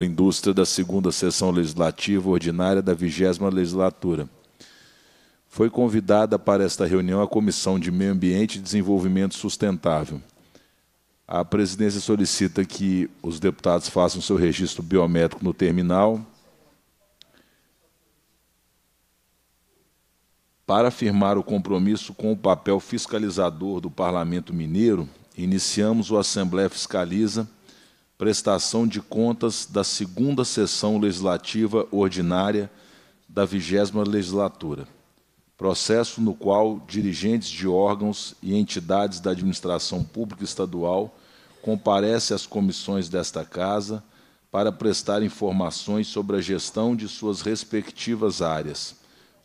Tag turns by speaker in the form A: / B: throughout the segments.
A: Indústria da segunda sessão legislativa ordinária da vigésima legislatura. Foi convidada para esta reunião a Comissão de Meio Ambiente e Desenvolvimento Sustentável. A presidência solicita que os deputados façam seu registro biométrico no terminal. Para afirmar o compromisso com o papel fiscalizador do Parlamento Mineiro, iniciamos o Assembleia Fiscaliza prestação de contas da segunda sessão legislativa ordinária da vigésima legislatura, processo no qual dirigentes de órgãos e entidades da administração pública estadual comparecem às comissões desta Casa para prestar informações sobre a gestão de suas respectivas áreas,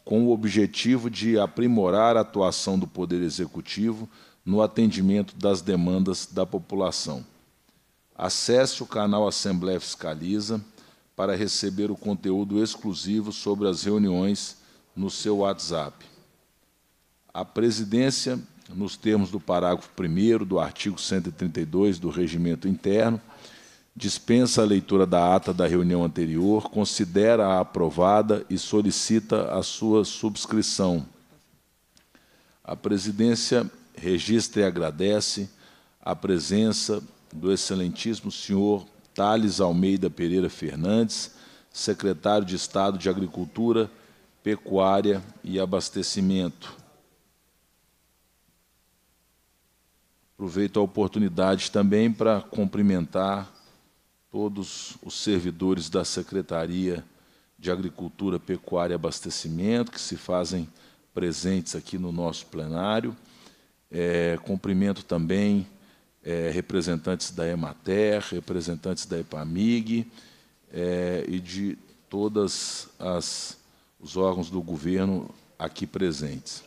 A: com o objetivo de aprimorar a atuação do Poder Executivo no atendimento das demandas da população Acesse o canal Assembleia Fiscaliza para receber o conteúdo exclusivo sobre as reuniões no seu WhatsApp. A presidência, nos termos do parágrafo 1 do artigo 132 do Regimento Interno, dispensa a leitura da ata da reunião anterior, considera-a aprovada e solicita a sua subscrição. A presidência registra e agradece a presença do excelentíssimo senhor Thales Almeida Pereira Fernandes, secretário de Estado de Agricultura, Pecuária e Abastecimento. Aproveito a oportunidade também para cumprimentar todos os servidores da Secretaria de Agricultura, Pecuária e Abastecimento, que se fazem presentes aqui no nosso plenário. É, cumprimento também é, representantes da Emater, representantes da EPAMIG é, e de todos os órgãos do governo aqui presentes.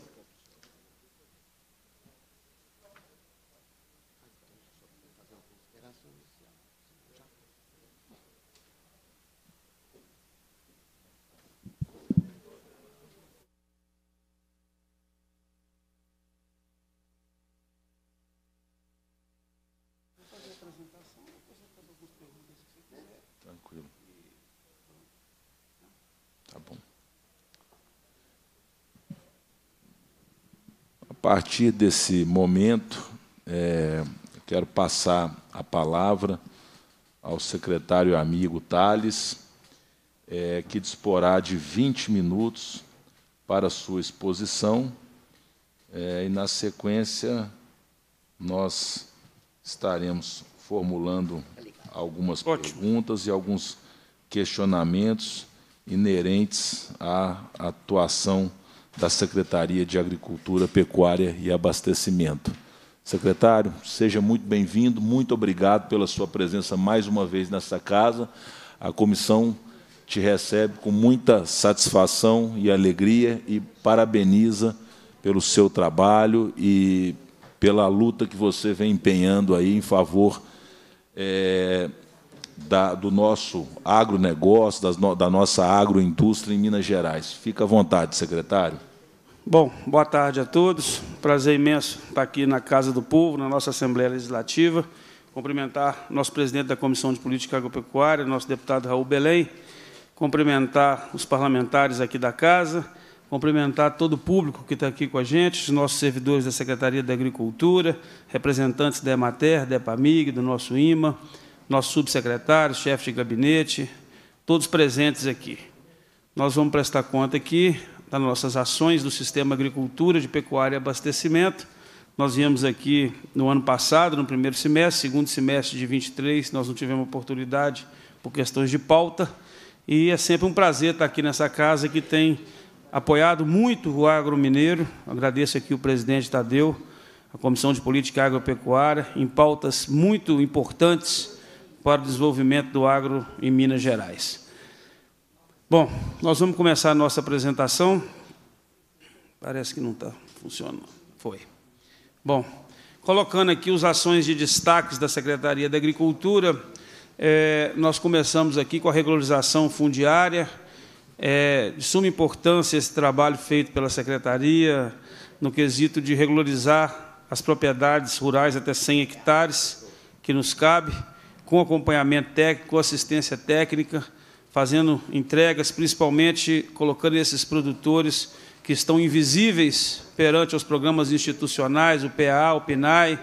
A: partir desse momento, é, quero passar a palavra ao secretário amigo Tales, é, que disporá de 20 minutos para sua exposição. É, e, na sequência, nós estaremos formulando algumas Ótimo. perguntas e alguns questionamentos inerentes à atuação da Secretaria de Agricultura, Pecuária e Abastecimento. Secretário, seja muito bem-vindo, muito obrigado pela sua presença mais uma vez nesta casa. A comissão te recebe com muita satisfação e alegria e parabeniza pelo seu trabalho e pela luta que você vem empenhando aí em favor é, da, do nosso agronegócio, das no, da nossa agroindústria em Minas Gerais. Fica à vontade, secretário.
B: Bom, boa tarde a todos. Prazer imenso estar aqui na Casa do Povo, na nossa Assembleia Legislativa. Cumprimentar nosso presidente da Comissão de Política Agropecuária, nosso deputado Raul Belém. Cumprimentar os parlamentares aqui da Casa. Cumprimentar todo o público que está aqui com a gente, os nossos servidores da Secretaria da Agricultura, representantes da EMATER, da EPAMIG, do nosso IMA, nossos subsecretários, chefes de gabinete, todos presentes aqui. Nós vamos prestar conta aqui das nossas ações do sistema agricultura, de pecuária e abastecimento. Nós viemos aqui no ano passado, no primeiro semestre, segundo semestre de 23, nós não tivemos oportunidade por questões de pauta, e é sempre um prazer estar aqui nessa casa que tem apoiado muito o agro mineiro. Agradeço aqui o presidente Tadeu, a Comissão de Política Agropecuária, em pautas muito importantes para o desenvolvimento do agro em Minas Gerais. Bom, nós vamos começar a nossa apresentação. Parece que não está funcionando. Foi. Bom, colocando aqui os ações de destaques da Secretaria da Agricultura, é, nós começamos aqui com a regularização fundiária. É, de suma importância esse trabalho feito pela Secretaria no quesito de regularizar as propriedades rurais até 100 hectares que nos cabe, com acompanhamento técnico, assistência técnica, fazendo entregas, principalmente colocando esses produtores que estão invisíveis perante os programas institucionais, o PA, o PNAE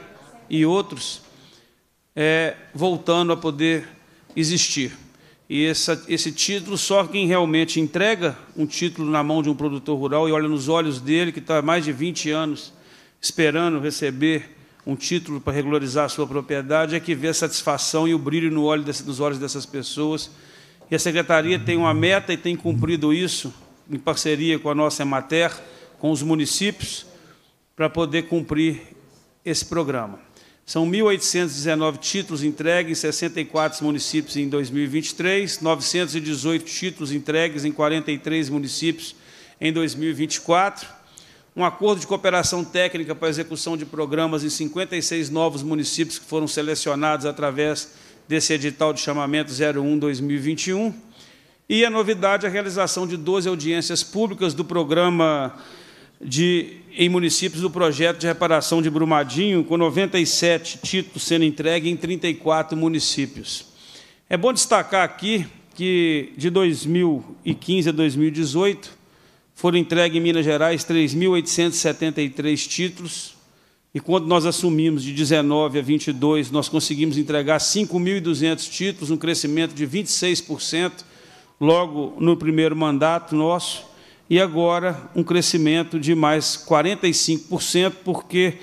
B: e outros, é, voltando a poder existir. E essa, esse título, só quem realmente entrega um título na mão de um produtor rural e olha nos olhos dele, que está há mais de 20 anos esperando receber um título para regularizar a sua propriedade, é que vê a satisfação e o brilho no olho desse, nos olhos dessas pessoas e a secretaria tem uma meta e tem cumprido isso em parceria com a nossa Emater, com os municípios, para poder cumprir esse programa. São 1.819 títulos entregues em 64 municípios em 2023, 918 títulos entregues em 43 municípios em 2024, um acordo de cooperação técnica para execução de programas em 56 novos municípios que foram selecionados através desse edital de chamamento 01-2021. E a novidade é a realização de 12 audiências públicas do programa de, em municípios do projeto de reparação de Brumadinho, com 97 títulos sendo entregues em 34 municípios. É bom destacar aqui que, de 2015 a 2018, foram entregues em Minas Gerais 3.873 títulos, e quando nós assumimos de 19 a 22, nós conseguimos entregar 5.200 títulos, um crescimento de 26% logo no primeiro mandato nosso, e agora um crescimento de mais 45%, porque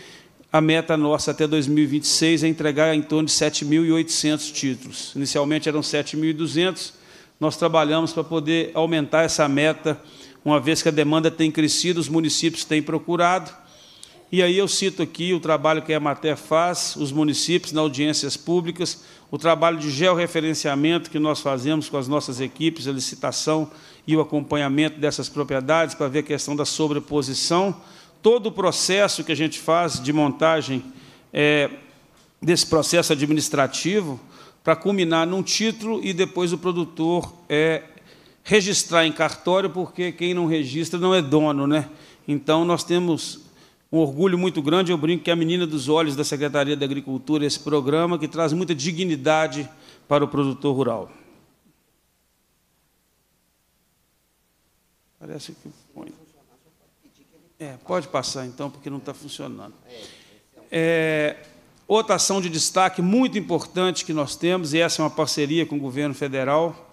B: a meta nossa até 2026 é entregar em torno de 7.800 títulos. Inicialmente eram 7.200, nós trabalhamos para poder aumentar essa meta, uma vez que a demanda tem crescido, os municípios têm procurado, e aí eu cito aqui o trabalho que a Emater faz, os municípios nas audiências públicas, o trabalho de georreferenciamento que nós fazemos com as nossas equipes, a licitação e o acompanhamento dessas propriedades para ver a questão da sobreposição, todo o processo que a gente faz de montagem é, desse processo administrativo para culminar num título e depois o produtor é, registrar em cartório, porque quem não registra não é dono. Né? Então, nós temos um orgulho muito grande. Eu brinco que é a menina dos olhos da Secretaria da Agricultura, esse programa que traz muita dignidade para o produtor rural. Parece que põe. É, pode passar então, porque não está funcionando. É, outra ação de destaque muito importante que nós temos, e essa é uma parceria com o governo federal,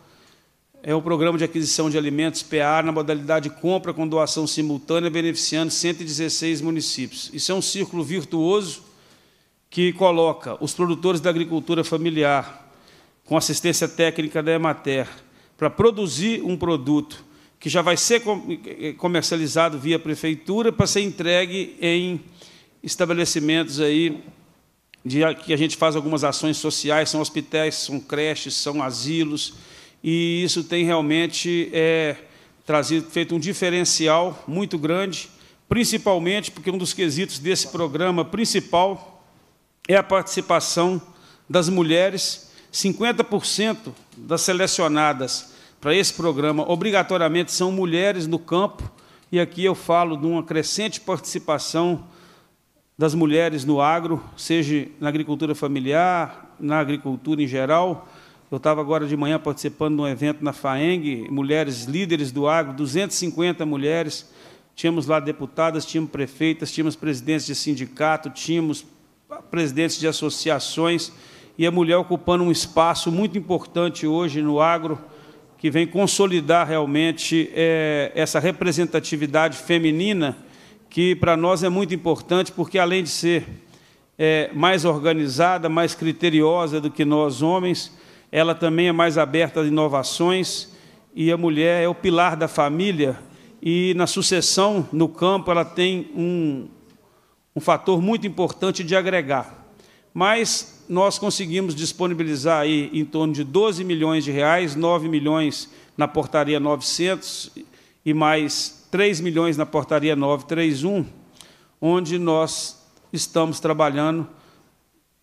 B: é o Programa de Aquisição de Alimentos, PAR, na modalidade compra com doação simultânea, beneficiando 116 municípios. Isso é um círculo virtuoso que coloca os produtores da agricultura familiar, com assistência técnica da Emater, para produzir um produto que já vai ser eh, comercializado via prefeitura para ser entregue em estabelecimentos aí de que a gente faz algumas ações sociais, são hospitais, são creches, são asilos, e isso tem realmente é, trazido, feito um diferencial muito grande, principalmente porque um dos quesitos desse programa principal é a participação das mulheres. 50% das selecionadas para esse programa obrigatoriamente são mulheres no campo, e aqui eu falo de uma crescente participação das mulheres no agro, seja na agricultura familiar, na agricultura em geral, eu estava agora de manhã participando de um evento na FAENG, mulheres líderes do agro, 250 mulheres. Tínhamos lá deputadas, tínhamos prefeitas, tínhamos presidentes de sindicato, tínhamos presidentes de associações, e a mulher ocupando um espaço muito importante hoje no agro, que vem consolidar realmente é, essa representatividade feminina, que para nós é muito importante, porque além de ser é, mais organizada, mais criteriosa do que nós homens, ela também é mais aberta a inovações e a mulher é o pilar da família e na sucessão no campo ela tem um, um fator muito importante de agregar. Mas nós conseguimos disponibilizar aí em torno de 12 milhões de reais, 9 milhões na portaria 900 e mais 3 milhões na portaria 931, onde nós estamos trabalhando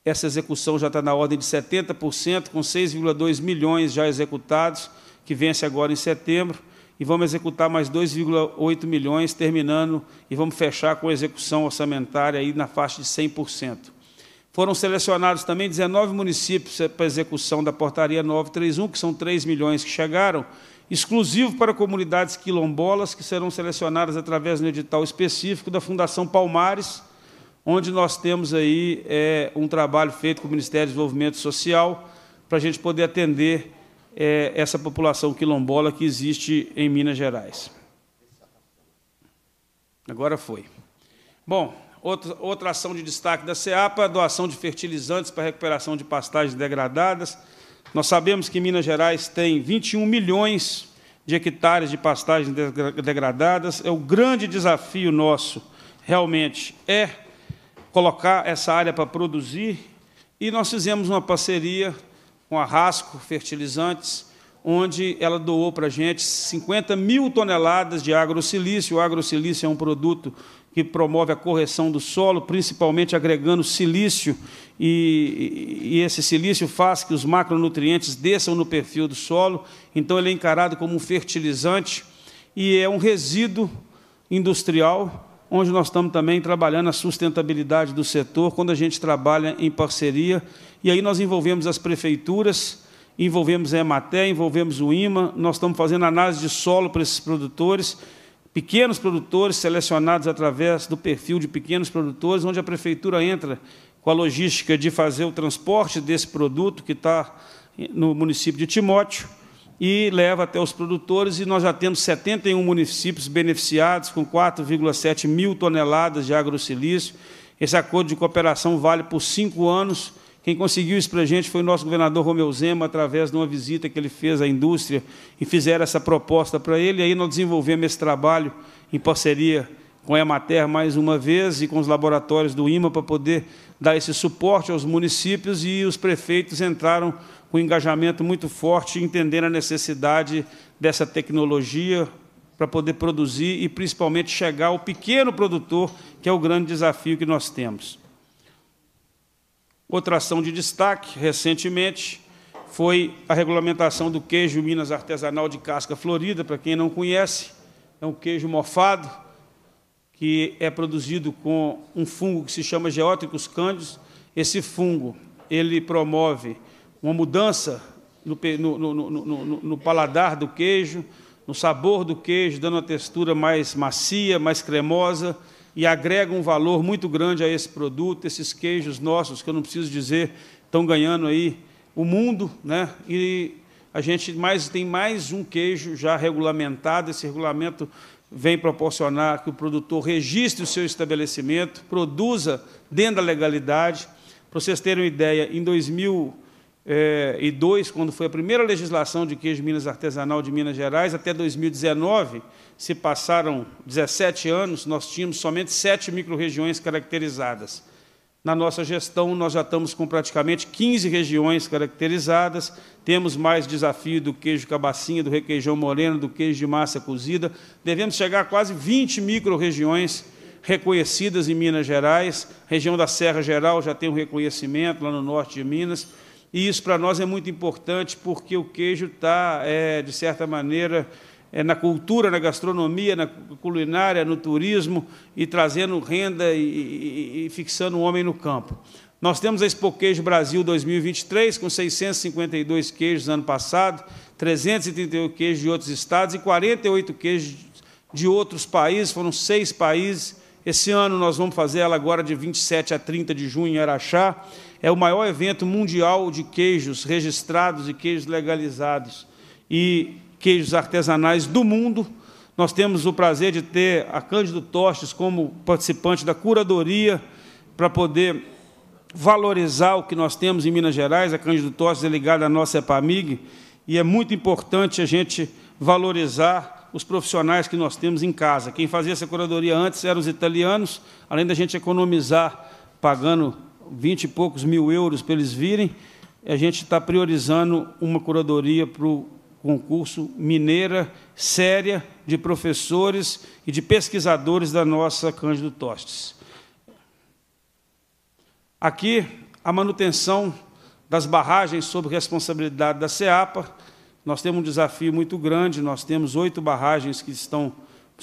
B: essa execução já está na ordem de 70%, com 6,2 milhões já executados, que vence agora em setembro, e vamos executar mais 2,8 milhões, terminando, e vamos fechar com a execução orçamentária aí na faixa de 100%. Foram selecionados também 19 municípios para execução da Portaria 931, que são 3 milhões que chegaram, exclusivo para comunidades quilombolas, que serão selecionadas através do edital específico da Fundação Palmares, onde nós temos aí é, um trabalho feito com o Ministério do Desenvolvimento Social para a gente poder atender é, essa população quilombola que existe em Minas Gerais. Agora foi. Bom, outra, outra ação de destaque da SEAPA, doação de fertilizantes para recuperação de pastagens degradadas. Nós sabemos que Minas Gerais tem 21 milhões de hectares de pastagens degradadas. É o grande desafio nosso, realmente, é colocar essa área para produzir, e nós fizemos uma parceria com a Rasco Fertilizantes, onde ela doou para a gente 50 mil toneladas de agrosilício. O agrosilício é um produto que promove a correção do solo, principalmente agregando silício, e, e, esse silício faz que os macronutrientes desçam no perfil do solo, então ele é encarado como um fertilizante e é um resíduo industrial onde nós estamos também trabalhando a sustentabilidade do setor, quando a gente trabalha em parceria. E aí nós envolvemos as prefeituras, envolvemos a Ematé, envolvemos o IMA, nós estamos fazendo análise de solo para esses produtores, pequenos produtores selecionados através do perfil de pequenos produtores, onde a prefeitura entra com a logística de fazer o transporte desse produto que está no município de Timóteo, e leva até os produtores, e nós já temos 71 municípios beneficiados com 4,7 mil toneladas de agrosilício. Esse acordo de cooperação vale por cinco anos. Quem conseguiu isso para a gente foi o nosso governador Romeu Zema, através de uma visita que ele fez à indústria e fizeram essa proposta para ele. E aí nós desenvolvemos esse trabalho em parceria com a Emater mais uma vez e com os laboratórios do IMA para poder dar esse suporte aos municípios e os prefeitos entraram um engajamento muito forte, entendendo a necessidade dessa tecnologia para poder produzir e, principalmente, chegar ao pequeno produtor, que é o grande desafio que nós temos. Outra ação de destaque, recentemente, foi a regulamentação do queijo Minas Artesanal de Casca Florida, para quem não conhece, é um queijo mofado que é produzido com um fungo que se chama Geótricos cândidos. Esse fungo, ele promove uma mudança no, no, no, no, paladar do queijo, no sabor do queijo, dando uma textura mais macia, mais cremosa, e agrega um valor muito grande a esse produto, esses queijos nossos, que eu não preciso dizer, estão ganhando aí o mundo, né? E a gente mais, tem mais um queijo já regulamentado, esse regulamento vem proporcionar que o produtor registre o seu estabelecimento, produza dentro da legalidade. Para vocês terem uma ideia, em 2000 2002, é, quando foi a primeira legislação de queijo Minas Artesanal de Minas Gerais, até 2019, se passaram 17 anos, nós tínhamos somente sete micro-regiões caracterizadas. Na nossa gestão, nós já estamos com praticamente 15 regiões caracterizadas, temos mais desafio do queijo cabacinha, do requeijão moreno, do queijo de massa cozida. Devemos chegar a quase 20 micro-regiões reconhecidas em Minas Gerais. A região da Serra Geral já tem um reconhecimento lá no norte de Minas e isso para nós é muito importante porque o queijo está, é, de certa maneira, é, na cultura, na gastronomia, na culinária, no turismo e trazendo renda e, e, e fixando o homem no campo. Nós temos a Expo Queijo Brasil 2023, com 652 queijos ano passado, 331 queijos de outros estados e 48 queijos de outros países, foram seis países. Esse ano nós vamos fazer ela agora de 27 a 30 de junho em Araxá é o maior evento mundial de queijos registrados e queijos legalizados e queijos artesanais do mundo. Nós temos o prazer de ter a Cândido Tostes como participante da curadoria para poder valorizar o que nós temos em Minas Gerais. A Cândido Tostes é ligada à nossa EPAMIG e é muito importante a gente valorizar os profissionais que nós temos em casa. Quem fazia essa curadoria antes eram os italianos, além da gente economizar pagando 20 e poucos mil euros para eles virem, a gente está priorizando uma curadoria para o concurso mineira, séria, de professores e de pesquisadores da nossa Cândido Tostes. Aqui, a manutenção das barragens sob responsabilidade da SEAPA. Nós temos um desafio muito grande, nós temos oito barragens que estão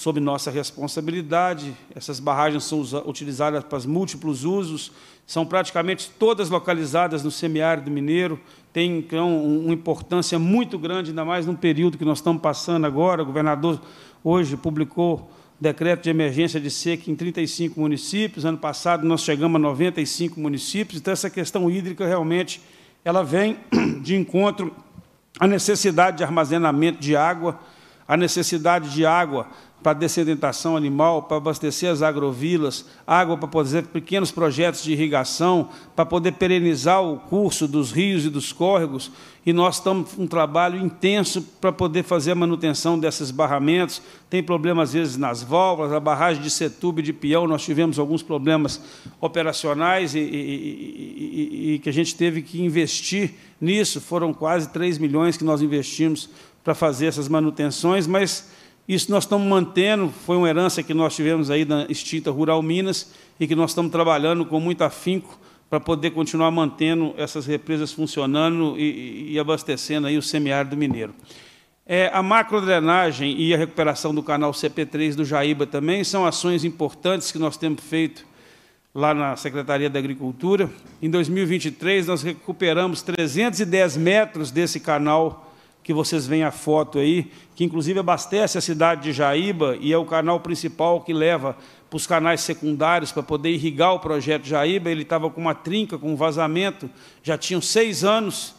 B: sob nossa responsabilidade. Essas barragens são utilizadas para múltiplos usos, são praticamente todas localizadas no semiárido mineiro, tem então uma importância muito grande, ainda mais num período que nós estamos passando agora. O governador hoje publicou decreto de emergência de seca em 35 municípios. Ano passado nós chegamos a 95 municípios. Então essa questão hídrica realmente ela vem de encontro à necessidade de armazenamento de água, à necessidade de água para dessedentação animal, para abastecer as agrovilas, água para fazer pequenos projetos de irrigação, para poder perenizar o curso dos rios e dos córregos. E nós estamos com um trabalho intenso para poder fazer a manutenção desses barramentos. Tem problemas às vezes, nas válvulas, a barragem de Setúbal e de Pião, nós tivemos alguns problemas operacionais e, e, e, e que a gente teve que investir nisso. Foram quase 3 milhões que nós investimos para fazer essas manutenções, mas isso nós estamos mantendo, foi uma herança que nós tivemos aí na extinta Rural Minas e que nós estamos trabalhando com muito afinco para poder continuar mantendo essas represas funcionando e, e abastecendo aí o semiárido mineiro. É, a macrodrenagem e a recuperação do canal CP3 do Jaíba também são ações importantes que nós temos feito lá na Secretaria da Agricultura. Em 2023, nós recuperamos 310 metros desse canal que vocês veem a foto aí, que inclusive abastece a cidade de Jaíba e é o canal principal que leva para os canais secundários para poder irrigar o projeto Jaíba. Ele estava com uma trinca, com um vazamento, já tinham seis anos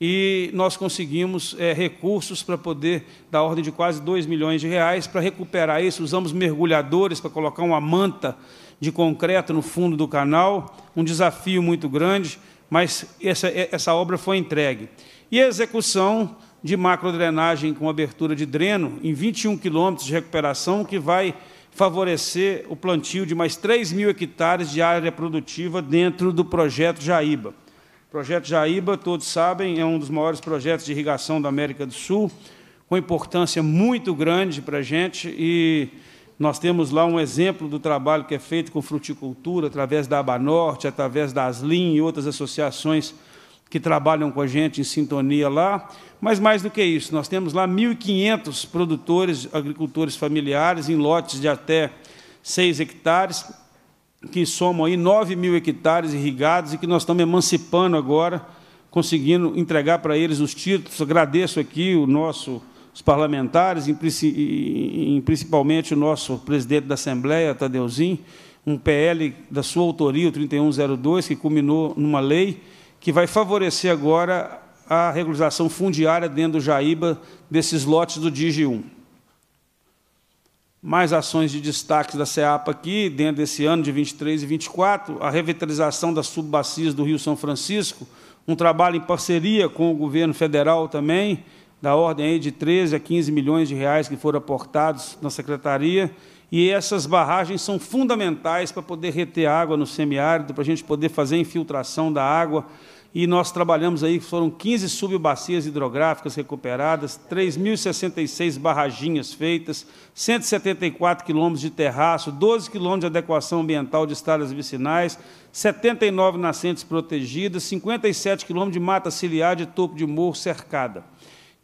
B: e nós conseguimos é, recursos para poder, da ordem de quase 2 milhões de reais, para recuperar isso. Usamos mergulhadores para colocar uma manta de concreto no fundo do canal, um desafio muito grande, mas essa, essa obra foi entregue. E a execução de macrodrenagem com abertura de dreno em 21 quilômetros de recuperação, que vai favorecer o plantio de mais 3 mil hectares de área produtiva dentro do projeto Jaíba. O projeto Jaíba, todos sabem, é um dos maiores projetos de irrigação da América do Sul, com importância muito grande para a gente e nós temos lá um exemplo do trabalho que é feito com fruticultura, através da Aba Norte, através das LIN e outras associações que trabalham com a gente em sintonia lá, mas mais do que isso, nós temos lá 1.500 produtores, agricultores familiares, em lotes de até 6 hectares, que somam aí 9 mil hectares irrigados e que nós estamos emancipando agora, conseguindo entregar para eles os títulos. Agradeço aqui o nosso, os parlamentares, e principalmente o nosso presidente da Assembleia, Tadeuzinho, um PL da sua autoria, o 3102, que culminou numa lei que vai favorecer agora a regularização fundiária dentro do Jaíba desses lotes do DIGI 1. Mais ações de destaque da SEAPA aqui, dentro desse ano de 23 e 24, a revitalização das subbacias do Rio São Francisco, um trabalho em parceria com o governo federal também, da ordem de 13 a 15 milhões de reais que foram aportados na secretaria, e essas barragens são fundamentais para poder reter água no semiárido, para a gente poder fazer infiltração da água, e nós trabalhamos aí, foram 15 subbacias hidrográficas recuperadas, 3.066 barraginhas feitas, 174 quilômetros de terraço, 12 quilômetros de adequação ambiental de estradas vicinais, 79 nascentes protegidas, 57 quilômetros de mata ciliar de topo de morro cercada.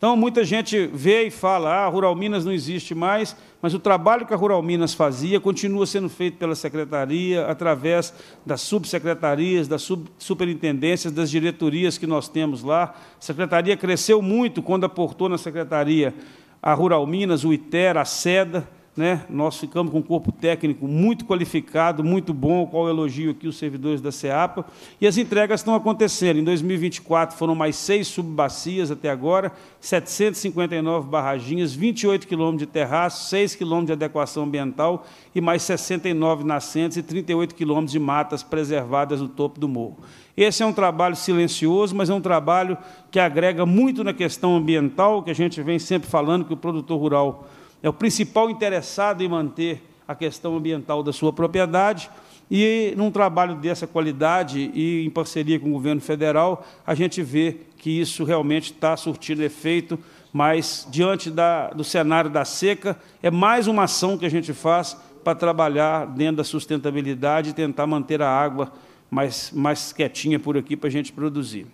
B: Então, muita gente vê e fala: ah, a Rural Minas não existe mais, mas o trabalho que a Rural Minas fazia continua sendo feito pela secretaria, através das subsecretarias, das sub superintendências, das diretorias que nós temos lá. A secretaria cresceu muito quando aportou na secretaria a Rural Minas, o ITER, a SEDA né, nós ficamos com um corpo técnico muito qualificado, muito bom, qual elogio aqui os servidores da CEAPA, e as entregas estão acontecendo. Em 2024 foram mais seis subbacias até agora, 759 barraginhas, 28 quilômetros de terraço, 6 quilômetros de adequação ambiental e mais 69 nascentes e 38 quilômetros de matas preservadas no topo do morro. Esse é um trabalho silencioso, mas é um trabalho que agrega muito na questão ambiental, que a gente vem sempre falando que o produtor rural é o principal interessado em manter a questão ambiental da sua propriedade. E num trabalho dessa qualidade e em parceria com o governo federal, a gente vê que isso realmente está surtindo efeito, mas diante da, do cenário da seca, é mais uma ação que a gente faz para trabalhar dentro da sustentabilidade e tentar manter a água mais, mais quietinha por aqui para a gente produzir.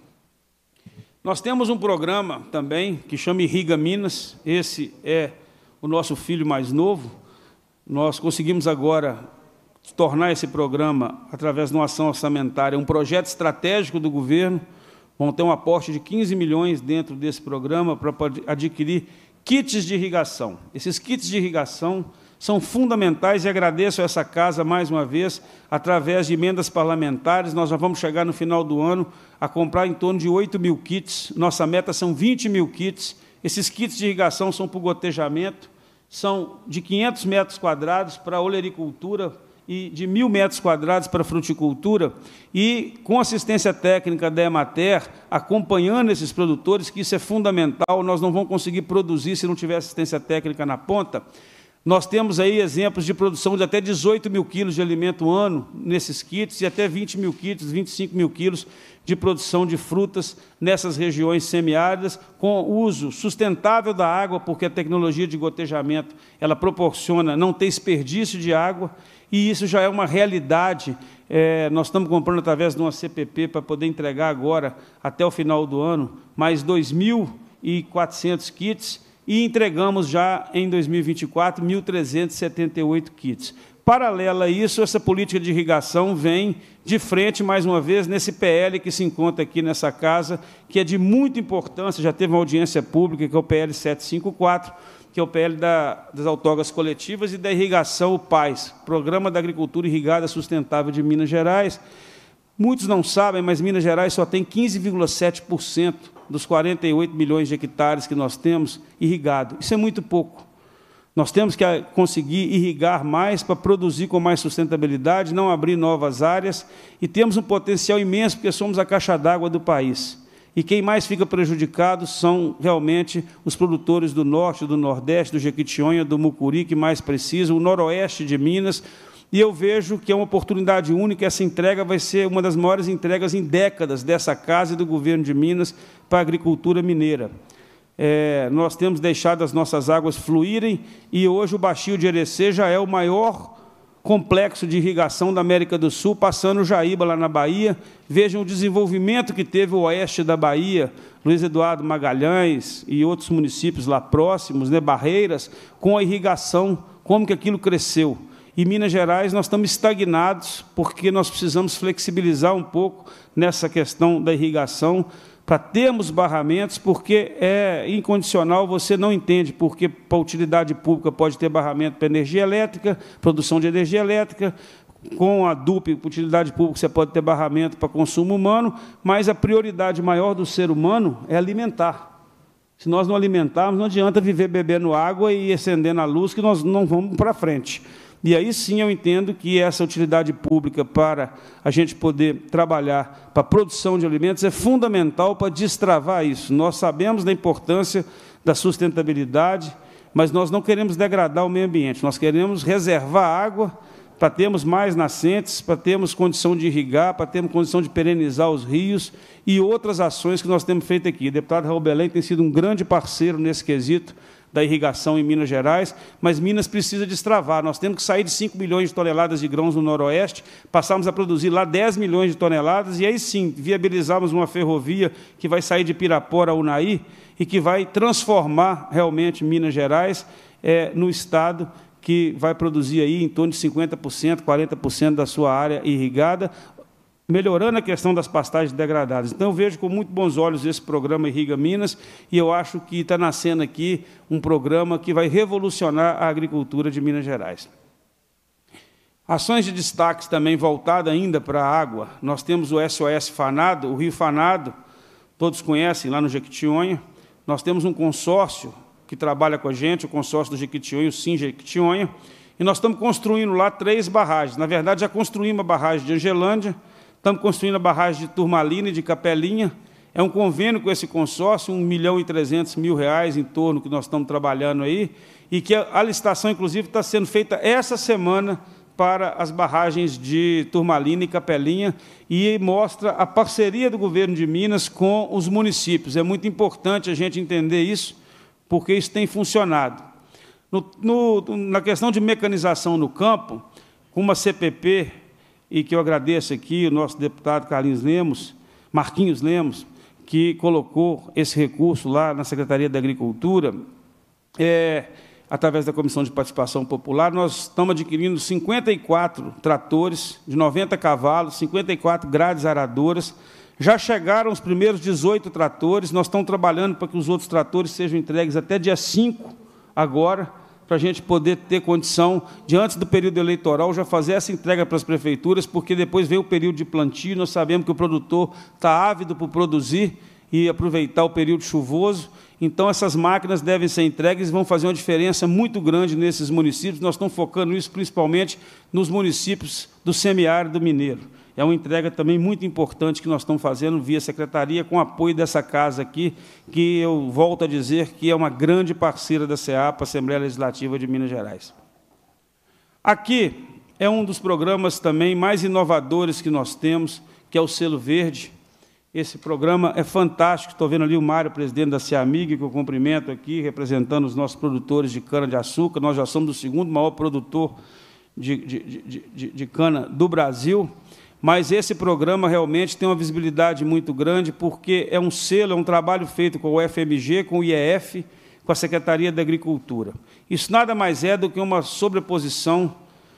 B: Nós temos um programa também que chama Irriga Minas, esse é o nosso filho mais novo, nós conseguimos agora tornar esse programa, através de uma ação orçamentária, um projeto estratégico do governo. Vão ter um aporte de 15 milhões dentro desse programa para adquirir kits de irrigação. Esses kits de irrigação são fundamentais e agradeço a essa casa mais uma vez, através de emendas parlamentares. Nós já vamos chegar no final do ano a comprar em torno de 8 mil kits. Nossa meta são 20 mil kits. Esses kits de irrigação são para o gotejamento são de 500 metros quadrados para olericultura e de mil metros quadrados para fruticultura e com assistência técnica da Emater acompanhando esses produtores, que isso é fundamental, nós não vamos conseguir produzir se não tiver assistência técnica na ponta. Nós temos aí exemplos de produção de até 18 mil quilos de alimento ano nesses kits e até 20 mil quilos, 25 mil quilos de produção de frutas nessas regiões semiáridas, com uso sustentável da água, porque a tecnologia de gotejamento ela proporciona não ter desperdício de água, e isso já é uma realidade. É, nós estamos comprando através de uma CPP para poder entregar agora, até o final do ano, mais 2.400 kits e entregamos já em 2024 1.378 kits. Paralela a isso, essa política de irrigação vem de frente, mais uma vez, nesse PL que se encontra aqui nessa casa, que é de muita importância, já teve uma audiência pública, que é o PL 754, que é o PL da, das autógas coletivas e da irrigação, o PAIS, Programa da Agricultura Irrigada Sustentável de Minas Gerais. Muitos não sabem, mas Minas Gerais só tem 15,7% dos 48 milhões de hectares que nós temos irrigado. Isso é muito pouco. Nós temos que ah, conseguir irrigar mais para produzir com mais sustentabilidade, não abrir novas áreas, e temos um potencial imenso, porque somos a caixa d'água do país. E quem mais fica prejudicado são realmente os produtores do norte, do nordeste, do Jequitinhonha, do Mucuri, que mais precisam, o noroeste de Minas. E eu vejo que é uma oportunidade única, essa entrega vai ser uma das maiores entregas em décadas dessa casa e do governo de Minas para a agricultura mineira. É, nós temos deixado as nossas águas fluírem e hoje o Baixio de Erecê já é o maior complexo de irrigação da América do Sul, passando o Jaíba lá na Bahia. Vejam o desenvolvimento que teve o oeste da Bahia, Luiz Eduardo Magalhães e outros municípios lá próximos, né, Barreiras, com a irrigação, como que aquilo cresceu. E Minas Gerais nós estamos estagnados porque nós precisamos flexibilizar um pouco nessa questão da irrigação para termos barramentos, porque é incondicional, você não entende, porque para utilidade pública pode ter barramento para energia elétrica, produção de energia elétrica, com a DUP, utilidade pública, você pode ter barramento para consumo humano, mas a prioridade maior do ser humano é alimentar. Se nós não alimentarmos, não adianta viver bebendo água e acendendo a luz, que nós não vamos para frente. E aí sim eu entendo que essa utilidade pública para a gente poder trabalhar para a produção de alimentos é fundamental para destravar isso. Nós sabemos da importância da sustentabilidade, mas nós não queremos degradar o meio ambiente, nós queremos reservar água para termos mais nascentes, para termos condição de irrigar, para termos condição de perenizar os rios e outras ações que nós temos feito aqui. O deputado Raul Belém tem sido um grande parceiro nesse quesito da irrigação em Minas Gerais, mas Minas precisa destravar. Nós temos que sair de 5 milhões de toneladas de grãos no Noroeste, passarmos a produzir lá 10 milhões de toneladas, e aí sim viabilizarmos uma ferrovia que vai sair de Pirapora a Unai e que vai transformar realmente Minas Gerais é, no Estado que vai produzir aí em torno de 50%, 40% da sua área irrigada, melhorando a questão das pastagens degradadas. Então, eu vejo com muito bons olhos esse programa Irriga Minas e eu acho que está nascendo aqui um programa que vai revolucionar a agricultura de Minas Gerais. Ações de destaques também voltadas ainda para a água. Nós temos o SOS Fanado, o Rio Fanado, todos conhecem lá no Jequitinhonha. Nós temos um consórcio que trabalha com a gente, o consórcio do Jequitinhonha, o Sim Jequitinhonha, e nós estamos construindo lá três barragens. Na verdade, já construímos a barragem de Angelândia, Estamos construindo a barragem de Turmalina e de Capelinha. É um convênio com esse consórcio, 1 milhão e 300 mil reais em torno que nós estamos trabalhando aí, e que a licitação, inclusive, está sendo feita essa semana para as barragens de Turmalina e Capelinha e mostra a parceria do governo de Minas com os municípios. É muito importante a gente entender isso, porque isso tem funcionado. No, no, na questão de mecanização no campo, com uma CPP e que eu agradeço aqui o nosso deputado Carlinhos Lemos, Marquinhos Lemos, que colocou esse recurso lá na Secretaria da Agricultura, é, através da Comissão de Participação Popular, nós estamos adquirindo 54 tratores de 90 cavalos, 54 grades aradoras, já chegaram os primeiros 18 tratores, nós estamos trabalhando para que os outros tratores sejam entregues até dia 5 agora, para a gente poder ter condição diante do período eleitoral, já fazer essa entrega para as prefeituras, porque depois vem o período de plantio, nós sabemos que o produtor está ávido por produzir e aproveitar o período chuvoso. Então, essas máquinas devem ser entregues e vão fazer uma diferença muito grande nesses municípios. Nós estamos focando isso principalmente nos municípios do semiárido mineiro. É uma entrega também muito importante que nós estamos fazendo via secretaria, com apoio dessa casa aqui, que eu volto a dizer que é uma grande parceira da CEAPA, Assembleia Legislativa de Minas Gerais. Aqui é um dos programas também mais inovadores que nós temos, que é o Selo Verde. Esse programa é fantástico. Estou vendo ali o Mário, presidente da Ciamig, que eu cumprimento aqui, representando os nossos produtores de cana-de-açúcar. Nós já somos o segundo maior produtor de, de, de, de, cana do Brasil mas esse programa realmente tem uma visibilidade muito grande, porque é um selo, é um trabalho feito com o FMG, com o IEF, com a Secretaria da Agricultura. Isso nada mais é do que uma sobreposição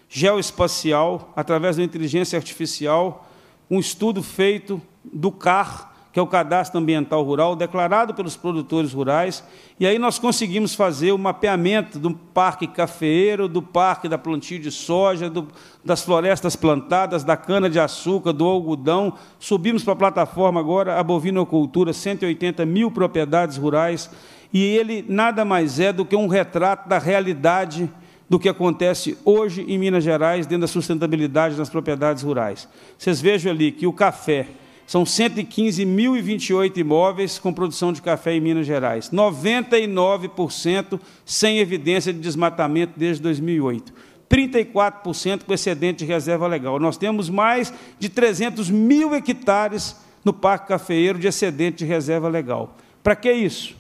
B: geoespacial, através da inteligência artificial, um estudo feito do CAR, que é o cadastro ambiental rural, declarado pelos produtores rurais, e aí nós conseguimos fazer o mapeamento do parque cafeeiro, do parque da plantio de soja, do, das florestas plantadas, da cana-de-açúcar, do algodão. Subimos para a plataforma agora a bovinocultura, 180 mil propriedades rurais, e ele nada mais é do que um retrato da realidade do que acontece hoje em Minas Gerais, dentro da sustentabilidade nas propriedades rurais. Vocês vejam ali que o café são 115.028 imóveis com produção de café em Minas Gerais. 99% sem evidência de desmatamento desde 2008. 34% com excedente de reserva legal. Nós temos mais de 300 mil hectares no Parque Cafeeiro de excedente de reserva legal. Para que isso?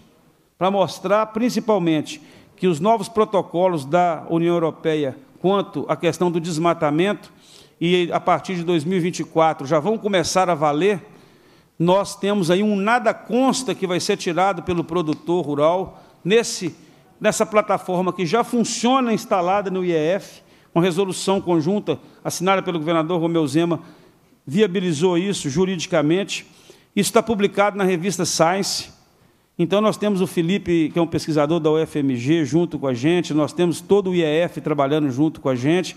B: Para mostrar, principalmente, que os novos protocolos da União Europeia quanto à questão do desmatamento e a partir de 2024 já vão começar a valer, nós temos aí um nada consta que vai ser tirado pelo produtor rural nesse, nessa plataforma que já funciona instalada no IEF, uma resolução conjunta assinada pelo governador Romeu Zema viabilizou isso juridicamente. Isso está publicado na revista Science. Então, nós temos o Felipe, que é um pesquisador da UFMG, junto com a gente, nós temos todo o IEF trabalhando junto com a gente.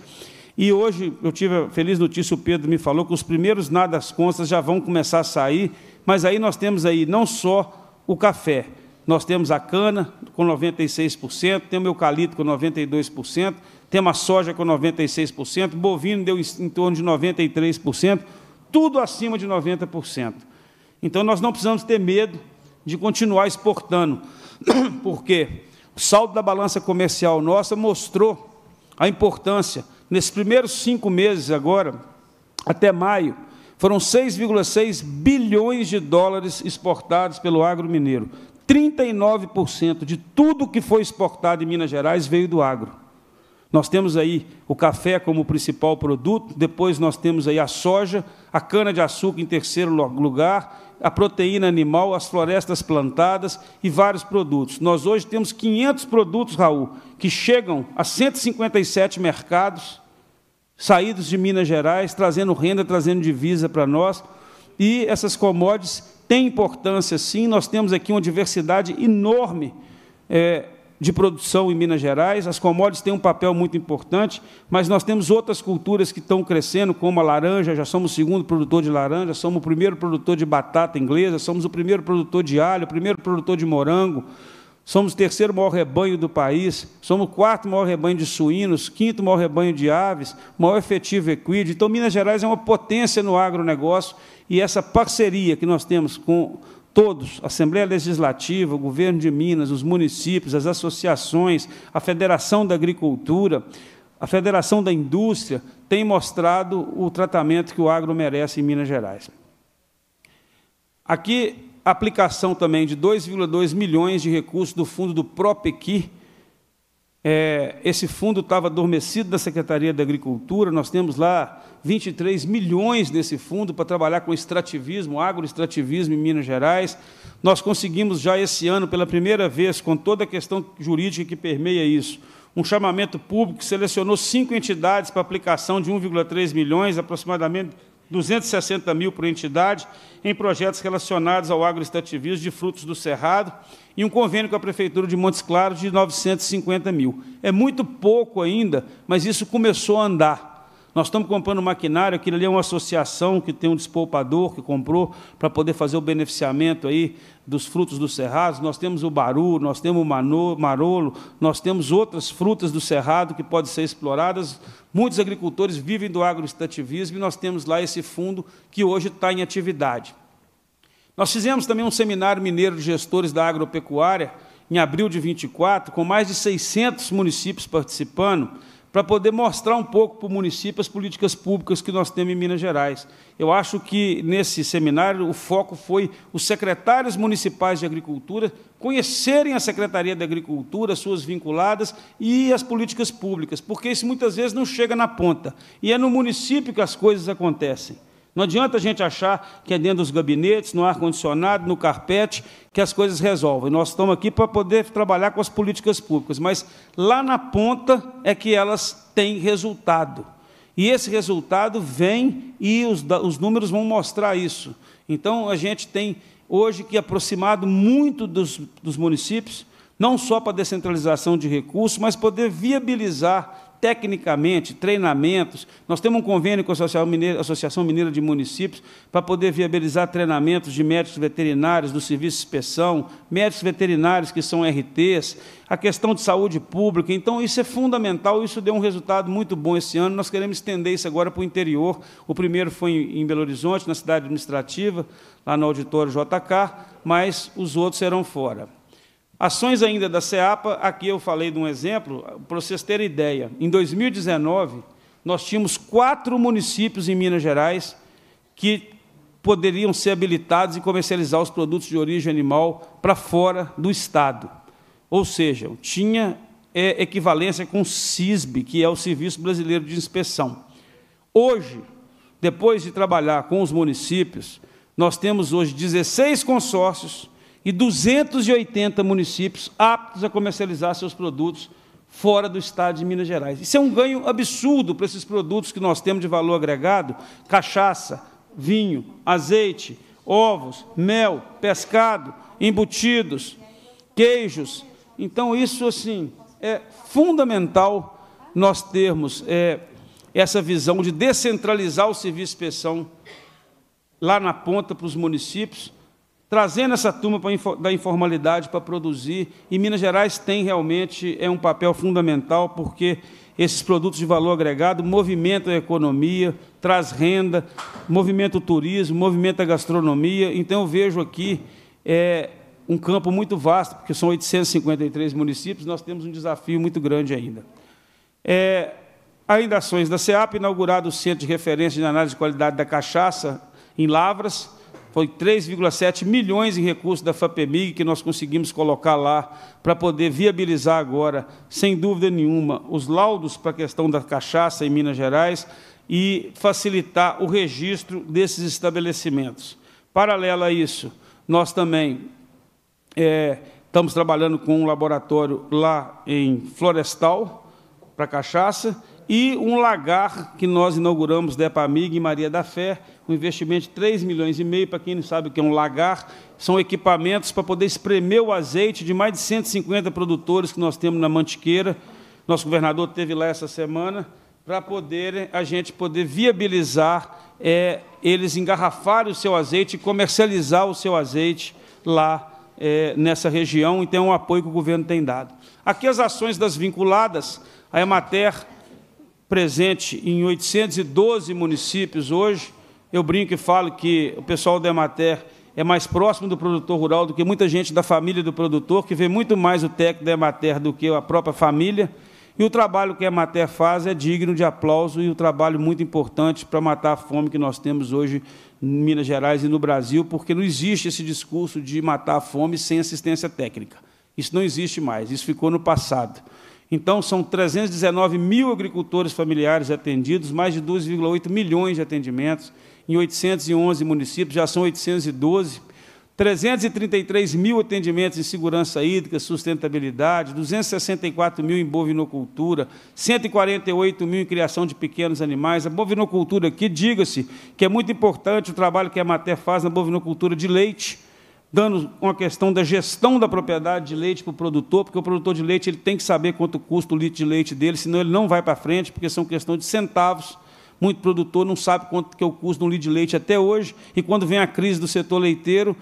B: E hoje eu tive a feliz notícia, o Pedro me falou que os primeiros nadas às constas já vão começar a sair, mas aí nós temos aí não só o café, nós temos a cana com 96%, temos o eucalipto com 92%, temos a soja com 96%, bovino deu em torno de 93%, tudo acima de 90%. Então nós não precisamos ter medo de continuar exportando, porque o saldo da balança comercial nossa mostrou a importância. Nesses primeiros cinco meses agora, até maio, foram 6,6 bilhões de dólares exportados pelo agro mineiro. 39% de tudo que foi exportado em Minas Gerais veio do agro. Nós temos aí o café como principal produto, depois nós temos aí a soja, a cana-de-açúcar em terceiro lugar a proteína animal, as florestas plantadas e vários produtos. Nós hoje temos 500 produtos, Raul, que chegam a 157 mercados saídos de Minas Gerais, trazendo renda, trazendo divisa para nós. E essas commodities têm importância, sim. Nós temos aqui uma diversidade enorme. É, de produção em Minas Gerais, as commodities têm um papel muito importante, mas nós temos outras culturas que estão crescendo, como a laranja, já somos o segundo produtor de laranja, somos o primeiro produtor de batata inglesa, somos o primeiro produtor de alho, o primeiro produtor de morango, somos o terceiro maior rebanho do país, somos o quarto maior rebanho de suínos, quinto maior rebanho de aves, maior efetivo equídeo. Então, Minas Gerais é uma potência no agronegócio e essa parceria que nós temos com Todos, Assembleia Legislativa, o governo de Minas, os municípios, as associações, a Federação da Agricultura, a Federação da Indústria, têm mostrado o tratamento que o agro merece em Minas Gerais. Aqui, aplicação também de 2,2 milhões de recursos do fundo do PROPEQUI, é, esse fundo estava adormecido da Secretaria da Agricultura, nós temos lá 23 milhões desse fundo para trabalhar com extrativismo, agroextrativismo em Minas Gerais. Nós conseguimos já esse ano, pela primeira vez, com toda a questão jurídica que permeia isso, um chamamento público que selecionou cinco entidades para aplicação de 1,3 milhões, aproximadamente 260 mil por entidade, em projetos relacionados ao agroextrativismo de frutos do Cerrado e um convênio com a Prefeitura de Montes Claros de 950 mil. É muito pouco ainda, mas isso começou a andar. Nós estamos comprando maquinário, aquilo ali é uma associação que tem um despolpador que comprou para poder fazer o beneficiamento aí dos frutos do cerrado. Nós temos o baru, nós temos o marolo, nós temos outras frutas do cerrado que podem ser exploradas. Muitos agricultores vivem do agroestativismo e nós temos lá esse fundo que hoje está em atividade. Nós fizemos também um seminário mineiro de gestores da agropecuária em abril de 24, com mais de 600 municípios participando para poder mostrar um pouco para o município as políticas públicas que nós temos em Minas Gerais. Eu acho que nesse seminário o foco foi os secretários municipais de agricultura conhecerem a Secretaria da Agricultura, suas vinculadas e as políticas públicas, porque isso muitas vezes não chega na ponta. E é no município que as coisas acontecem. Não adianta a gente achar que é dentro dos gabinetes, no ar-condicionado, no carpete, que as coisas resolvem. Nós estamos aqui para poder trabalhar com as políticas públicas, mas lá na ponta é que elas têm resultado. E esse resultado vem e os, os números vão mostrar isso. Então, a gente tem hoje que aproximado muito dos, dos municípios, não só para a descentralização de recursos, mas poder viabilizar tecnicamente, treinamentos. Nós temos um convênio com a Associação Mineira de Municípios para poder viabilizar treinamentos de médicos veterinários do Serviço de Inspeção, médicos veterinários que são RTs, a questão de saúde pública. Então, isso é fundamental, isso deu um resultado muito bom esse ano. Nós queremos estender isso agora para o interior. O primeiro foi em Belo Horizonte, na cidade administrativa, lá no auditório JK, mas os outros serão fora. Ações ainda da CEAPA, aqui eu falei de um exemplo, para vocês terem ideia. Em 2019, nós tínhamos quatro municípios em Minas Gerais que poderiam ser habilitados e comercializar os produtos de origem animal para fora do Estado. Ou seja, tinha é, equivalência com o CISB, que é o Serviço Brasileiro de Inspeção. Hoje, depois de trabalhar com os municípios, nós temos hoje 16 consórcios e 280 municípios aptos a comercializar seus produtos fora do estado de Minas Gerais. Isso é um ganho absurdo para esses produtos que nós temos de valor agregado: cachaça, vinho, azeite, ovos, mel, pescado, embutidos, queijos. Então, isso assim é fundamental nós termos é, essa visão de descentralizar o serviço de inspeção lá na ponta para os municípios trazendo essa turma da informalidade para produzir. E Minas Gerais tem realmente é um papel fundamental, porque esses produtos de valor agregado movimentam a economia, traz renda, movimenta o turismo, movimenta a gastronomia. Então, eu vejo aqui é, um campo muito vasto, porque são 853 municípios, nós temos um desafio muito grande ainda. É, ainda ações da SEAP, inaugurado o Centro de Referência de Análise de Qualidade da Cachaça, em Lavras, foi 3,7 milhões em recursos da FAPEMIG que nós conseguimos colocar lá para poder viabilizar agora, sem dúvida nenhuma, os laudos para a questão da cachaça em Minas Gerais e facilitar o registro desses estabelecimentos. Paralelo a isso, nós também é, estamos trabalhando com um laboratório lá em Florestal para cachaça e um lagar que nós inauguramos da EPAMIG e Maria da Fé, um investimento de 3 milhões e meio, para quem não sabe o que é um lagar, são equipamentos para poder espremer o azeite de mais de 150 produtores que nós temos na Mantiqueira. Nosso governador teve lá essa semana para poder eh, a gente poder viabilizar é, eles engarrafarem o seu azeite e comercializar o seu azeite lá é, nessa região, então é um apoio que o governo tem dado. Aqui as ações das vinculadas, a Emater presente em 812 municípios hoje. Eu brinco e falo que o pessoal da Emater é mais próximo do produtor rural do que muita gente da família do produtor, que vê muito mais o técnico da Emater do que a própria família. E o trabalho que a Emater faz é digno de aplauso e um trabalho muito importante para matar a fome que nós temos hoje em Minas Gerais e no Brasil, porque não existe esse discurso de matar a fome sem assistência técnica. Isso não existe mais, isso ficou no passado. Então, são 319 mil agricultores familiares atendidos, mais de 2,8 milhões de atendimentos em 811 municípios, já são 812. 333 mil atendimentos em segurança hídrica, sustentabilidade, 264 mil em bovinocultura, 148 mil em criação de pequenos animais. A bovinocultura aqui, diga-se que é muito importante o trabalho que a Maté faz na bovinocultura de leite dando uma questão da gestão da propriedade de leite para o produtor, porque o produtor de leite ele tem que saber quanto custa o litro de leite dele, senão ele não vai para frente, porque são questão de centavos. Muito produtor não sabe quanto que é o custo de um litro de leite até hoje, e quando vem a crise do setor leiteiro,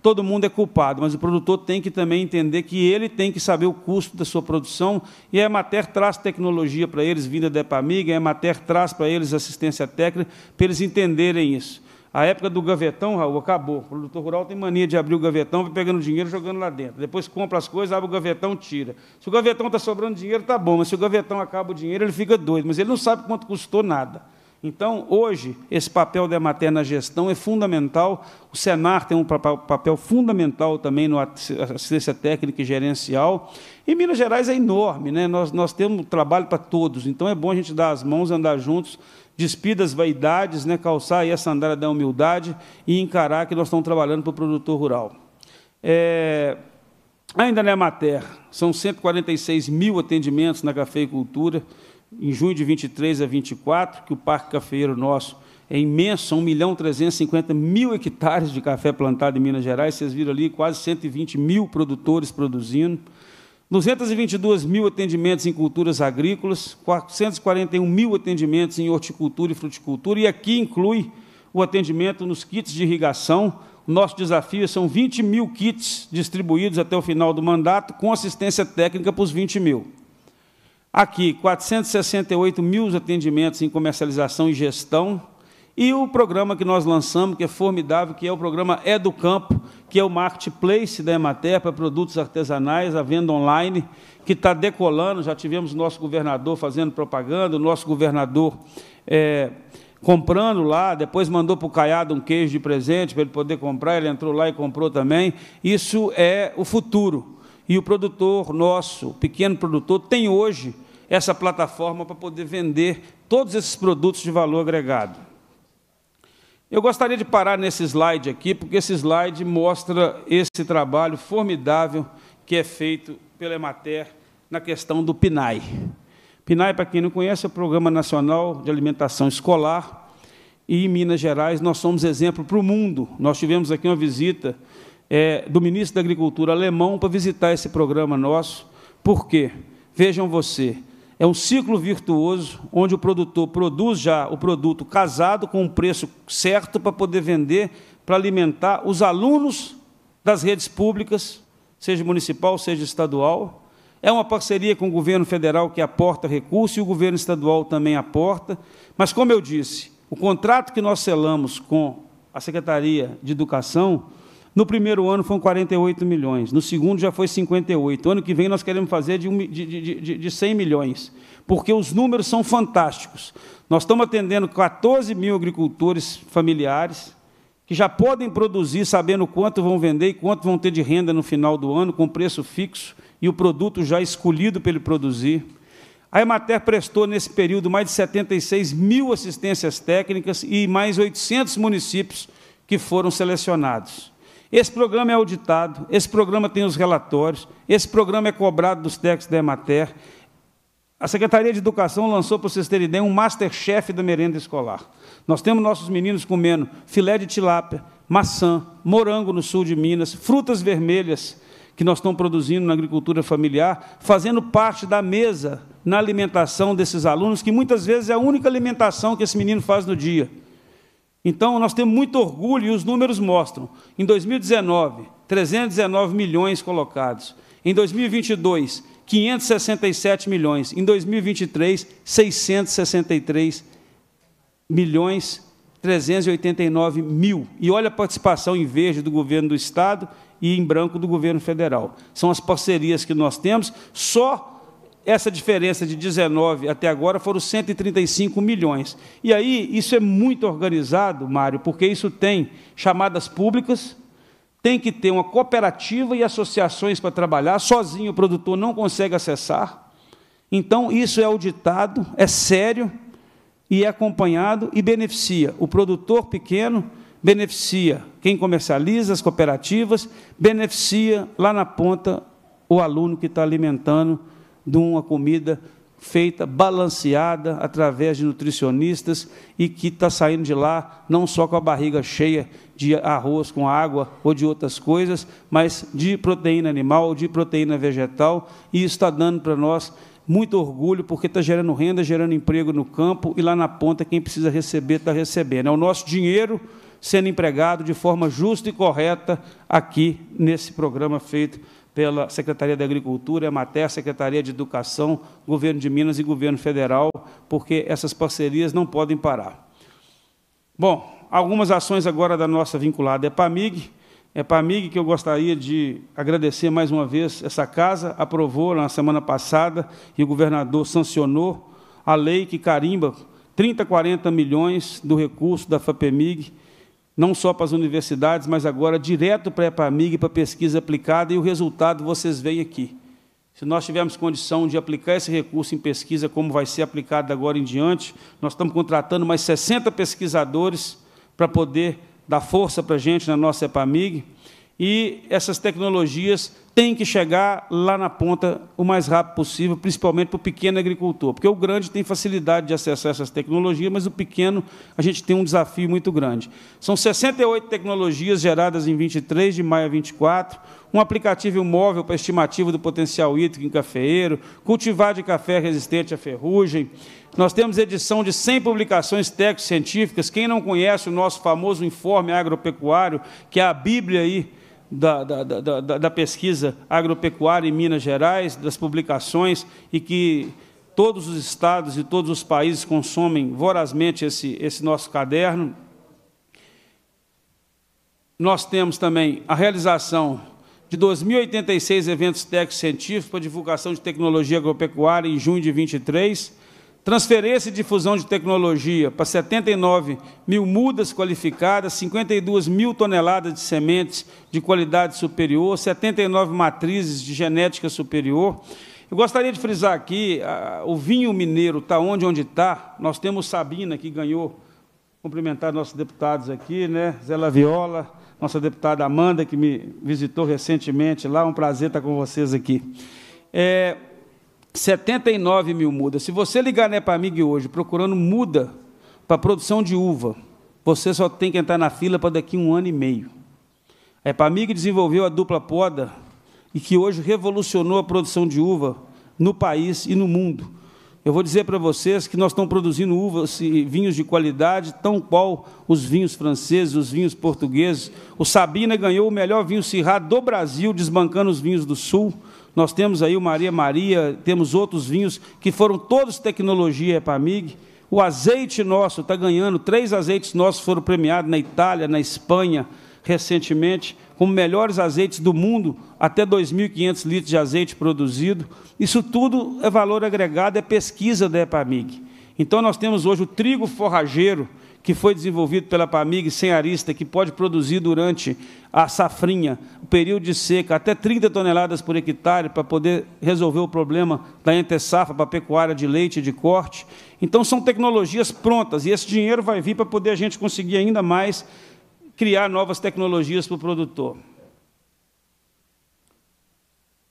B: todo mundo é culpado, mas o produtor tem que também entender que ele tem que saber o custo da sua produção, e a Emater traz tecnologia para eles, vinda da Epamiga, a Emater traz para eles assistência técnica, para eles entenderem isso. A época do gavetão, Raul, acabou. O produtor rural tem mania de abrir o gavetão, vai pegando dinheiro jogando lá dentro. Depois compra as coisas, abre o gavetão, tira. Se o gavetão está sobrando dinheiro, tá bom, mas se o gavetão acaba o dinheiro, ele fica doido, mas ele não sabe quanto custou nada. Então, hoje, esse papel da Emater na gestão é fundamental. O Senar tem um papel fundamental também no assistência técnica e gerencial. E Minas Gerais é enorme, né? nós, nós temos trabalho para todos, então é bom a gente dar as mãos, andar juntos despir das vaidades, né, calçar aí a sandália da humildade e encarar que nós estamos trabalhando para o produtor rural. É, ainda na Emater, são 146 mil atendimentos na cafeicultura, em junho de 23 a 24, que o Parque Cafeiro nosso é imenso, são 1 milhão 350 mil hectares de café plantado em Minas Gerais, vocês viram ali quase 120 mil produtores produzindo. 222 mil atendimentos em culturas agrícolas, 441 mil atendimentos em horticultura e fruticultura, e aqui inclui o atendimento nos kits de irrigação. nosso desafio é são 20 mil kits distribuídos até o final do mandato, com assistência técnica para os 20 mil. Aqui, 468 mil atendimentos em comercialização e gestão, e o programa que nós lançamos, que é formidável, que é o programa É do Campo, que é o marketplace da Emater para produtos artesanais, a venda online, que está decolando. Já tivemos nosso governador fazendo propaganda, o nosso governador é, comprando lá, depois mandou para o Caiado um queijo de presente para ele poder comprar, ele entrou lá e comprou também. Isso é o futuro. E o produtor nosso, o pequeno produtor, tem hoje essa plataforma para poder vender todos esses produtos de valor agregado. Eu gostaria de parar nesse slide aqui, porque esse slide mostra esse trabalho formidável que é feito pela Emater na questão do PNAE. PNAE, para quem não conhece, é o Programa Nacional de Alimentação Escolar, e em Minas Gerais nós somos exemplo para o mundo. Nós tivemos aqui uma visita é, do ministro da Agricultura alemão para visitar esse programa nosso. Por quê? Vejam você, é um ciclo virtuoso onde o produtor produz já o produto casado com um preço certo para poder vender, para alimentar os alunos das redes públicas, seja municipal, seja estadual. É uma parceria com o governo federal que aporta recursos e o governo estadual também aporta. Mas, como eu disse, o contrato que nós selamos com a Secretaria de Educação no primeiro ano foram 48 milhões, no segundo já foi 58. Ano que vem nós queremos fazer de, um, de, de, de 100 milhões, porque os números são fantásticos. Nós estamos atendendo 14 mil agricultores familiares, que já podem produzir sabendo quanto vão vender e quanto vão ter de renda no final do ano, com preço fixo e o produto já escolhido para ele produzir. A Emater prestou, nesse período, mais de 76 mil assistências técnicas e mais 800 municípios que foram selecionados. Esse programa é auditado, esse programa tem os relatórios, esse programa é cobrado dos técnicos da EMATER. A Secretaria de Educação lançou, para vocês terem ideia, um Masterchef da merenda escolar. Nós temos nossos meninos comendo filé de tilápia, maçã, morango no sul de Minas, frutas vermelhas que nós estamos produzindo na agricultura familiar, fazendo parte da mesa na alimentação desses alunos, que muitas vezes é a única alimentação que esse menino faz no dia. Então, nós temos muito orgulho e os números mostram. Em 2019, 319 milhões colocados. Em 2022, 567 milhões. Em 2023, 663 milhões 389 mil. E olha a participação em verde do governo do Estado e em branco do governo federal. São as parcerias que nós temos. Só essa diferença de 19 até agora foram 135 milhões. E aí, isso é muito organizado, Mário, porque isso tem chamadas públicas, tem que ter uma cooperativa e associações para trabalhar, sozinho o produtor não consegue acessar. Então, isso é auditado, é sério e é acompanhado e beneficia o produtor pequeno, beneficia quem comercializa, as cooperativas, beneficia lá na ponta o aluno que está alimentando de uma comida feita, balanceada, através de nutricionistas e que está saindo de lá não só com a barriga cheia de arroz com água ou de outras coisas, mas de proteína animal, de proteína vegetal, e isso está dando para nós muito orgulho, porque está gerando renda, gerando emprego no campo e lá na ponta quem precisa receber está recebendo. É o nosso dinheiro sendo empregado de forma justa e correta aqui nesse programa feito pela Secretaria da Agricultura, Emater, Secretaria de Educação, Governo de Minas e Governo Federal, porque essas parcerias não podem parar. Bom, algumas ações agora da nossa vinculada EPAMIG. É EPAMIG, é que eu gostaria de agradecer mais uma vez, essa casa aprovou na semana passada e o governador sancionou a lei que carimba 30, 40 milhões do recurso da FAPEMIG não só para as universidades, mas agora direto para a EPAMIG, para a pesquisa aplicada, e o resultado vocês veem aqui. Se nós tivermos condição de aplicar esse recurso em pesquisa, como vai ser aplicado agora em diante, nós estamos contratando mais 60 pesquisadores para poder dar força para a gente na nossa EPAMIG, e essas tecnologias tem que chegar lá na ponta o mais rápido possível, principalmente para o pequeno agricultor, porque o grande tem facilidade de acessar essas tecnologias, mas o pequeno a gente tem um desafio muito grande. São 68 tecnologias geradas em 23 de maio a 24, um aplicativo móvel para estimativa do potencial hídrico em cafeeiro, cultivar de café resistente à ferrugem. Nós temos edição de 100 publicações técnico-científicas. Quem não conhece o nosso famoso informe agropecuário, que é a Bíblia aí, da, da, da, da, pesquisa agropecuária em Minas Gerais, das publicações, e que todos os estados e todos os países consomem vorazmente esse, esse nosso caderno. Nós temos também a realização de 2.086 eventos técnicos científicos para divulgação de tecnologia agropecuária em junho de 23 Transferência e difusão de tecnologia para 79 mil mudas qualificadas, 52 mil toneladas de sementes de qualidade superior, 79 matrizes de genética superior. Eu gostaria de frisar aqui, a, o vinho mineiro está onde onde está. Nós temos Sabina, que ganhou, cumprimentar nossos deputados aqui, né? Zé Laviola, nossa deputada Amanda, que me visitou recentemente lá. Um prazer estar com vocês aqui. É, 79 mil mudas. Se você ligar na Epamig hoje procurando muda para produção de uva, você só tem que entrar na fila para daqui um ano e meio. A Epamig desenvolveu a dupla poda e que hoje revolucionou a produção de uva no país e no mundo. Eu vou dizer para vocês que nós estamos produzindo uvas e vinhos de qualidade, tão qual os vinhos franceses, os vinhos portugueses. O Sabina ganhou o melhor vinho cirrado do Brasil, desbancando os vinhos do Sul. Nós temos aí o Maria Maria, temos outros vinhos que foram todos tecnologia Epamig. É o azeite nosso está ganhando, três azeites nossos foram premiados na Itália, na Espanha, recentemente, como melhores azeites do mundo, até 2.500 litros de azeite produzido. Isso tudo é valor agregado, é pesquisa da né, Epamig. Então, nós temos hoje o trigo forrageiro, que foi desenvolvido pela Pamig sem arista, que pode produzir durante a safrinha, o período de seca, até 30 toneladas por hectare, para poder resolver o problema da entre-safra para pecuária de leite, e de corte. Então, são tecnologias prontas, e esse dinheiro vai vir para poder a gente conseguir ainda mais criar novas tecnologias para o produtor.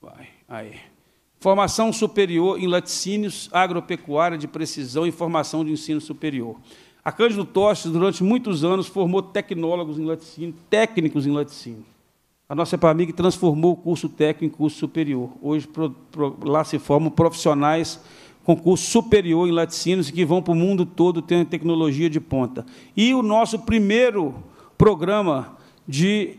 B: Vai, aí. Formação superior em laticínios, agropecuária de precisão e formação de ensino superior. A Cândido Tostes, durante muitos anos, formou tecnólogos em laticínio, técnicos em laticínio. A nossa EPAMIG é transformou o curso técnico em curso superior. Hoje, pro, pro, lá se formam profissionais com curso superior em laticínios que vão para o mundo todo tendo tecnologia de ponta. E o nosso primeiro programa de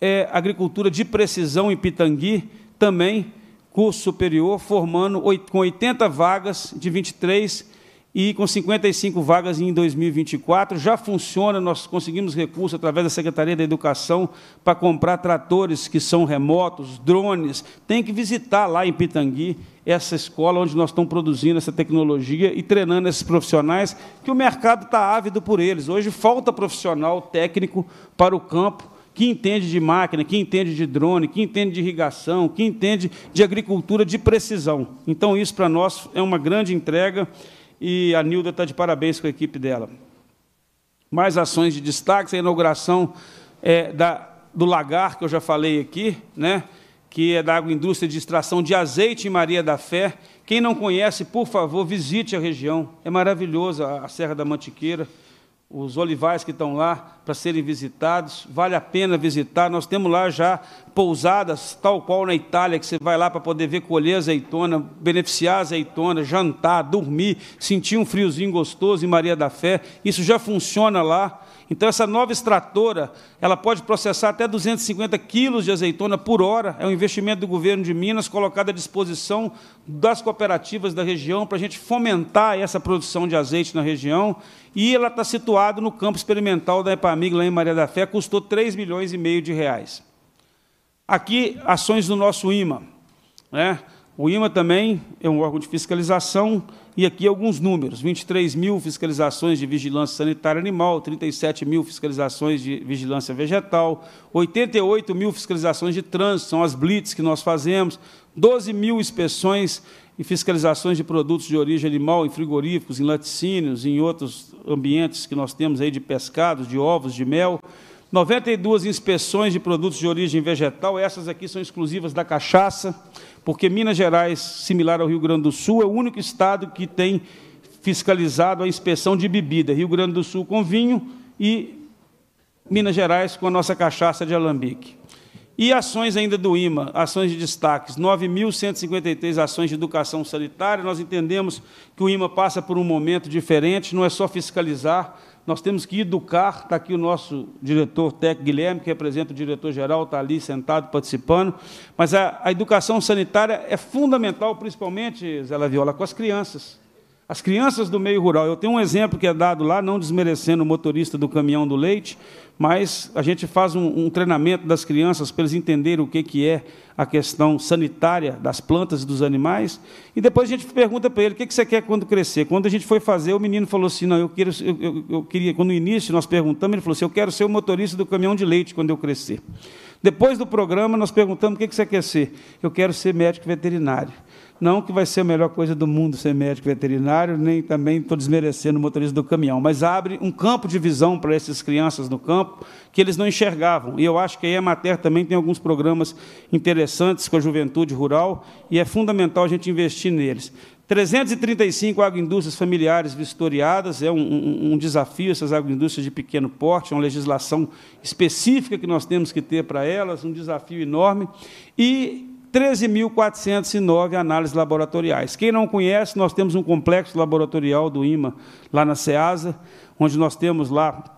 B: é, agricultura de precisão em Pitangui, também curso superior, formando com 80 vagas de 23 e com 55 vagas em 2024. Já funciona, nós conseguimos recurso através da Secretaria da Educação para comprar tratores que são remotos, drones. Tem que visitar lá em Pitangui essa escola onde nós estamos produzindo essa tecnologia e treinando esses profissionais, que o mercado está ávido por eles. Hoje falta profissional técnico para o campo que entende de máquina, que entende de drone, que entende de irrigação, que entende de agricultura de precisão. Então, isso para nós é uma grande entrega e a Nilda está de parabéns com a equipe dela. Mais ações de destaque, a inauguração é, da, do lagar, que eu já falei aqui, né? que é da agroindústria de extração de azeite em Maria da Fé. Quem não conhece, por favor, visite a região. É maravilhosa a Serra da Mantiqueira os olivais que estão lá para serem visitados, vale a pena visitar. Nós temos lá já pousadas, tal qual na Itália, que você vai lá para poder ver colher azeitona, beneficiar azeitona, jantar, dormir, sentir um friozinho gostoso em Maria da Fé. Isso já funciona lá. Então, essa nova extratora, ela pode processar até 250 quilos de azeitona por hora. É um investimento do governo de Minas colocado à disposição das cooperativas da região para a gente fomentar essa produção de azeite na região. E ela está situada no campo experimental da Epamig, lá em Maria da Fé, custou 3 milhões e meio de reais. Aqui, ações do nosso IMA. Né? O IMA também é um órgão de fiscalização e aqui alguns números: 23 mil fiscalizações de vigilância sanitária animal, 37 mil fiscalizações de vigilância vegetal, 88 mil fiscalizações de trânsito, são as blitz que nós fazemos, 12 mil inspeções e fiscalizações de produtos de origem animal em frigoríficos, em laticínios, em outros ambientes que nós temos aí de pescados, de ovos, de mel. 92 inspeções de produtos de origem vegetal, essas aqui são exclusivas da cachaça porque Minas Gerais, similar ao Rio Grande do Sul, é o único estado que tem fiscalizado a inspeção de bebida. Rio Grande do Sul com vinho e Minas Gerais com a nossa cachaça de alambique. E ações ainda do IMA, ações de destaques, 9.153 ações de educação sanitária. Nós entendemos que o IMA passa por um momento diferente, não é só fiscalizar, nós temos que educar, está aqui o nosso diretor técnico Guilherme, que representa o diretor-geral, está ali sentado, participando. Mas a, a, educação sanitária é fundamental, principalmente, Zé Laviola, com as crianças. As crianças do meio rural. Eu tenho um exemplo que é dado lá, não desmerecendo o motorista do caminhão do leite, mas a gente faz um, um, treinamento das crianças para eles entenderem o que, que é a questão sanitária das plantas e dos animais, e depois a gente pergunta para ele o que, que você quer quando crescer. Quando a gente foi fazer, o menino falou assim, não, eu, quero, eu, eu, eu queria, quando no início nós perguntamos, ele falou assim, eu quero ser o motorista do caminhão de leite quando eu crescer. Depois do programa, nós perguntamos o que, que você quer ser. Eu quero ser médico veterinário. Não que vai ser a melhor coisa do mundo ser médico veterinário, nem também estou desmerecendo o motorista do caminhão, mas abre um campo de visão para essas crianças no campo que eles não enxergavam. E eu acho que a EMATER também tem alguns programas interessantes com a juventude rural e é fundamental a gente investir neles. 335 agroindústrias familiares vistoriadas, é um, um, um, desafio essas agroindústrias de pequeno porte, é uma legislação específica que nós temos que ter para elas, um desafio enorme. E 13.409 análises laboratoriais. Quem não conhece, nós temos um complexo laboratorial do IMA lá na SEASA, onde nós temos lá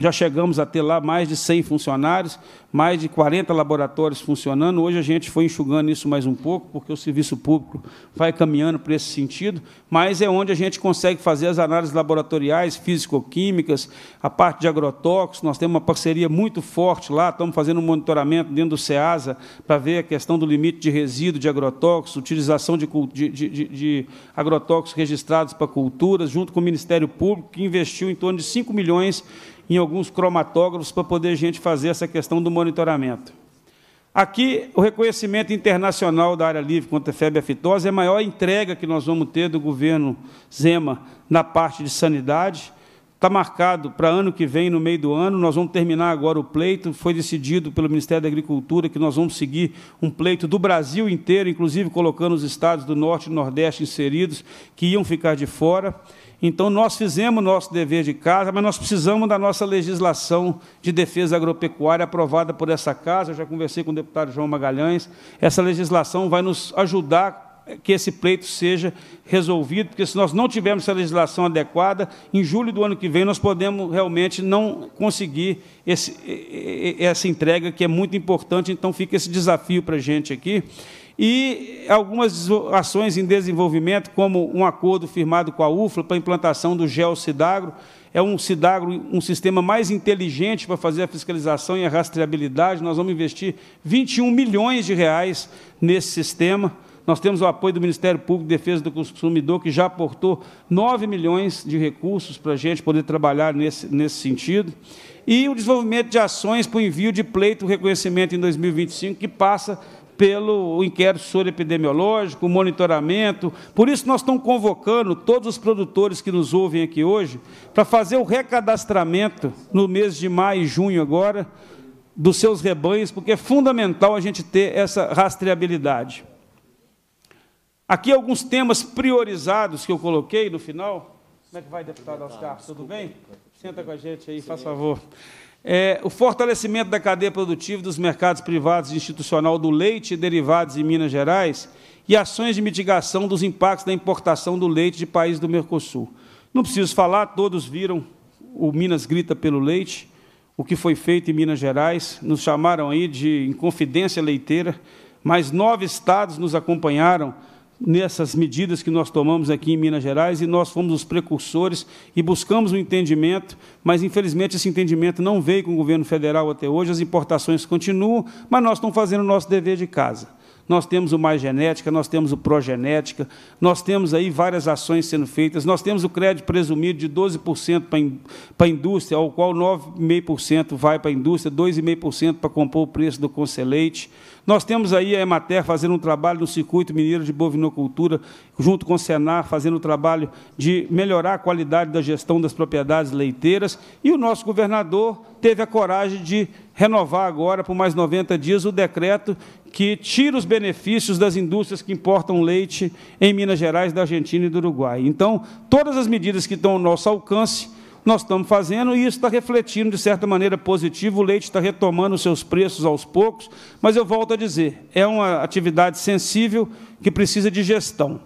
B: já chegamos a ter lá mais de 100 funcionários, mais de 40 laboratórios funcionando. Hoje a gente foi enxugando isso mais um pouco, porque o serviço público vai caminhando para esse sentido, mas é onde a gente consegue fazer as análises laboratoriais, físico-químicas, a parte de agrotóxicos. Nós temos uma parceria muito forte lá, estamos fazendo um monitoramento dentro do SEASA para ver a questão do limite de resíduo de agrotóxicos, utilização de, de, de, de agrotóxicos registrados para culturas, junto com o Ministério Público, que investiu em torno de 5 milhões de em alguns cromatógrafos para poder a gente fazer essa questão do monitoramento. Aqui, o reconhecimento internacional da área livre contra a febre aftosa é a maior entrega que nós vamos ter do governo Zema na parte de sanidade. Está marcado para ano que vem, no meio do ano, nós vamos terminar agora o pleito. Foi decidido pelo Ministério da Agricultura que nós vamos seguir um pleito do Brasil inteiro, inclusive colocando os estados do Norte e Nordeste inseridos, que iam ficar de fora. Então, nós fizemos nosso dever de casa, mas nós precisamos da nossa legislação de defesa agropecuária aprovada por essa casa. Eu já conversei com o deputado João Magalhães. Essa legislação vai nos ajudar que esse pleito seja resolvido, porque se nós não tivermos essa legislação adequada, em julho do ano que vem nós podemos realmente não conseguir esse, essa entrega, que é muito importante. Então, fica esse desafio para a gente aqui e algumas ações em desenvolvimento, como um acordo firmado com a UFLA para a implantação do GeoCidagro. É um Cidagro, um sistema mais inteligente para fazer a fiscalização e a rastreabilidade. Nós vamos investir 21 milhões de reais nesse sistema. Nós temos o apoio do Ministério Público de Defesa do Consumidor, que já aportou 9 milhões de recursos para a gente poder trabalhar nesse, nesse sentido. E o desenvolvimento de ações para o envio de pleito reconhecimento em 2025, que passa pelo inquérito soro epidemiológico, monitoramento. Por isso, nós estamos convocando todos os produtores que nos ouvem aqui hoje para fazer o recadastramento no mês de maio e junho agora dos seus rebanhos, porque é fundamental a gente ter essa rastreabilidade. Aqui alguns temas priorizados que eu coloquei no final. Como é que vai, deputado Oscar? Tudo bem? Senta com a gente aí, faz favor. É, o fortalecimento da cadeia produtiva dos mercados privados e institucional do leite e derivados em Minas Gerais e ações de mitigação dos impactos da importação do leite de países do Mercosul. Não preciso falar, todos viram o Minas Grita pelo Leite, o que foi feito em Minas Gerais, nos chamaram aí de Inconfidência Leiteira, mais nove estados nos acompanharam nessas medidas que nós tomamos aqui em Minas Gerais e nós fomos os precursores e buscamos um entendimento, mas infelizmente esse entendimento não veio com o governo federal até hoje, as importações continuam, mas nós estamos fazendo o nosso dever de casa. Nós temos o Mais Genética, nós temos o Progenética, nós temos aí várias ações sendo feitas, nós temos o crédito presumido de 12% para a indústria, ao qual 9,5% vai para a indústria, 2,5% para compor o preço do conselheiro nós temos aí a Emater fazendo um trabalho no Circuito Mineiro de Bovinocultura, junto com o Senar, fazendo o um trabalho de melhorar a qualidade da gestão das propriedades leiteiras. E o nosso governador teve a coragem de renovar agora, por mais 90 dias, o decreto que tira os benefícios das indústrias que importam leite em Minas Gerais, da Argentina e do Uruguai. Então, todas as medidas que estão ao nosso alcance nós estamos fazendo e isso está refletindo de certa maneira positivo. O leite está retomando os seus preços aos poucos, mas eu volto a dizer, é uma atividade sensível que precisa de gestão.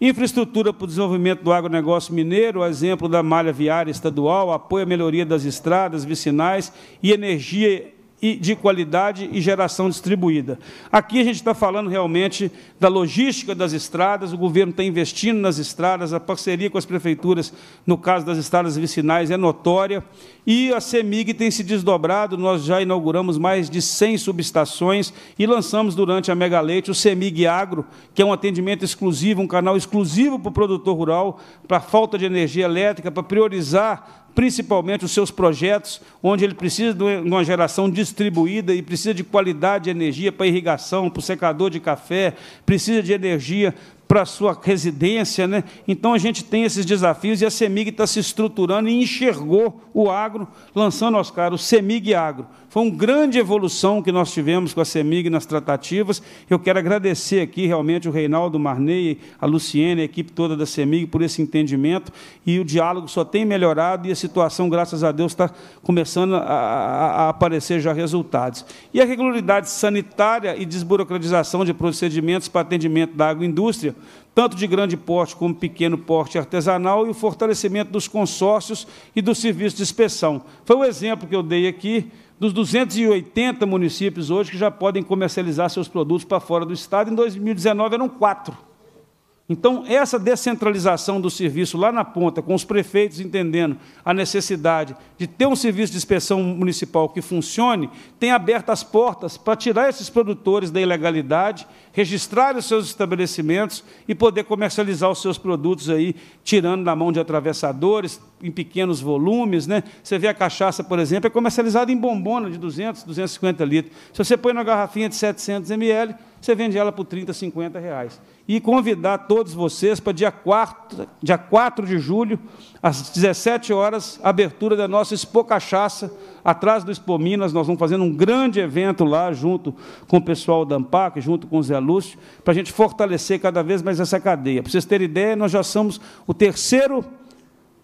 B: Infraestrutura para o desenvolvimento do agronegócio mineiro, exemplo da malha viária estadual, apoio à melhoria das estradas vicinais e energia e de qualidade e geração distribuída. Aqui a gente está falando realmente da logística das estradas, o governo está investindo nas estradas, a parceria com as prefeituras, no caso das estradas vicinais, é notória, e a CEMIG tem se desdobrado, nós já inauguramos mais de 100 subestações e lançamos durante a Mega Leite o CEMIG Agro, que é um atendimento exclusivo, um canal exclusivo para o produtor rural, para a falta de energia elétrica, para priorizar principalmente os seus projetos, onde ele precisa de uma geração distribuída e precisa de qualidade de energia para irrigação, para o secador de café, precisa de energia para a sua residência. Né? Então, a gente tem esses desafios e a CEMIG está se estruturando e enxergou o agro, lançando, Oscar, o CEMIG Agro, foi uma grande evolução que nós tivemos com a CEMIG nas tratativas. Eu quero agradecer aqui realmente o Reinaldo Marnei, a Luciene, a equipe toda da CEMIG por esse entendimento. E o diálogo só tem melhorado e a situação, graças a Deus, está começando a, a, a aparecer já resultados. E a regularidade sanitária e desburocratização de procedimentos para atendimento da agroindústria, tanto de grande porte como pequeno porte artesanal, e o fortalecimento dos consórcios e dos serviços de inspeção. Foi o exemplo que eu dei aqui dos 280 municípios hoje que já podem comercializar seus produtos para fora do Estado, em 2019 eram quatro. Então, essa descentralização do serviço lá na ponta, com os prefeitos entendendo a necessidade de ter um serviço de inspeção municipal que funcione, tem aberto as portas para tirar esses produtores da ilegalidade, registrar os seus estabelecimentos e poder comercializar os seus produtos aí, tirando da mão de atravessadores, em pequenos volumes, né? Você vê a cachaça, por exemplo, é comercializada em bombona de 200, 250 litros. Se você põe numa garrafinha de 700 ml, você vende ela por 30, 50 reais. E convidar todos vocês para dia 4, dia 4 de julho, às 17 horas, abertura da nossa Expo Cachaça, atrás do Expo Minas. Nós vamos fazendo um grande evento lá, junto com o pessoal da Ampac, junto com o Zé Lúcio, para a gente fortalecer cada vez mais essa cadeia. Para vocês terem ideia, nós já somos o terceiro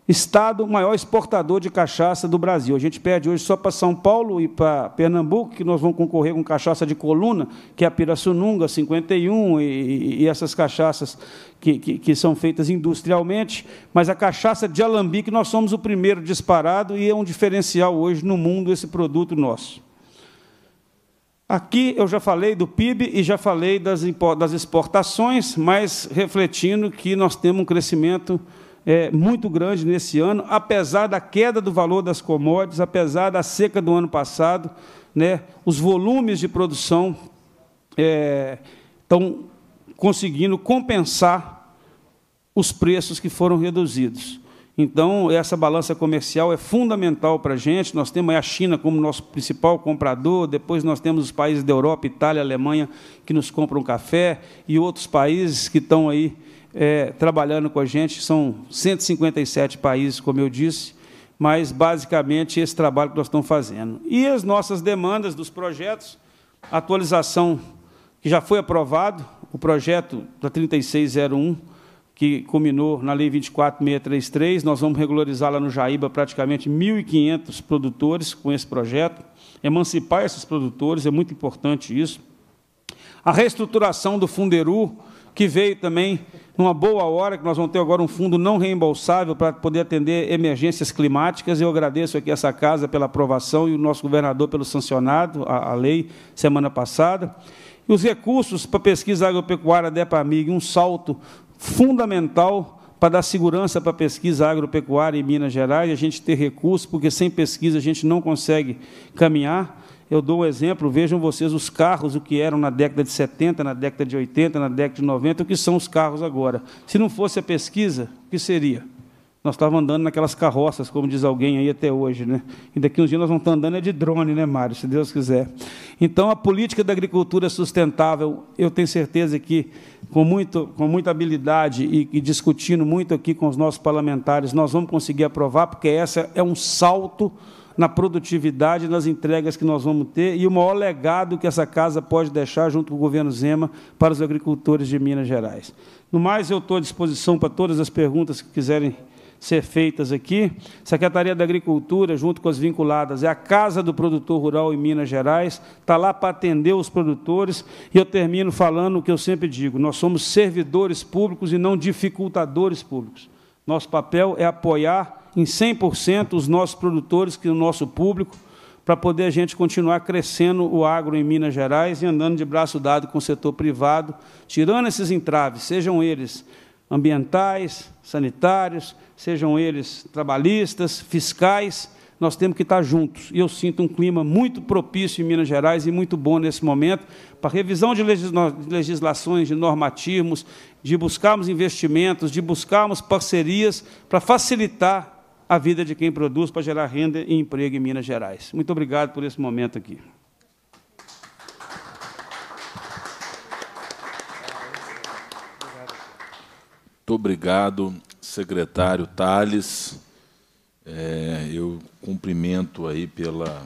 B: estado maior exportador de cachaça do Brasil. A gente pede hoje só para São Paulo e para Pernambuco, que nós vamos concorrer com cachaça de coluna, que é a Pirassununga 51 e, e essas cachaças que, que, que, são feitas industrialmente, mas a cachaça de alambique nós somos o primeiro disparado e é um diferencial hoje no mundo esse produto nosso. Aqui eu já falei do PIB e já falei das, das exportações, mas refletindo que nós temos um crescimento é, muito grande nesse ano, apesar da queda do valor das commodities, apesar da seca do ano passado, né, os volumes de produção estão é, conseguindo compensar os preços que foram reduzidos. Então, essa balança comercial é fundamental para a gente. Nós temos a China como nosso principal comprador, depois nós temos os países da Europa, Itália, Alemanha, que nos compram café, e outros países que estão aí é, trabalhando com a gente, são 157 países, como eu disse, mas basicamente esse trabalho que nós estamos fazendo. E as nossas demandas dos projetos, atualização que já foi aprovado, o projeto da 3601, que culminou na Lei 24633, nós vamos regularizar lá no Jaíba praticamente 1.500 produtores com esse projeto, emancipar esses produtores, é muito importante isso. A reestruturação do Funderu, que veio também numa boa hora, que nós vamos ter agora um fundo não reembolsável para poder atender emergências climáticas. Eu agradeço aqui essa casa pela aprovação e o nosso governador pelo sancionado, a, a lei, semana passada. E os recursos para pesquisa agropecuária DEPAMIG, um salto fundamental para dar segurança para a pesquisa agropecuária em Minas Gerais, a gente ter recursos, porque sem pesquisa a gente não consegue caminhar. Eu dou um exemplo, vejam vocês os carros, o que eram na década de 70, na década de 80, na década de 90, o que são os carros agora. Se não fosse a pesquisa, o que seria? Nós estávamos andando naquelas carroças, como diz alguém aí até hoje, né? E daqui uns dias nós vamos estar tá andando é de drone, né, Mário? Se Deus quiser. Então, a política da agricultura é sustentável, eu tenho certeza que, com, muito, com muita habilidade e, e discutindo muito aqui com os nossos parlamentares, nós vamos conseguir aprovar, porque essa é um salto na produtividade, nas entregas que nós vamos ter e o maior legado que essa casa pode deixar junto com o governo Zema para os agricultores de Minas Gerais. No mais, eu estou à disposição para todas as perguntas que quiserem ser feitas aqui. Secretaria da Agricultura, junto com as vinculadas, é a Casa do Produtor Rural em Minas Gerais, está lá para atender os produtores. E eu termino falando o que eu sempre digo: nós somos servidores públicos e não dificultadores públicos. Nosso papel é apoiar em 100% os nossos produtores, que o nosso público, para poder a gente continuar crescendo o agro em Minas Gerais e andando de braço dado com o setor privado, tirando esses entraves, sejam eles ambientais, sanitários, sejam eles trabalhistas, fiscais, nós temos que estar juntos. E eu sinto um clima muito propício em Minas Gerais e muito bom nesse momento para revisão de legislações, de normativos, de buscarmos investimentos, de buscarmos parcerias para facilitar a vida de quem produz para gerar renda e emprego em Minas Gerais. Muito obrigado por esse momento aqui.
A: Muito obrigado, secretário Tales.
B: É,
A: eu cumprimento aí pela,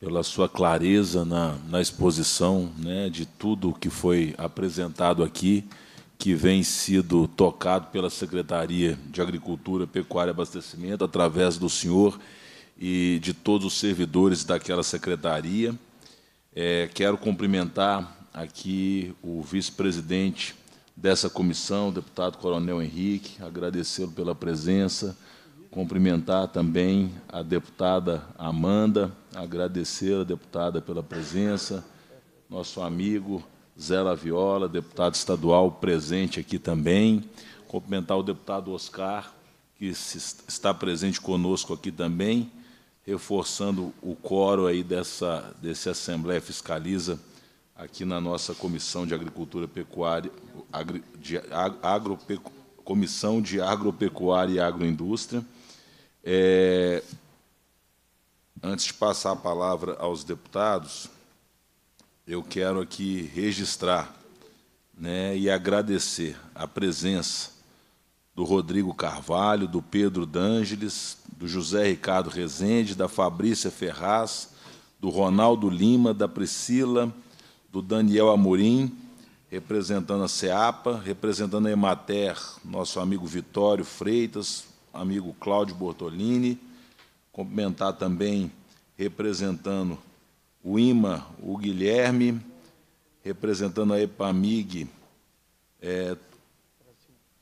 A: pela sua clareza na, na exposição né, de tudo que foi apresentado aqui que vem sido tocado pela Secretaria de Agricultura, Pecuária e Abastecimento, através do senhor e de todos os servidores daquela secretaria. É, quero cumprimentar aqui o vice-presidente dessa comissão, o deputado Coronel Henrique, agradecê-lo pela presença, cumprimentar também a deputada Amanda, agradecer a deputada pela presença, nosso amigo Zé Viola, deputado estadual presente aqui também. Cumprimentar o deputado Oscar, que está presente conosco aqui também, reforçando o coro aí dessa, desse Assembleia Fiscaliza aqui na nossa Comissão de Agricultura Pecuária, agri, de Comissão de Agropecuária e Agroindústria. É, antes de passar a palavra aos deputados, eu quero aqui registrar né, e agradecer a presença do Rodrigo Carvalho, do Pedro D'Angeles, do José Ricardo Rezende, da Fabrícia Ferraz, do Ronaldo Lima, da Priscila, do Daniel Amorim, representando a CEAPA, representando a Emater, nosso amigo Vitório Freitas, amigo Cláudio Bortolini, cumprimentar também representando o IMA, o Guilherme, representando a EPAMIG, é,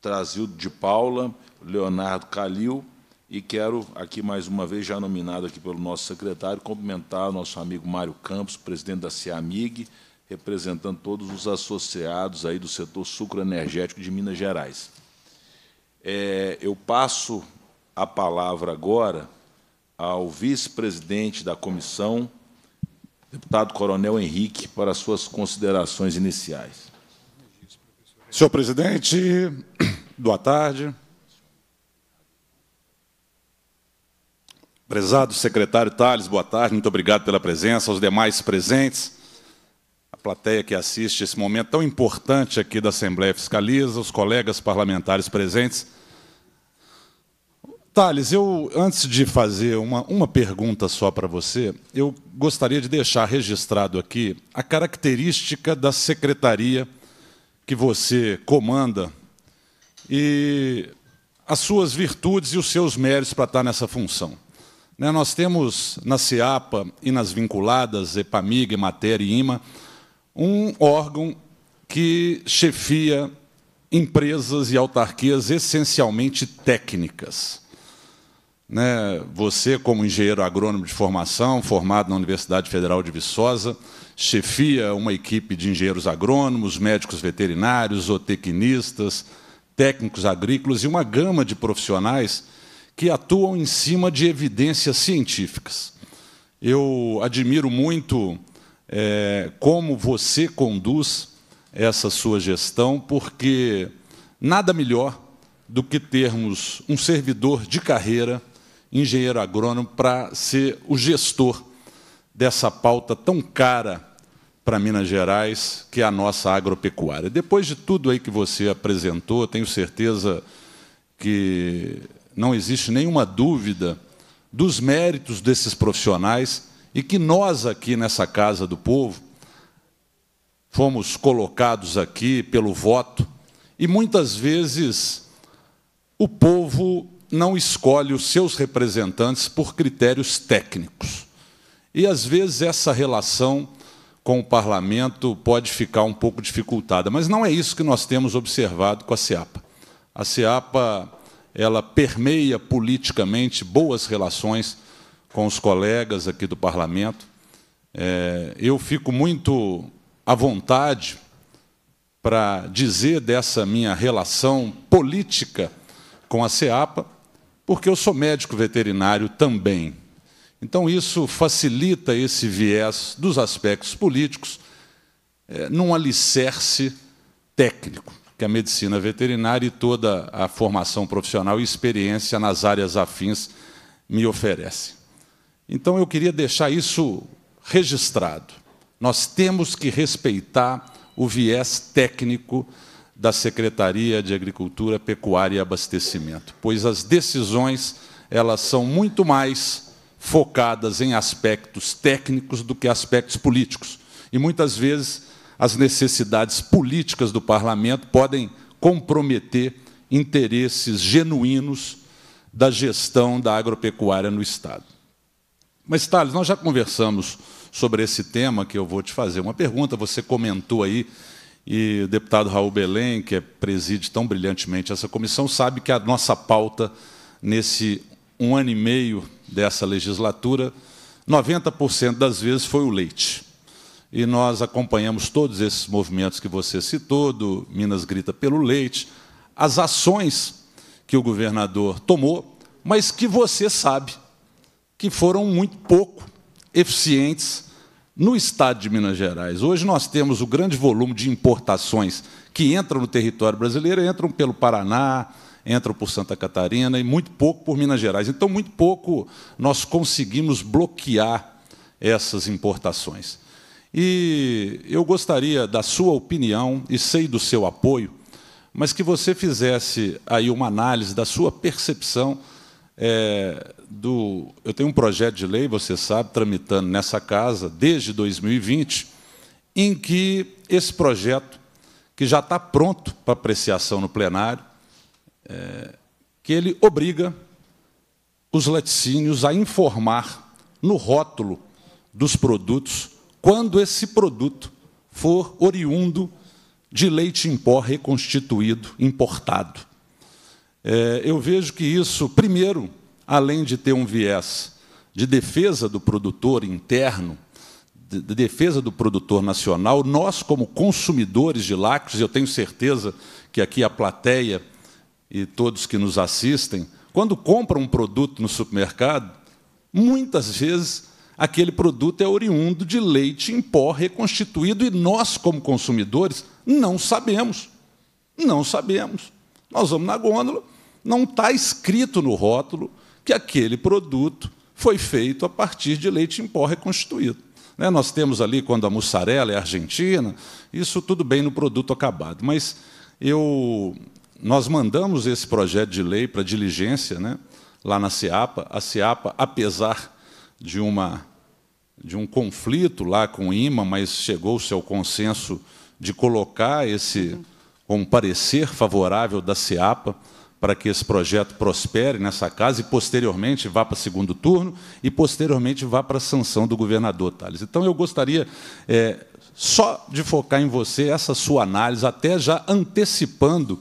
A: Trazildo de Paula, Leonardo Calil, e quero aqui mais uma vez, já nominado aqui pelo nosso secretário, cumprimentar nosso amigo Mário Campos, presidente da CEAMIG, representando todos os associados aí do setor sucroenergético de Minas Gerais. É, eu passo a palavra agora ao vice-presidente da comissão, Deputado Coronel Henrique, para suas considerações iniciais. Senhor presidente, boa tarde.
C: Prezado secretário Tales, boa tarde, muito obrigado pela presença, aos demais presentes, a plateia que assiste esse momento tão importante aqui da Assembleia Fiscaliza, os colegas parlamentares presentes. Thales, eu, antes de fazer uma, uma pergunta só para você, eu gostaria de deixar registrado aqui a característica da secretaria que você comanda e as suas virtudes e os seus méritos para estar nessa função. Né, nós temos na Ciapa e nas vinculadas, EPAMIG, Matéria e IMA, um órgão que chefia empresas e autarquias essencialmente técnicas. Né? Você, como engenheiro agrônomo de formação, formado na Universidade Federal de Viçosa, chefia uma equipe de engenheiros agrônomos, médicos veterinários, zootecnistas, técnicos agrícolas e uma gama de profissionais que atuam em cima de evidências científicas. Eu admiro muito é, como você conduz essa sua gestão, porque nada melhor do que termos um servidor de carreira engenheiro agrônomo para ser o gestor dessa pauta tão cara para Minas Gerais, que é a nossa agropecuária. Depois de tudo aí que você apresentou, tenho certeza que não existe nenhuma dúvida dos méritos desses profissionais e que nós aqui nessa Casa do Povo fomos colocados aqui pelo voto e muitas vezes o povo não escolhe os seus representantes por critérios técnicos. E às vezes essa relação com o parlamento pode ficar um pouco dificultada, mas não é isso que nós temos observado com a CEAPA. A CEAPA ela permeia politicamente boas relações com os colegas aqui do parlamento. É, eu fico muito à vontade para dizer dessa minha relação política com a CEAPA, porque eu sou médico veterinário também. Então, isso facilita esse viés dos aspectos políticos é, num alicerce técnico, que é a medicina veterinária e toda a formação profissional e experiência nas áreas afins me oferece. Então, eu queria deixar isso registrado. Nós temos que respeitar o viés técnico da Secretaria de Agricultura, Pecuária e Abastecimento, pois as decisões elas são muito mais focadas em aspectos técnicos do que aspectos políticos. E muitas vezes as necessidades políticas do parlamento podem comprometer interesses genuínos da gestão da agropecuária no Estado. Mas, Thales, nós já conversamos sobre esse tema, que eu vou te fazer uma pergunta, você comentou aí e o deputado Raul Belém, que é, preside tão brilhantemente essa comissão, sabe que a nossa pauta, nesse um ano e meio dessa legislatura, 90% das vezes foi o leite. E nós acompanhamos todos esses movimentos que você citou, do Minas Grita pelo Leite, as ações que o governador tomou, mas que você sabe que foram muito pouco eficientes no estado de Minas Gerais, hoje nós temos o grande volume de importações que entram no território brasileiro, entram pelo Paraná, entram por Santa Catarina e muito pouco por Minas Gerais. Então, muito pouco nós conseguimos bloquear essas importações. E eu gostaria da sua opinião e sei do seu apoio, mas que você fizesse aí uma análise da sua percepção é, do, eu tenho um projeto de lei, você sabe, tramitando nessa casa desde 2020, em que esse projeto, que já está pronto para apreciação no plenário, é, que ele obriga os laticínios a informar no rótulo dos produtos quando esse produto for oriundo de leite em pó reconstituído, importado. É, eu vejo que isso, primeiro, além de ter um viés de defesa do produtor interno, de defesa do produtor nacional, nós, como consumidores de lácteos, eu tenho certeza que aqui a plateia e todos que nos assistem, quando compram um produto no supermercado, muitas vezes aquele produto é oriundo de leite em pó reconstituído e nós, como consumidores, não sabemos. Não sabemos. Nós vamos na gôndola, não está escrito no rótulo que aquele produto foi feito a partir de leite em pó reconstituído. Né? Nós temos ali, quando a mussarela é argentina, isso tudo bem no produto acabado. Mas eu, nós mandamos esse projeto de lei para diligência né, lá na Seapa, A Seapa, apesar de, uma, de um conflito lá com o IMA, mas chegou-se ao consenso de colocar esse um parecer favorável da Seapa para que esse projeto prospere nessa casa e, posteriormente, vá para o segundo turno e, posteriormente, vá para a sanção do governador Tales. Então, eu gostaria é, só de focar em você essa sua análise, até já antecipando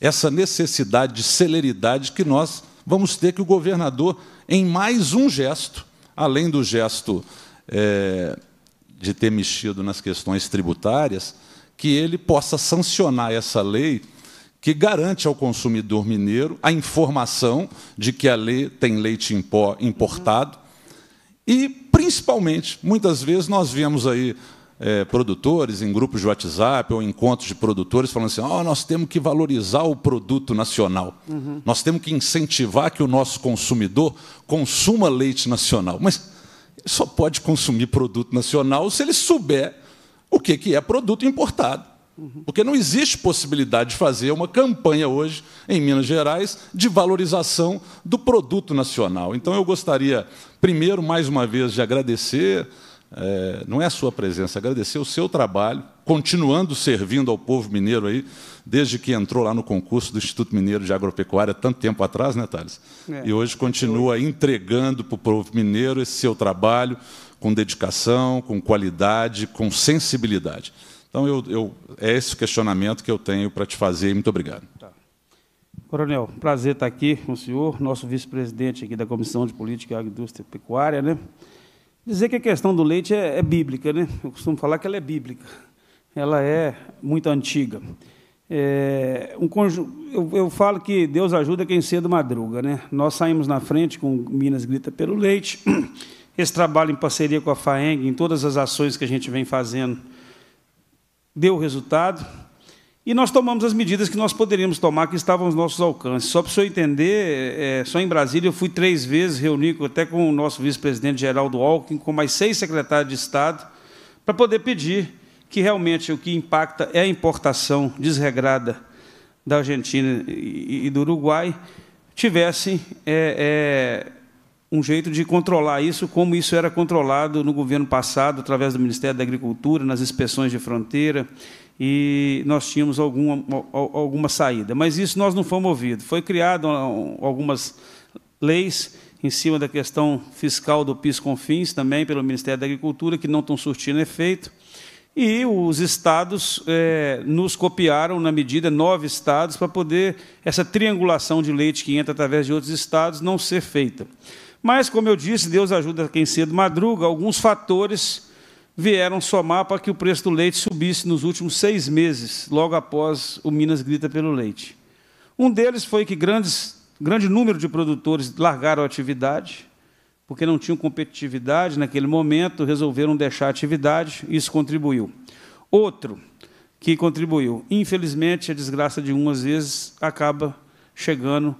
C: essa necessidade de celeridade que nós vamos ter que o governador, em mais um gesto, além do gesto é, de ter mexido nas questões tributárias, que ele possa sancionar essa lei que garante ao consumidor mineiro a informação de que a lei tem leite em pó importado. E, principalmente, muitas vezes nós vemos aí é, produtores em grupos de WhatsApp ou encontros de produtores falando assim: oh, nós temos que valorizar o produto nacional, uhum. nós temos que incentivar que o nosso consumidor consuma leite nacional. Mas ele só pode consumir produto nacional se ele souber o que é produto importado. Uhum. Porque não existe possibilidade de fazer uma campanha hoje em Minas Gerais de valorização do produto nacional. Então eu gostaria, primeiro, mais uma vez, de agradecer, é, não é a sua presença, agradecer o seu trabalho, continuando servindo ao povo mineiro aí, desde que entrou lá no concurso do Instituto Mineiro de Agropecuária, tanto tempo atrás, né, Thales? É. E hoje continua entregando para o povo mineiro esse seu trabalho com dedicação, com qualidade, com sensibilidade. Então, eu, eu, é esse questionamento que eu tenho para te fazer. Muito obrigado. Tá.
B: Coronel, prazer estar tá aqui com o senhor, nosso vice-presidente aqui da Comissão de Política, Agroindústria e Pecuária. Né? Dizer que a questão do leite é, é, bíblica, né? eu costumo falar que ela é bíblica, ela é muito antiga. É, um conju... eu, eu falo que Deus ajuda quem cedo madruga. Né? Nós saímos na frente com Minas Grita pelo Leite, esse trabalho em parceria com a FAENG, em todas as ações que a gente vem fazendo deu resultado, e nós tomamos as medidas que nós poderíamos tomar, que estavam aos nossos alcances. Só para o senhor entender, é, é só em Brasília eu fui três vezes reunir até com o nosso vice-presidente Geraldo Alckmin, com mais seis secretários de Estado, para poder pedir que realmente o que impacta é a importação desregrada da Argentina e, e do Uruguai, tivessem é, é, um jeito de controlar isso, como isso era controlado no governo passado, através do Ministério da Agricultura, nas inspeções de fronteira, e nós tínhamos alguma, alguma saída. Mas isso nós não fomos ouvidos. Foi criado ah, algumas leis em cima da questão fiscal do PIS-CONFINS, também pelo Ministério da Agricultura, que não estão surtindo efeito. E os estados é, nos copiaram, na medida, nove estados, para poder essa triangulação de leite que entra através de outros estados não ser feita. Mas, como eu disse, Deus ajuda quem cedo madruga. Alguns fatores vieram somar para que o preço do leite subisse nos últimos seis meses, logo após o Minas Grita pelo Leite. Um deles foi que grandes, grande número de produtores largaram a atividade, porque não tinham competitividade naquele momento, resolveram deixar a atividade, isso contribuiu. Outro que contribuiu, infelizmente, a desgraça de um às vezes acaba chegando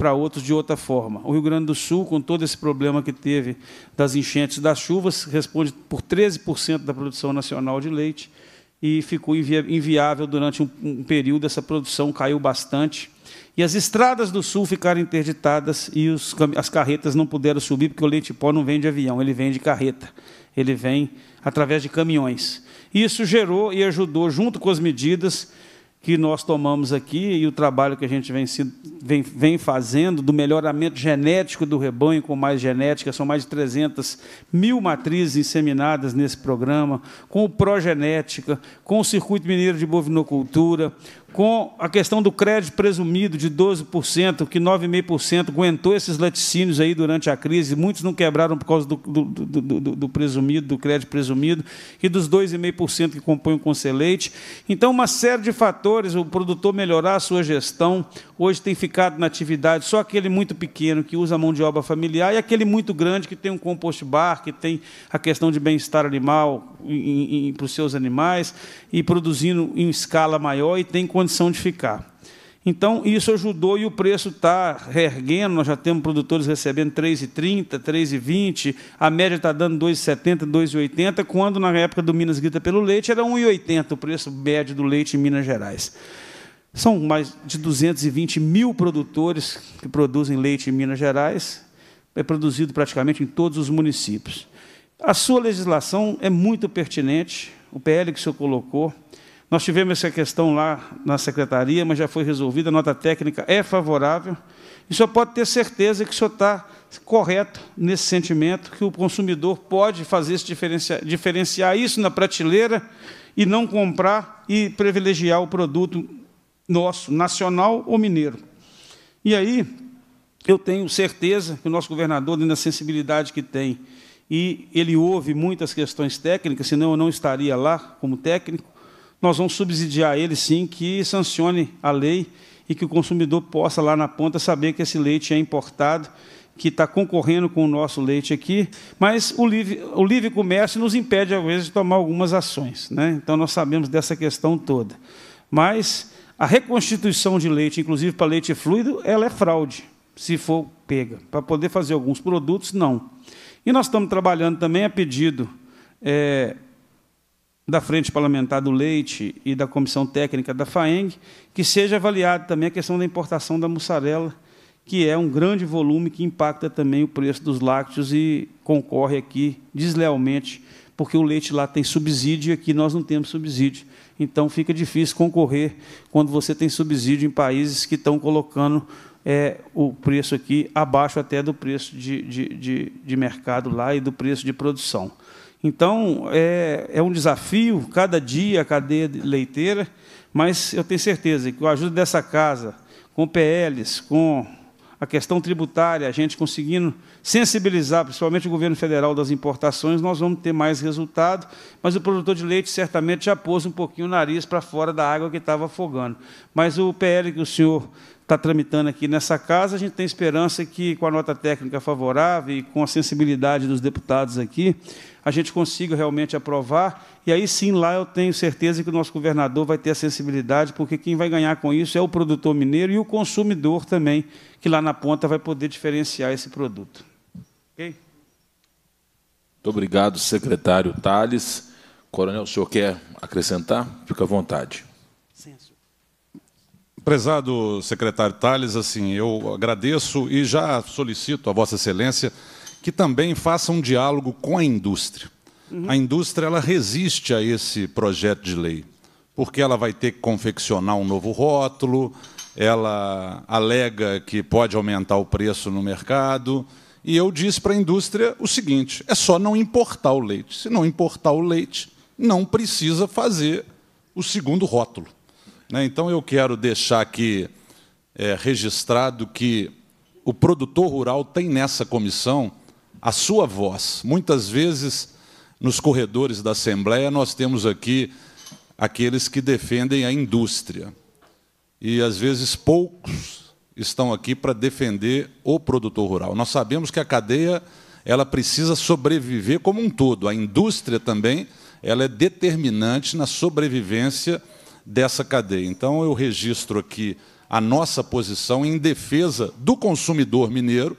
B: para outros de outra forma. O Rio Grande do Sul, com todo esse problema que teve das enchentes das chuvas, responde por 13% da produção nacional de leite e ficou inviável durante um, um período, essa produção caiu bastante. E as estradas do sul ficaram interditadas e os, as carretas não puderam subir, porque o leite pó não vem de avião, ele vem de carreta, ele vem através de caminhões. Isso gerou e ajudou, junto com as medidas, que nós tomamos aqui e o trabalho que a gente vem, vem, vem, fazendo do melhoramento genético do rebanho com mais genética, são mais de 300 mil matrizes inseminadas nesse programa, com o Progenética, com o Circuito Mineiro de Bovinocultura, com a questão do crédito presumido de 12%, que 9,5% aguentou esses laticínios aí durante a crise, muitos não quebraram por causa do, do, do, do presumido, do crédito presumido, e dos 2,5% que compõem o conselheite. Então, uma série de fatores, o produtor melhorar a sua gestão, hoje tem ficado na atividade só aquele muito pequeno que usa a mão de obra familiar e aquele muito grande que tem um compost bar, que tem a questão de bem-estar animal em, em, para os seus animais, e produzindo em escala maior e tem condições condição de ficar. Então, isso ajudou e o preço está reerguendo. Nós já temos produtores recebendo R$ 3,30, R$ 3,20, a média está dando R$ 2,70, R$ 2,80, quando na época do Minas Grita pelo Leite era R$ 1,80 o preço médio do leite em Minas Gerais. São mais de 220 mil produtores que produzem leite em Minas Gerais, é produzido praticamente em todos os municípios. A sua legislação é muito pertinente, o PL que o senhor colocou nós tivemos essa questão lá na secretaria, mas já foi resolvida, a nota técnica é favorável. E só pode ter certeza que o senhor está correto nesse sentimento, que o consumidor pode fazer esse diferenciar, diferenciar isso na prateleira e não comprar e privilegiar o produto nosso, nacional ou mineiro. E aí, eu tenho certeza que o nosso governador, dentro da sensibilidade que tem, e ele ouve muitas questões técnicas, senão eu não estaria lá como técnico, nós vamos subsidiar ele sim, que sancione a lei e que o consumidor possa lá na ponta saber que esse leite é importado, que está concorrendo com o nosso leite aqui, mas o livre, o livre comércio nos impede, às vezes, de tomar algumas ações. Né? Então, nós sabemos dessa questão toda. Mas a reconstituição de leite, inclusive para leite fluido, ela é fraude, se for pega. Para poder fazer alguns produtos, não. E nós estamos trabalhando também a pedido é, da Frente Parlamentar do Leite e da Comissão Técnica da FAENG, que seja avaliada também a questão da importação da mussarela, que é um grande volume que impacta também o preço dos lácteos e concorre aqui deslealmente, porque o leite lá tem subsídio e aqui nós não temos subsídio. Então fica difícil concorrer quando você tem subsídio em países que estão colocando é, o preço aqui abaixo até do preço de, de, de, de mercado lá e do preço de produção. Então, é, é um desafio, cada dia a cadeia leiteira, mas eu tenho certeza que com a ajuda dessa casa, com PLs, com a questão tributária, a gente conseguindo sensibilizar, principalmente o governo federal, das importações, nós vamos ter mais resultado, mas o produtor de leite certamente já pôs um pouquinho o nariz para fora da água que estava afogando. Mas o PL que o senhor está tramitando aqui nessa casa, a gente tem esperança que, com a nota técnica favorável e com a sensibilidade dos deputados aqui, a gente consiga realmente aprovar, e aí sim lá eu tenho certeza que o nosso governador vai ter a sensibilidade, porque quem vai ganhar com isso é o produtor mineiro e o consumidor também, que lá na ponta vai poder diferenciar esse produto. Ok?
A: Muito obrigado, secretário Tales. Coronel, o senhor quer acrescentar? Fica à vontade. Prezado
C: secretário Tales, assim, eu agradeço e já solicito a Vossa Excelência que também faça um diálogo com a indústria. Uhum. A indústria ela resiste a esse projeto de lei, porque ela vai ter que confeccionar um novo rótulo, ela alega que pode aumentar o preço no mercado. E eu disse para a indústria o seguinte: é só não importar o leite. Se não importar o leite, não precisa fazer o segundo rótulo. Né? Então eu quero deixar aqui é, registrado que o produtor rural tem nessa comissão a sua voz. Muitas vezes, nos corredores da Assembleia, nós temos aqui aqueles que defendem a indústria. E, às vezes, poucos estão aqui para defender o produtor rural. Nós sabemos que a cadeia ela precisa sobreviver como um todo. A indústria também ela é determinante na sobrevivência dessa cadeia. Então, eu registro aqui a nossa posição em defesa do consumidor mineiro,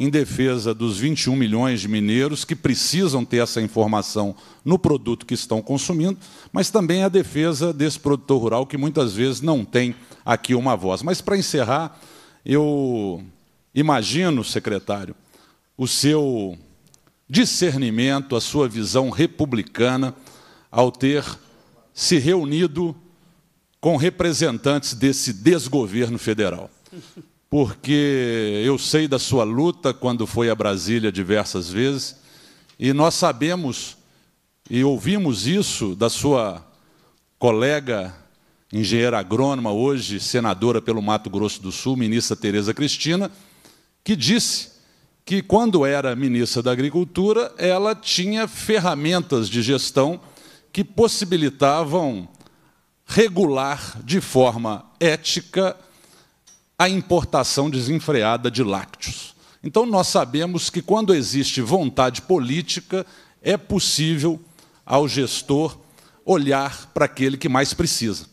C: em defesa dos 21 milhões de mineiros que precisam ter essa informação no produto que estão consumindo, mas também a defesa desse produtor rural que muitas vezes não tem aqui uma voz. Mas para encerrar, eu imagino, secretário, o seu discernimento, a sua visão republicana ao ter se reunido com representantes desse desgoverno federal porque eu sei da sua luta quando foi a Brasília diversas vezes, e nós sabemos e ouvimos isso da sua colega engenheira agrônoma, hoje senadora pelo Mato Grosso do Sul, ministra Tereza Cristina, que disse que quando era ministra da Agricultura, ela tinha ferramentas de gestão que possibilitavam regular de forma ética a importação desenfreada de lácteos. Então, nós sabemos que quando existe vontade política, é possível ao gestor olhar para aquele que mais precisa.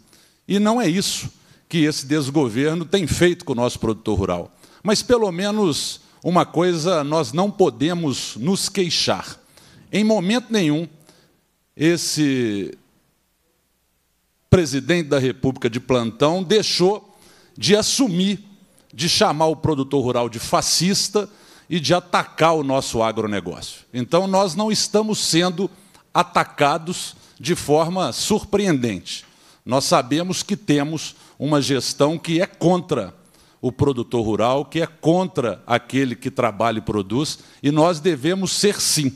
C: E não é isso que esse desgoverno tem feito com o nosso produtor rural. Mas, pelo menos, uma coisa nós não podemos nos queixar. Em momento nenhum, esse presidente da República de plantão deixou de assumir, de chamar o produtor rural de fascista e de atacar o nosso agronegócio. Então, nós não estamos sendo atacados de forma surpreendente. Nós sabemos que temos uma gestão que é contra o produtor rural, que é contra aquele que trabalha e produz, e nós devemos ser, sim,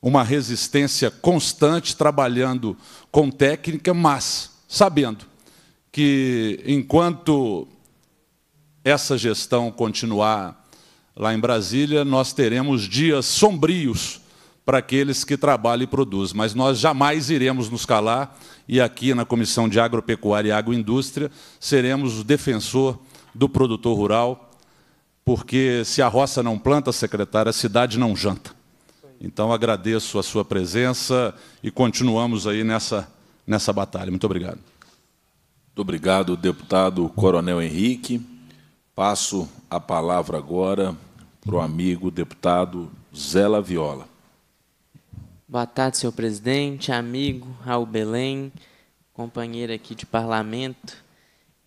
C: uma resistência constante, trabalhando com técnica, mas sabendo que enquanto essa gestão continuar lá em Brasília, nós teremos dias sombrios para aqueles que trabalham e produzem, mas nós jamais iremos nos calar e aqui na Comissão de Agropecuária e Agroindústria seremos o defensor do produtor rural, porque se a roça não planta, secretária a cidade não janta. Então agradeço a sua presença e continuamos aí
A: nessa, nessa batalha. Muito obrigado. Muito obrigado, deputado Coronel Henrique. Passo a palavra agora para o amigo deputado Zé Laviola.
D: Boa tarde, senhor presidente, amigo Raul Belém, companheiro aqui de parlamento.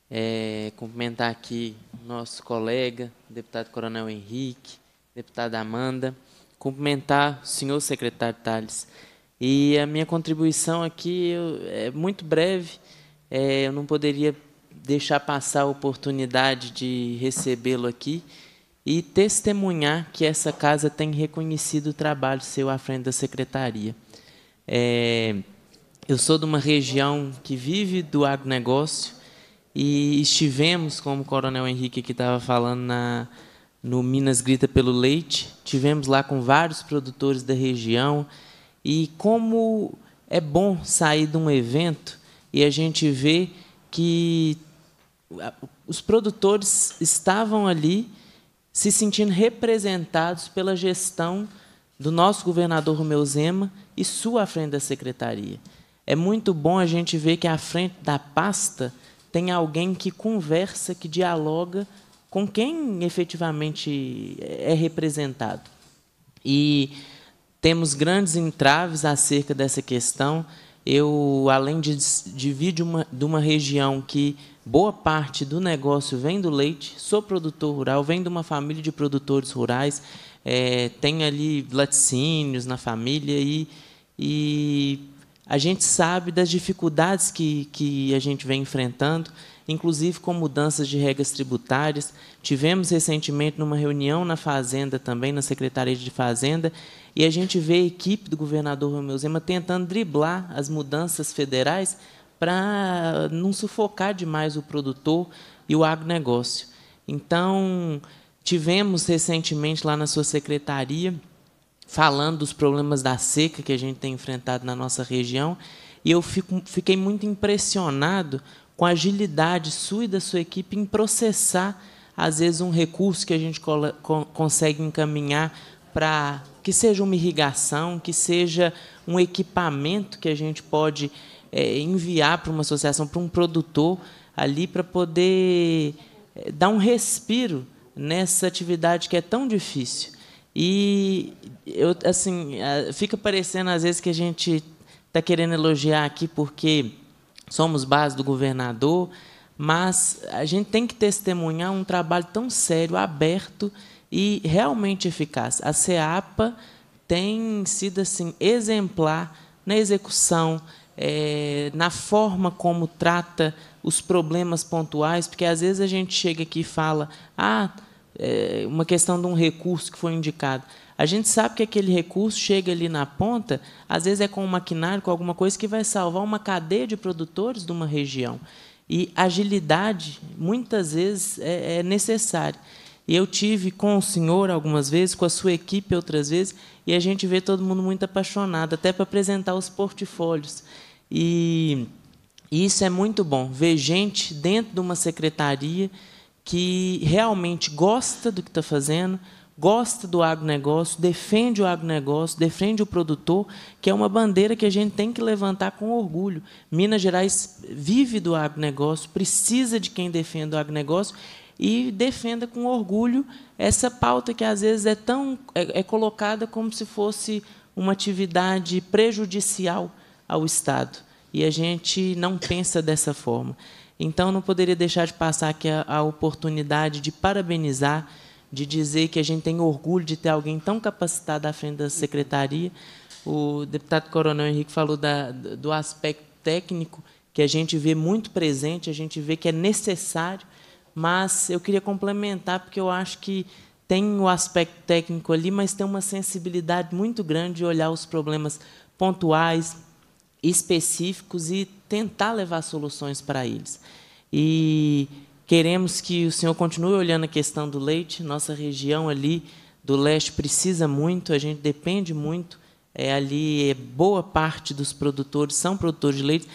D: É, cumprimentar aqui nosso colega, deputado Coronel Henrique, deputada Amanda. Cumprimentar o senhor secretário Tales. E a minha contribuição aqui é muito breve é, eu não poderia deixar passar a oportunidade de recebê-lo aqui e testemunhar que essa casa tem reconhecido o trabalho seu à frente da secretaria. É, eu sou de uma região que vive do agronegócio e estivemos, como o Coronel Henrique que estava falando, na, no Minas Grita pelo Leite, tivemos lá com vários produtores da região e como é bom sair de um evento e a gente vê que os produtores estavam ali se sentindo representados pela gestão do nosso governador Romeu Zema e sua frente da secretaria. É muito bom a gente ver que à frente da pasta tem alguém que conversa, que dialoga com quem efetivamente é representado. E temos grandes entraves acerca dessa questão eu, além de, de vir de uma, de uma região que boa parte do negócio vem do leite, sou produtor rural, venho de uma família de produtores rurais, é, ali laticínios na família e, e a gente sabe das dificuldades que, que a gente vem enfrentando, inclusive com mudanças de regras tributárias. Tivemos recentemente, numa reunião na Fazenda também, na Secretaria de Fazenda, e a gente vê a equipe do governador Romeu Zema tentando driblar as mudanças federais para não sufocar demais o produtor e o agronegócio. Então, tivemos recentemente lá na sua secretaria, falando dos problemas da seca que a gente tem enfrentado na nossa região, e eu fico, fiquei muito impressionado com a agilidade sua e da sua equipe em processar, às vezes, um recurso que a gente consegue encaminhar para que seja uma irrigação, que seja um equipamento que a gente pode é, enviar para uma associação, para um produtor ali, para poder é, dar um respiro nessa atividade que é tão difícil. E eu assim, fica parecendo às vezes que a gente está querendo elogiar aqui porque somos base do governador, mas a gente tem que testemunhar um trabalho tão sério, aberto e realmente eficaz. A CEAPA tem sido assim exemplar na execução, é, na forma como trata os problemas pontuais, porque às vezes a gente chega aqui e fala, ah, é uma questão de um recurso que foi indicado. A gente sabe que aquele recurso chega ali na ponta, às vezes é com um maquinário, com alguma coisa que vai salvar uma cadeia de produtores de uma região. E agilidade, muitas vezes, é, é necessária. E eu tive com o senhor algumas vezes, com a sua equipe outras vezes, e a gente vê todo mundo muito apaixonado, até para apresentar os portfólios. E isso é muito bom, ver gente dentro de uma secretaria que realmente gosta do que está fazendo, gosta do agronegócio, defende o agronegócio, defende o produtor, que é uma bandeira que a gente tem que levantar com orgulho. Minas Gerais vive do agronegócio, precisa de quem defenda o agronegócio e defenda com orgulho essa pauta que às vezes é tão é, é colocada como se fosse uma atividade prejudicial ao Estado. E a gente não pensa dessa forma. Então, não poderia deixar de passar aqui a, a oportunidade de parabenizar, de dizer que a gente tem orgulho de ter alguém tão capacitado à frente da secretaria. O deputado Coronel Henrique falou da, do aspecto técnico que a gente vê muito presente, a gente vê que é necessário mas eu queria complementar, porque eu acho que tem o aspecto técnico ali, mas tem uma sensibilidade muito grande de olhar os problemas pontuais, específicos e tentar levar soluções para eles. E queremos que o senhor continue olhando a questão do leite, nossa região ali do leste precisa muito, a gente depende muito, é, ali é, boa parte dos produtores são produtores de leite,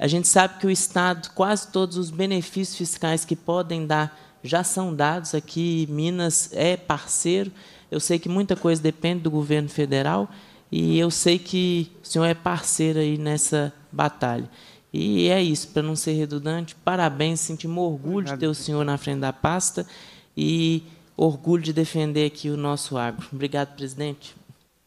D: a gente sabe que o Estado, quase todos os benefícios fiscais que podem dar já são dados aqui. Minas é parceiro. Eu sei que muita coisa depende do governo federal e eu sei que o senhor é parceiro aí nessa batalha. E é isso, para não ser redundante, parabéns, sentimos orgulho Obrigado. de ter o senhor na frente da pasta e orgulho de defender aqui o nosso agro. Obrigado, presidente.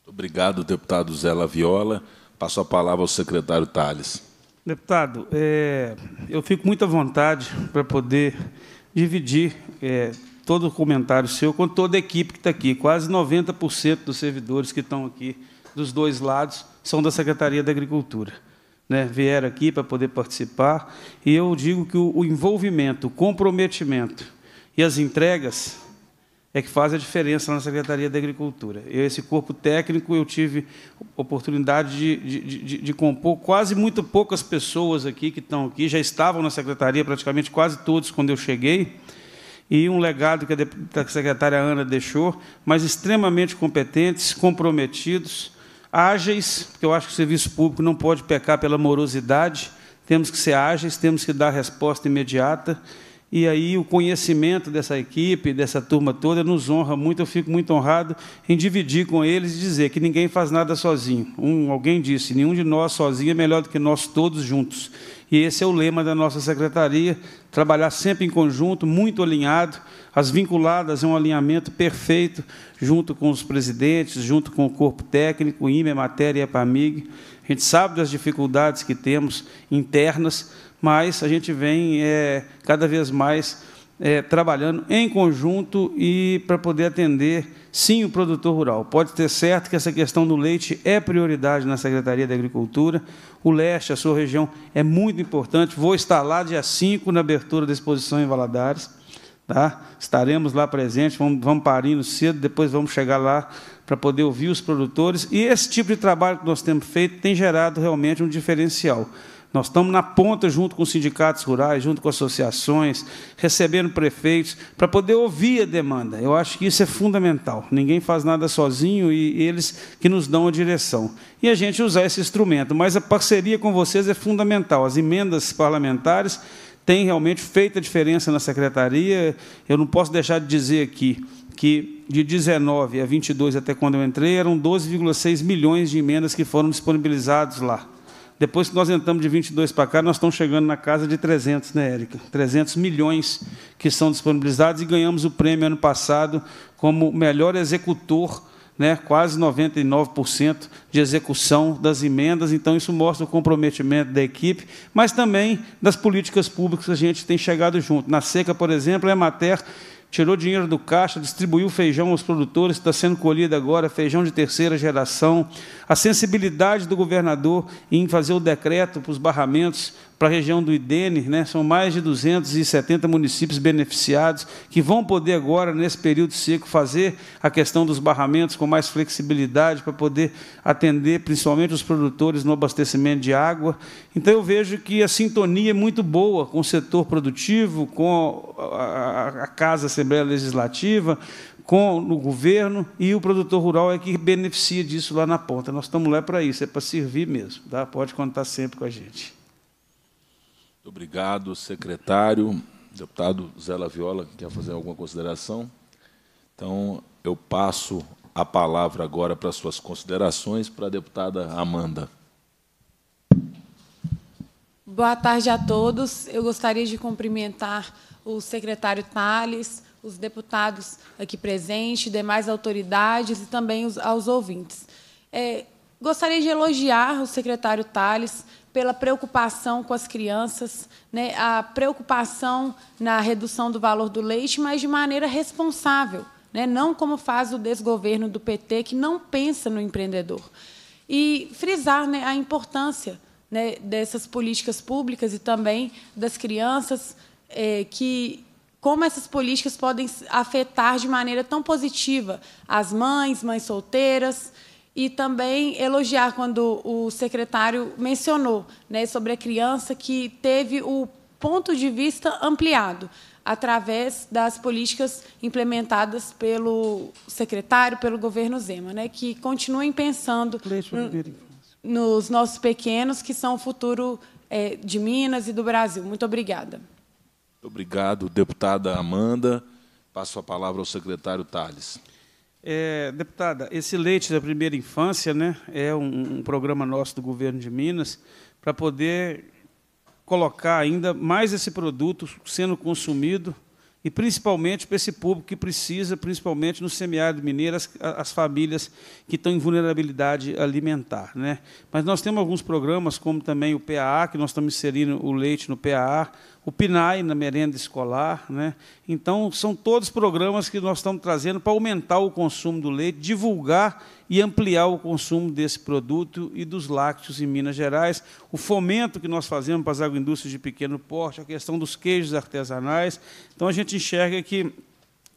A: Obrigado, deputado Zé Laviola. Passo a palavra ao secretário
B: Tales. Deputado, é, eu fico muito à vontade para poder dividir é, todo o comentário seu com toda a equipe que está aqui. Quase 90% dos servidores que estão aqui dos dois lados são da Secretaria da Agricultura. Né, vieram aqui para poder participar. E eu digo que o, o envolvimento, o comprometimento e as entregas é que faz a diferença na Secretaria da Agricultura. Eu, esse corpo técnico eu tive oportunidade de, de, de, de, compor quase muito poucas pessoas aqui que estão aqui, já estavam na Secretaria praticamente quase todos quando eu cheguei, e um legado que a, que a secretária Ana deixou, mas extremamente competentes, comprometidos, ágeis, porque eu acho que o serviço público não pode pecar pela morosidade, temos que ser ágeis, temos que dar resposta imediata, e aí o conhecimento dessa equipe, dessa turma toda, nos honra muito. Eu fico muito honrado em dividir com eles e dizer que ninguém faz nada sozinho. Um, alguém disse, nenhum de nós sozinho é melhor do que nós todos juntos. E esse é o lema da nossa secretaria: trabalhar sempre em conjunto, muito alinhado. As vinculadas é um alinhamento perfeito, junto com os presidentes, junto com o corpo técnico, IME, Matéria e EPAMIG. A gente sabe das dificuldades que temos internas, mas a gente vem é, cada vez mais é, trabalhando em conjunto e para poder atender, sim, o produtor rural. Pode ter certo que essa questão do leite é prioridade na Secretaria da Agricultura. O leste, a sua região, é muito importante. Vou estar lá dia 5, na abertura da exposição em Valadares. Tá? Estaremos lá presentes, vamos, vamos parindo cedo, depois vamos chegar lá para poder ouvir os produtores. E esse tipo de trabalho que nós temos feito tem gerado realmente um diferencial. Nós estamos na ponta junto com sindicatos rurais, junto com associações, recebendo prefeitos, para poder ouvir a demanda. Eu acho que isso é fundamental. Ninguém faz nada sozinho e eles que nos dão a direção. E a gente usar esse instrumento, mas a parceria com vocês é fundamental. As emendas parlamentares têm realmente feito a diferença na secretaria. Eu não posso deixar de dizer aqui que de 19 a 22 até quando eu entrei eram 12,6 milhões de emendas que foram disponibilizados lá. Depois que nós entramos de 22 para cá, nós estamos chegando na casa de 300, né, Érica? 300 milhões que são disponibilizados e ganhamos o prêmio ano passado como melhor executor, né, quase 99% de execução das emendas. Então, isso mostra o comprometimento da equipe, mas também das políticas públicas que a gente tem chegado junto. Na seca, por exemplo, a matéria tirou dinheiro do caixa, distribuiu feijão aos produtores, está sendo colhido agora, feijão de terceira geração. A sensibilidade do governador em fazer o decreto para os barramentos, para a região do Idene, né, são mais de 270 municípios beneficiados que vão poder agora, nesse período seco, fazer a questão dos barramentos com mais flexibilidade para poder atender principalmente os produtores no abastecimento de água. Então, eu vejo que a sintonia é muito boa com o setor produtivo, com a Casa Assembleia Legislativa, com o governo e o produtor rural é que beneficia disso lá na ponta. Nós estamos lá para isso, é para servir mesmo. Tá? Pode contar sempre com a gente.
A: Muito obrigado, secretário. Deputado Zé Laviola, quer fazer alguma consideração? Então, eu passo a palavra agora para suas considerações para a deputada Amanda.
E: Boa tarde a todos. Eu gostaria de cumprimentar o secretário Tales, os deputados aqui presentes, demais autoridades e também aos ouvintes. É, gostaria de elogiar o secretário Tales pela preocupação com as crianças, né, a preocupação na redução do valor do leite, mas de maneira responsável, né, não como faz o desgoverno do PT, que não pensa no empreendedor. E frisar né, a importância né, dessas políticas públicas e também das crianças, é, que como essas políticas podem afetar de maneira tão positiva as mães, mães solteiras, e também elogiar quando o secretário mencionou né, sobre a criança que teve o ponto de vista ampliado através das políticas implementadas pelo secretário, pelo governo Zema, né, que continuem pensando no, nos nossos pequenos, que são o futuro é, de Minas e do Brasil. Muito obrigada.
A: Obrigado, deputada Amanda. Passo a palavra ao secretário Tales.
B: É, deputada, esse Leite da Primeira Infância né, é um, um programa nosso do governo de Minas para poder colocar ainda mais esse produto sendo consumido e principalmente para esse público que precisa, principalmente no semiárido mineiro, as, as famílias que estão em vulnerabilidade alimentar. Né? Mas nós temos alguns programas, como também o PAA, que nós estamos inserindo o leite no PAA, o PNAE na merenda escolar. Né? Então, são todos programas que nós estamos trazendo para aumentar o consumo do leite, divulgar e ampliar o consumo desse produto e dos lácteos em Minas Gerais. O fomento que nós fazemos para as agroindústrias de pequeno porte, a questão dos queijos artesanais. Então, a gente enxerga que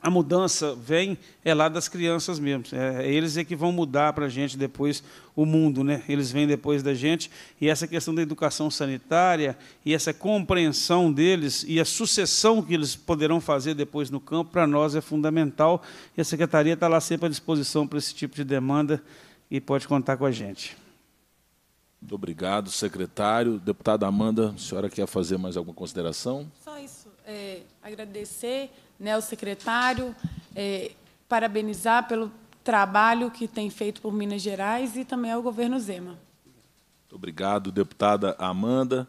B: a mudança vem é lá das crianças mesmo. É, é eles é que vão mudar para a gente depois o mundo, né? Eles vêm depois da gente e essa questão da educação sanitária e essa compreensão deles e a sucessão que eles poderão fazer depois no campo para nós é fundamental. E a secretaria está lá sempre à disposição para esse tipo de demanda e pode contar com a gente.
A: Muito obrigado, secretário. Deputada Amanda, a senhora quer fazer mais alguma consideração?
E: Só isso é, agradecer né, ao secretário, é, parabenizar pelo trabalho que tem feito por Minas Gerais e também ao governo Zema.
A: Muito obrigado, deputada Amanda.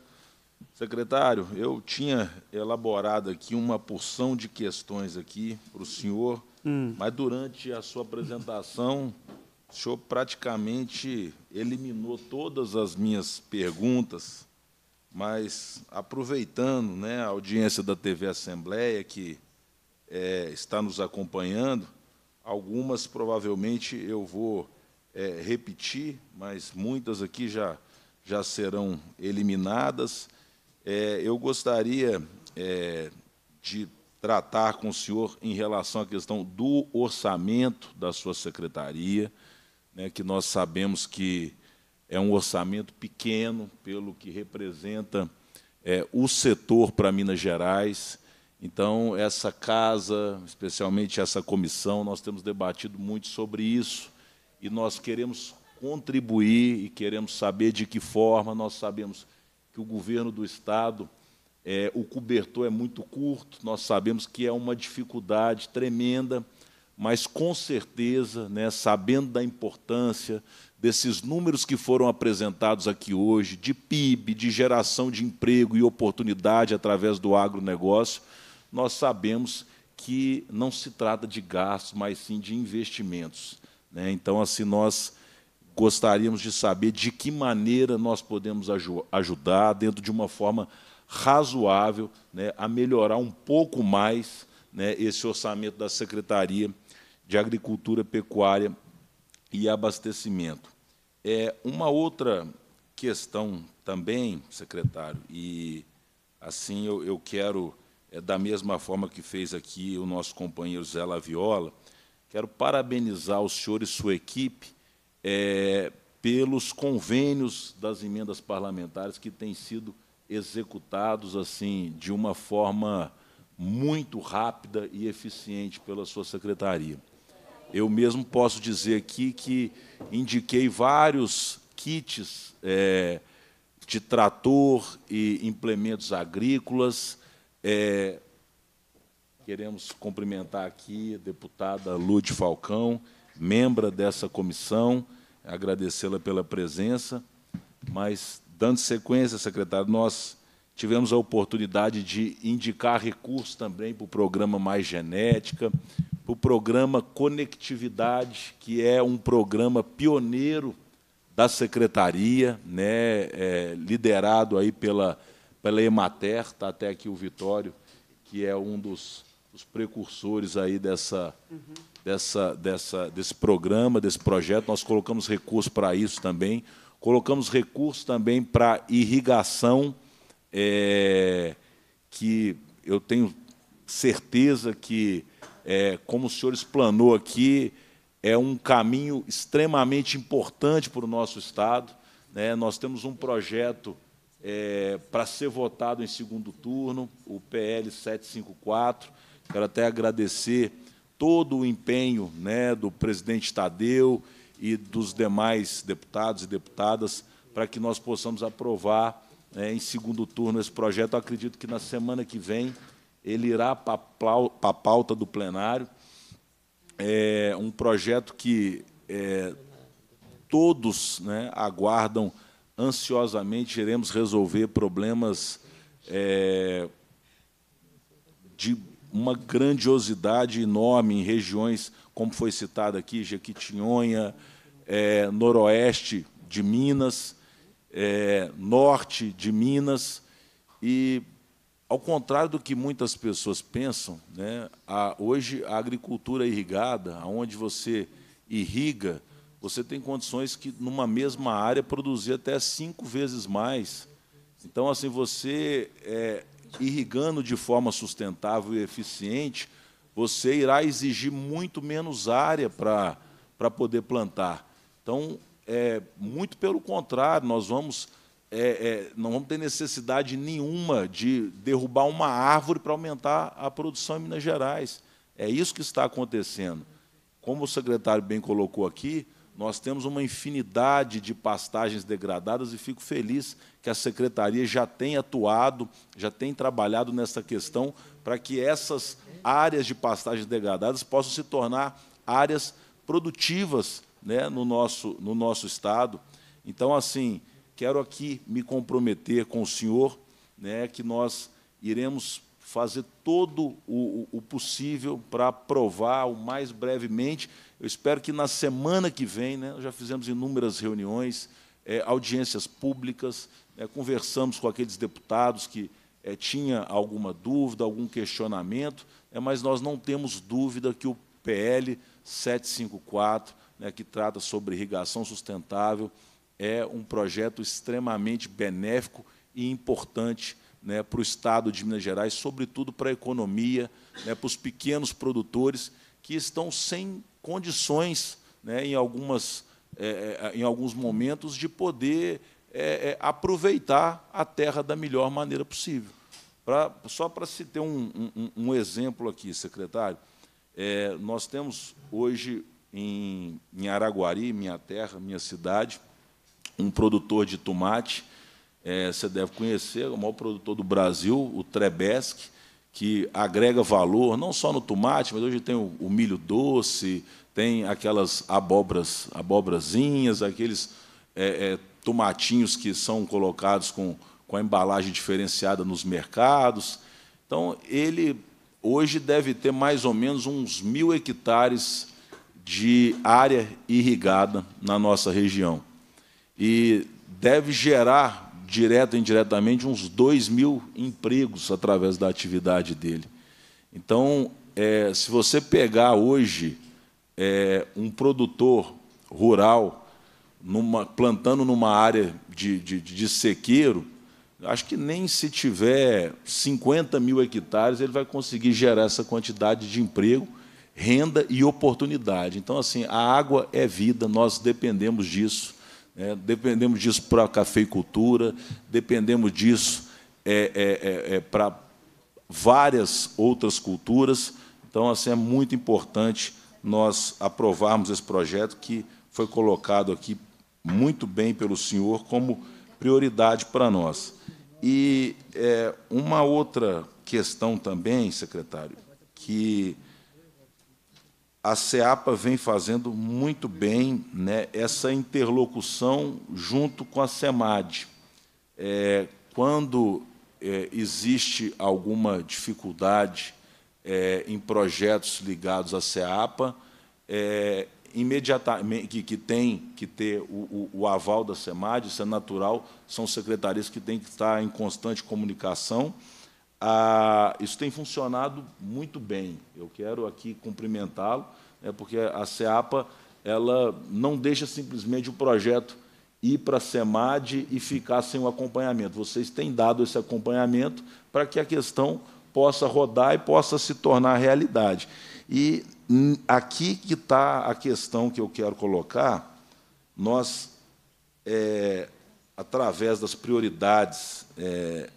A: Secretário, eu tinha elaborado aqui uma porção de questões aqui para o senhor, hum. mas durante a sua apresentação, o senhor praticamente eliminou todas as minhas perguntas mas aproveitando né, a audiência da TV Assembleia, que é, está nos acompanhando, algumas provavelmente eu vou é, repetir, mas muitas aqui já, já serão eliminadas. É, eu gostaria é, de tratar com o senhor em relação à questão do orçamento da sua secretaria, né, que nós sabemos que é um orçamento pequeno pelo que representa é, o setor para Minas Gerais. Então, essa casa, especialmente essa comissão, nós temos debatido muito sobre isso e nós queremos contribuir e queremos saber de que forma. Nós sabemos que o governo do Estado, é, o cobertor é muito curto, nós sabemos que é uma dificuldade tremenda, mas com certeza, né, sabendo da importância, desses números que foram apresentados aqui hoje, de PIB, de geração de emprego e oportunidade através do agronegócio, nós sabemos que não se trata de gastos, mas sim de investimentos. Né? Então, assim, nós gostaríamos de saber de que maneira nós podemos ajudar, dentro de uma forma razoável, né? a melhorar um pouco mais né? esse orçamento da Secretaria de Agricultura, Pecuária e abastecimento. É uma outra questão também, secretário, e assim eu, eu quero, é, da mesma forma que fez aqui o nosso companheiro Zé Laviola, quero parabenizar o senhor e sua equipe é, pelos convênios das emendas parlamentares que têm sido executados assim de uma forma muito rápida e eficiente pela sua secretaria. Eu mesmo posso dizer aqui que indiquei vários kits é, de trator e implementos agrícolas. É, queremos cumprimentar aqui a deputada Lude Falcão, membra dessa comissão, agradecê-la pela presença. Mas, dando sequência, secretário, nós tivemos a oportunidade de indicar recursos também para o programa Mais Genética, para o programa Conectividade, que é um programa pioneiro da secretaria, né, é, liderado aí pela, pela Emater, está até aqui o Vitório, que é um dos, dos precursores aí dessa, uhum. dessa, dessa, desse programa, desse projeto. Nós colocamos recursos para isso também. Colocamos recursos também para irrigação, é, que eu tenho certeza que é, como o senhor explanou aqui, é um caminho extremamente importante para o nosso Estado. Né? Nós temos um projeto é, para ser votado em segundo turno, o PL 754. Quero até agradecer todo o empenho né, do presidente Tadeu e dos demais deputados e deputadas para que nós possamos aprovar né, em segundo turno esse projeto. Eu acredito que na semana que vem ele irá para a pauta do plenário. É um projeto que é, todos né, aguardam ansiosamente, iremos resolver problemas é, de uma grandiosidade enorme em regiões, como foi citado aqui, Jequitinhonha, é, noroeste de Minas, é, norte de Minas, e ao contrário do que muitas pessoas pensam, né, a, hoje a agricultura é irrigada, onde você irriga, você tem condições que, numa mesma área, produzir até cinco vezes mais. Então, assim, você é, irrigando de forma sustentável e eficiente, você irá exigir muito menos área para poder plantar. Então, é, muito pelo contrário, nós vamos é, é, não vamos ter necessidade nenhuma de derrubar uma árvore para aumentar a produção em Minas Gerais. É isso que está acontecendo. Como o secretário bem colocou aqui, nós temos uma infinidade de pastagens degradadas e fico feliz que a secretaria já tem atuado, já tem trabalhado nessa questão para que essas áreas de pastagens degradadas possam se tornar áreas produtivas né, no, nosso, no nosso estado. Então, assim, quero aqui me comprometer com o senhor né, que nós iremos fazer todo o, o possível para aprovar o mais brevemente. Eu espero que na semana que vem, né, já fizemos inúmeras reuniões, é, audiências públicas, é, conversamos com aqueles deputados que é, tinha alguma dúvida, algum questionamento, é, mas nós não temos dúvida que o PL 754, né, que trata sobre irrigação sustentável, é um projeto extremamente benéfico e importante né, para o Estado de Minas Gerais, sobretudo para a economia, né, para os pequenos produtores que estão sem condições, né, em, algumas, é, é em alguns momentos, de poder é, é, aproveitar a terra da melhor maneira possível. Pra, só para se ter um, um, um exemplo aqui, secretário, é, nós temos hoje em, em Araguari, minha terra, minha cidade, um produtor de tomate, é, você deve conhecer, é o maior produtor do Brasil, o Trebesque, que agrega valor não só no tomate, mas hoje tem o, o milho doce, tem aquelas abobras, abobrazinhas, aqueles é, é, tomatinhos que são colocados com, com a embalagem diferenciada nos mercados. Então, ele hoje deve ter mais ou menos uns mil hectares de área irrigada na nossa região e deve gerar, direto e indiretamente, uns 2 mil empregos através da atividade dele. Então, é, se você pegar hoje é, um produtor rural numa, plantando numa área de, de, de sequeiro, acho que nem se tiver 50 mil hectares ele vai conseguir gerar essa quantidade de emprego, renda e oportunidade. Então, assim, a água é vida, nós dependemos disso. É, dependemos disso para cafeicultura, dependemos disso é, é, é, é para várias outras culturas. Então, assim, é muito importante nós aprovarmos esse projeto que foi colocado aqui muito bem pelo senhor como prioridade para nós. E é, uma outra questão também, secretário, que a SEAPA vem fazendo muito bem né, essa interlocução junto com a SEMAD. É, quando é, existe alguma dificuldade é, em projetos ligados à SEAPA, é, imediatamente que, que, tem que ter o, o, o, aval da SEMAD, isso é natural, são secretarias que têm que estar em constante comunicação. Ah, isso tem funcionado muito bem. Eu quero aqui cumprimentá-lo, né, porque a SEAPA ela não deixa simplesmente o projeto ir para a SEMAD e ficar sem o acompanhamento. Vocês têm dado esse acompanhamento para que a questão possa rodar e possa se tornar realidade. E aqui que está a questão que eu quero colocar, nós, é, através das prioridades é,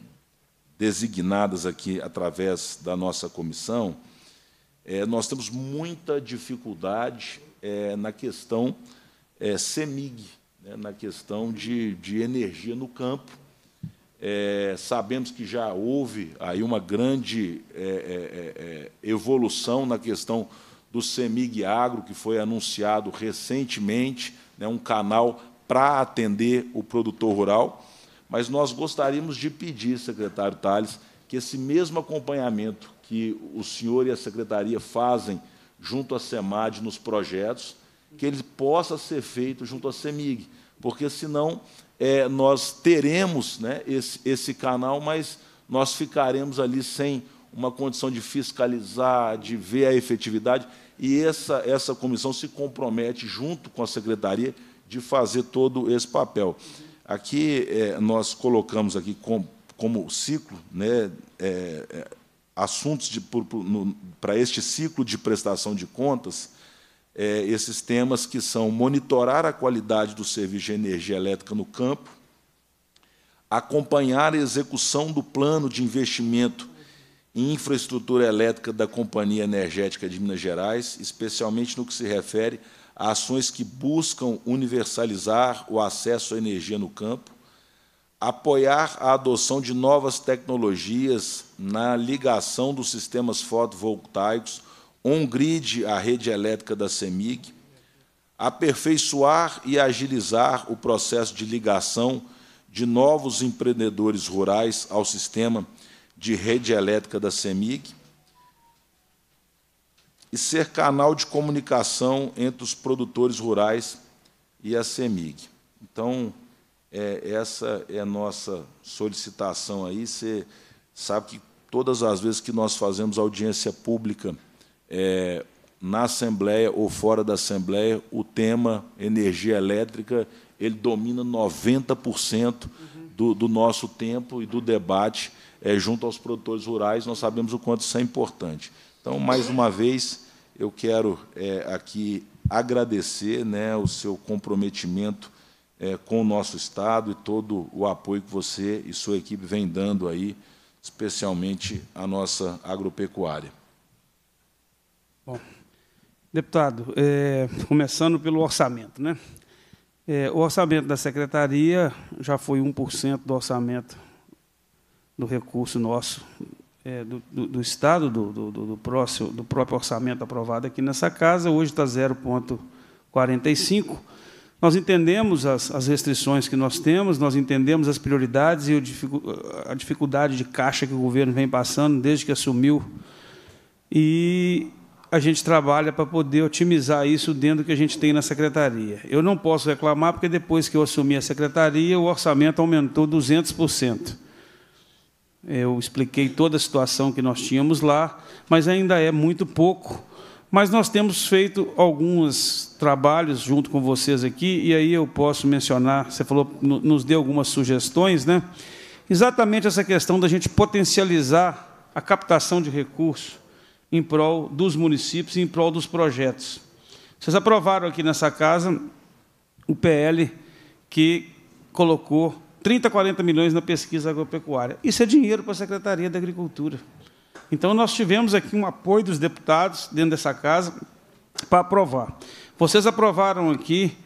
A: designadas aqui através da nossa comissão, é, nós temos muita dificuldade é, na questão é, CEMIG, né, na questão de, de, energia no campo. É, sabemos que já houve aí uma grande é, é, é, evolução na questão do CEMIG Agro, que foi anunciado recentemente, né, um canal para atender o produtor rural mas nós gostaríamos de pedir, secretário Tales, que esse mesmo acompanhamento que o senhor e a secretaria fazem junto à SEMAD nos projetos, que ele possa ser feito junto à CEMIG, porque senão é, nós teremos né, esse, esse canal, mas nós ficaremos ali sem uma condição de fiscalizar, de ver a efetividade, e essa, essa comissão se compromete, junto com a secretaria, de fazer todo esse papel. Aqui é, nós colocamos aqui com, como ciclo né, é, é assuntos para este ciclo de prestação de contas, é, esses temas que são monitorar a qualidade do serviço de energia elétrica no campo, acompanhar a execução do plano de investimento em infraestrutura elétrica da Companhia Energética de Minas Gerais, especialmente no que se refere ações que buscam universalizar o acesso à energia no campo, apoiar a adoção de novas tecnologias na ligação dos sistemas fotovoltaicos on-grid à rede elétrica da CEMIG, aperfeiçoar e agilizar o processo de ligação de novos empreendedores rurais ao sistema de rede elétrica da CEMIG, e ser canal de comunicação entre os produtores rurais e a CEMIG. Então, é, essa é a nossa solicitação aí. Você sabe que todas as vezes que nós fazemos audiência pública é, na Assembleia ou fora da Assembleia, o tema energia elétrica ele domina 90% do, do, nosso tempo e do debate é, junto aos produtores rurais. Nós sabemos o quanto isso é importante. Então, mais uma vez, eu quero é, aqui agradecer né, o seu comprometimento é, com o nosso Estado e todo o apoio que você e sua equipe vem dando aí, especialmente à nossa agropecuária.
B: Bom, deputado, é, começando pelo orçamento, né? É, o orçamento da secretaria já foi 1% do orçamento do recurso nosso é, do, do, do, Estado, do, do, próximo, do próprio orçamento aprovado aqui nessa casa, hoje está 0,45. Nós entendemos as, as, restrições que nós temos, nós entendemos as prioridades e dificu a dificuldade de caixa que o governo vem passando desde que assumiu. E a gente trabalha para poder otimizar isso dentro do que a gente tem na secretaria. Eu não posso reclamar, porque depois que eu assumi a secretaria, o orçamento aumentou 200%. Eu expliquei toda a situação que nós tínhamos lá, mas ainda é muito pouco. Mas nós temos feito alguns trabalhos junto com vocês aqui, e aí eu posso mencionar, você falou, nos deu algumas sugestões, né? Exatamente essa questão da gente potencializar a captação de recursos em prol dos municípios e em prol dos projetos. Vocês aprovaram aqui nessa casa o PL que colocou 30, 40 milhões na pesquisa agropecuária. Isso é dinheiro para a Secretaria da Agricultura. Então, nós tivemos aqui um apoio dos deputados dentro dessa casa para aprovar. Vocês aprovaram aqui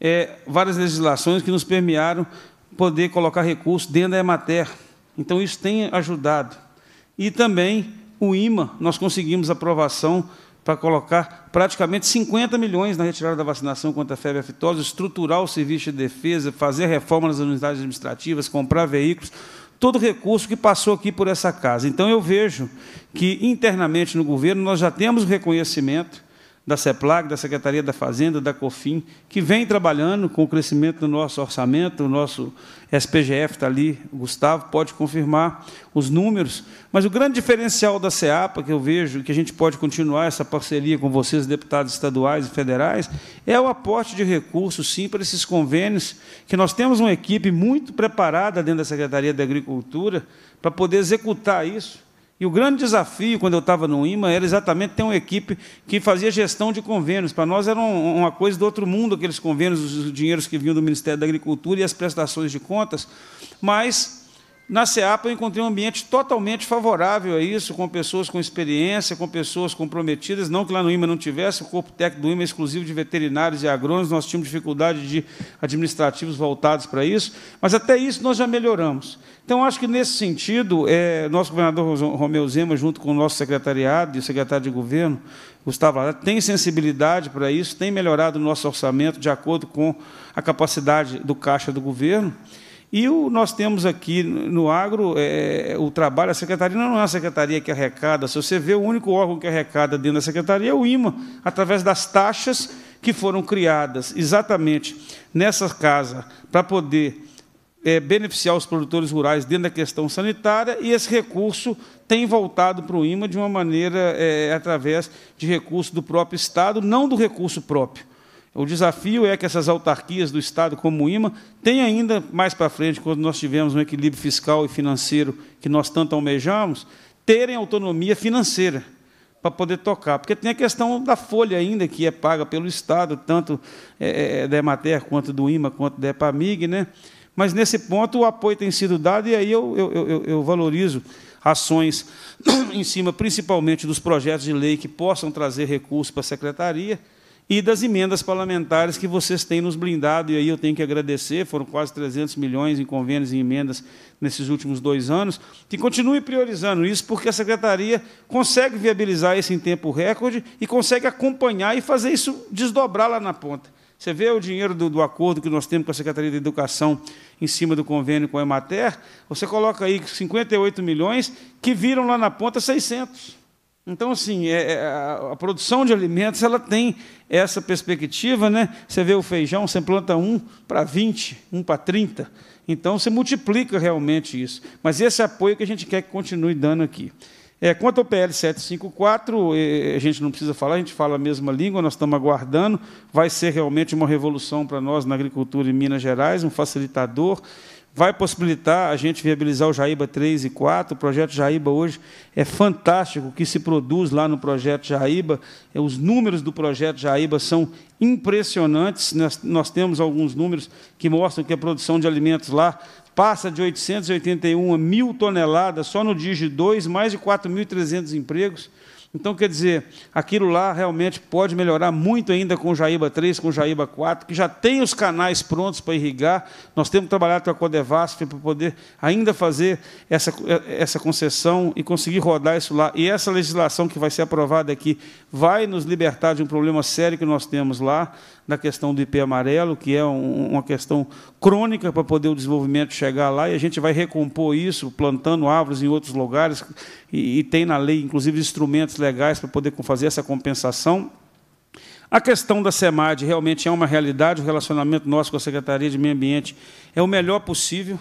B: é, várias legislações que nos permearam poder colocar recursos dentro da EMATER. Então, isso tem ajudado. E também o IMA, nós conseguimos aprovação para colocar praticamente 50 milhões na retirada da vacinação contra a febre aftosa, estruturar o serviço de defesa, fazer reforma nas unidades administrativas, comprar veículos, todo o recurso que passou aqui por essa casa. Então, eu vejo que internamente no governo nós já temos o reconhecimento da CEPLAG, da Secretaria da Fazenda, da COFIN, que vem trabalhando com o crescimento do nosso orçamento, o nosso SPGF está ali, o Gustavo pode confirmar os números, mas o grande diferencial da CEAPA, que eu vejo, que a gente pode continuar essa parceria com vocês, deputados estaduais e federais, é o aporte de recursos, sim, para esses convênios, que nós temos uma equipe muito preparada dentro da Secretaria da Agricultura para poder executar isso, e o grande desafio, quando eu estava no IMA, era exatamente ter uma equipe que fazia gestão de convênios. Para nós era uma coisa do outro mundo, aqueles convênios, os dinheiros que vinham do Ministério da Agricultura e as prestações de contas. Mas na SEAPA eu encontrei um ambiente totalmente favorável a isso, com pessoas com experiência, com pessoas comprometidas, não que lá no IMA não tivesse, o corpo técnico do IMA é exclusivo de veterinários e agrônomos, nós tínhamos dificuldade de administrativos voltados para isso, mas até isso nós já melhoramos. Então, acho que nesse sentido, é, nosso governador Romeu Zema, junto com o nosso secretariado e o secretário de governo, Gustavo Haddad, tem sensibilidade para isso, tem melhorado o nosso orçamento de acordo com a capacidade do caixa do governo. E o, nós temos aqui no agro é, é, o trabalho, a secretaria não é uma secretaria que arrecada, se você vê o único órgão que arrecada dentro da secretaria é o IMA, através das taxas que foram criadas exatamente nessa casa para poder é, beneficiar os produtores rurais dentro da questão sanitária, e esse recurso tem voltado para o IMA de uma maneira é, através de recurso do próprio Estado, não do recurso próprio. O desafio é que essas autarquias do Estado, como o IMA, tenham ainda mais para frente, quando nós tivermos um equilíbrio fiscal e financeiro que nós tanto almejamos, terem autonomia financeira para poder tocar. Porque tem a questão da folha ainda, que é paga pelo Estado, tanto é, é, é da EMATER, quanto do IMA, quanto da EPAMIG. Né? Mas, nesse ponto, o apoio tem sido dado, e aí eu, eu, eu, eu valorizo ações em cima, principalmente, dos projetos de lei que possam trazer recursos para a Secretaria, e das emendas parlamentares que vocês têm nos blindado, e aí eu tenho que agradecer, foram quase 300 milhões em convênios e emendas nesses últimos dois anos, que continue priorizando isso, porque a Secretaria consegue viabilizar isso em tempo recorde e consegue acompanhar e fazer isso desdobrar lá na ponta. Você vê o dinheiro do, do, acordo que nós temos com a Secretaria de Educação em cima do convênio com a Emater, você coloca aí 58 milhões que viram lá na ponta 600 então, assim, é, é a, produção de alimentos ela tem essa perspectiva, né? Você vê o feijão, você planta um para 20, um para 30. Então, você multiplica realmente isso. Mas esse apoio que a gente quer que continue dando aqui. É, quanto ao PL 754, é, a gente não precisa falar, a gente fala a mesma língua, nós estamos aguardando. Vai ser realmente uma revolução para nós na agricultura em Minas Gerais, um facilitador vai possibilitar a gente viabilizar o Jaíba 3 e 4. O projeto Jaíba hoje é fantástico, o que se produz lá no projeto Jaíba. É, os números do projeto Jaíba são impressionantes. Nós, temos alguns números que mostram que a produção de alimentos lá passa de 881 a mil toneladas só no Digi 2, mais de 4.300 empregos. Então, quer dizer, aquilo lá realmente pode melhorar muito ainda com o Jaíba 3, com o Jaíba 4, que já tem os canais prontos para irrigar. Nós temos trabalhado com a Codevasf para poder ainda fazer essa, essa concessão e conseguir rodar isso lá. E essa legislação que vai ser aprovada aqui vai nos libertar de um problema sério que nós temos lá da questão do IP amarelo, que é um, uma questão crônica para poder o desenvolvimento chegar lá, e a gente vai recompor isso plantando árvores em outros lugares, e, e tem na lei, inclusive, instrumentos legais para poder fazer essa compensação. A questão da SEMAD realmente é uma realidade, o relacionamento nosso com a Secretaria de Meio Ambiente é o melhor possível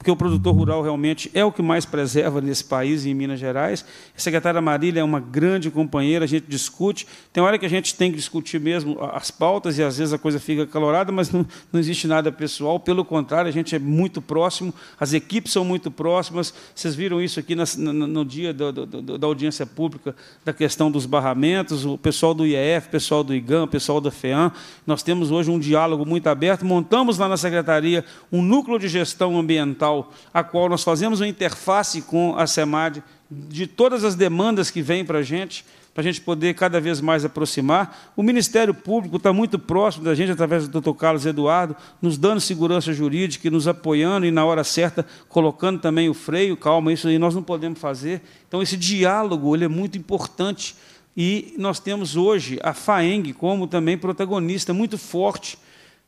B: porque o produtor rural realmente é o que mais preserva nesse país e em Minas Gerais. A secretária Marília é uma grande companheira, a gente discute. Tem hora que a gente tem que discutir mesmo as pautas e às vezes a coisa fica calorada, mas não, não existe nada pessoal. Pelo contrário, a gente é muito próximo, as equipes são muito próximas. Vocês viram isso aqui no, dia da audiência pública, da questão dos barramentos, o pessoal do IEF, o pessoal do IGAM, o pessoal da FEAM. Nós temos hoje um diálogo muito aberto. Montamos lá na secretaria um núcleo de gestão ambiental a qual nós fazemos uma interface com a SEMAD de todas as demandas que vêm para a gente, para a gente poder cada vez mais aproximar. O Ministério Público está muito próximo da gente, através do doutor Carlos Eduardo, nos dando segurança jurídica e nos apoiando e, na hora certa, colocando também o freio, calma, isso aí nós não podemos fazer. Então, esse diálogo ele é muito importante. E nós temos hoje a FAENG como também protagonista muito forte,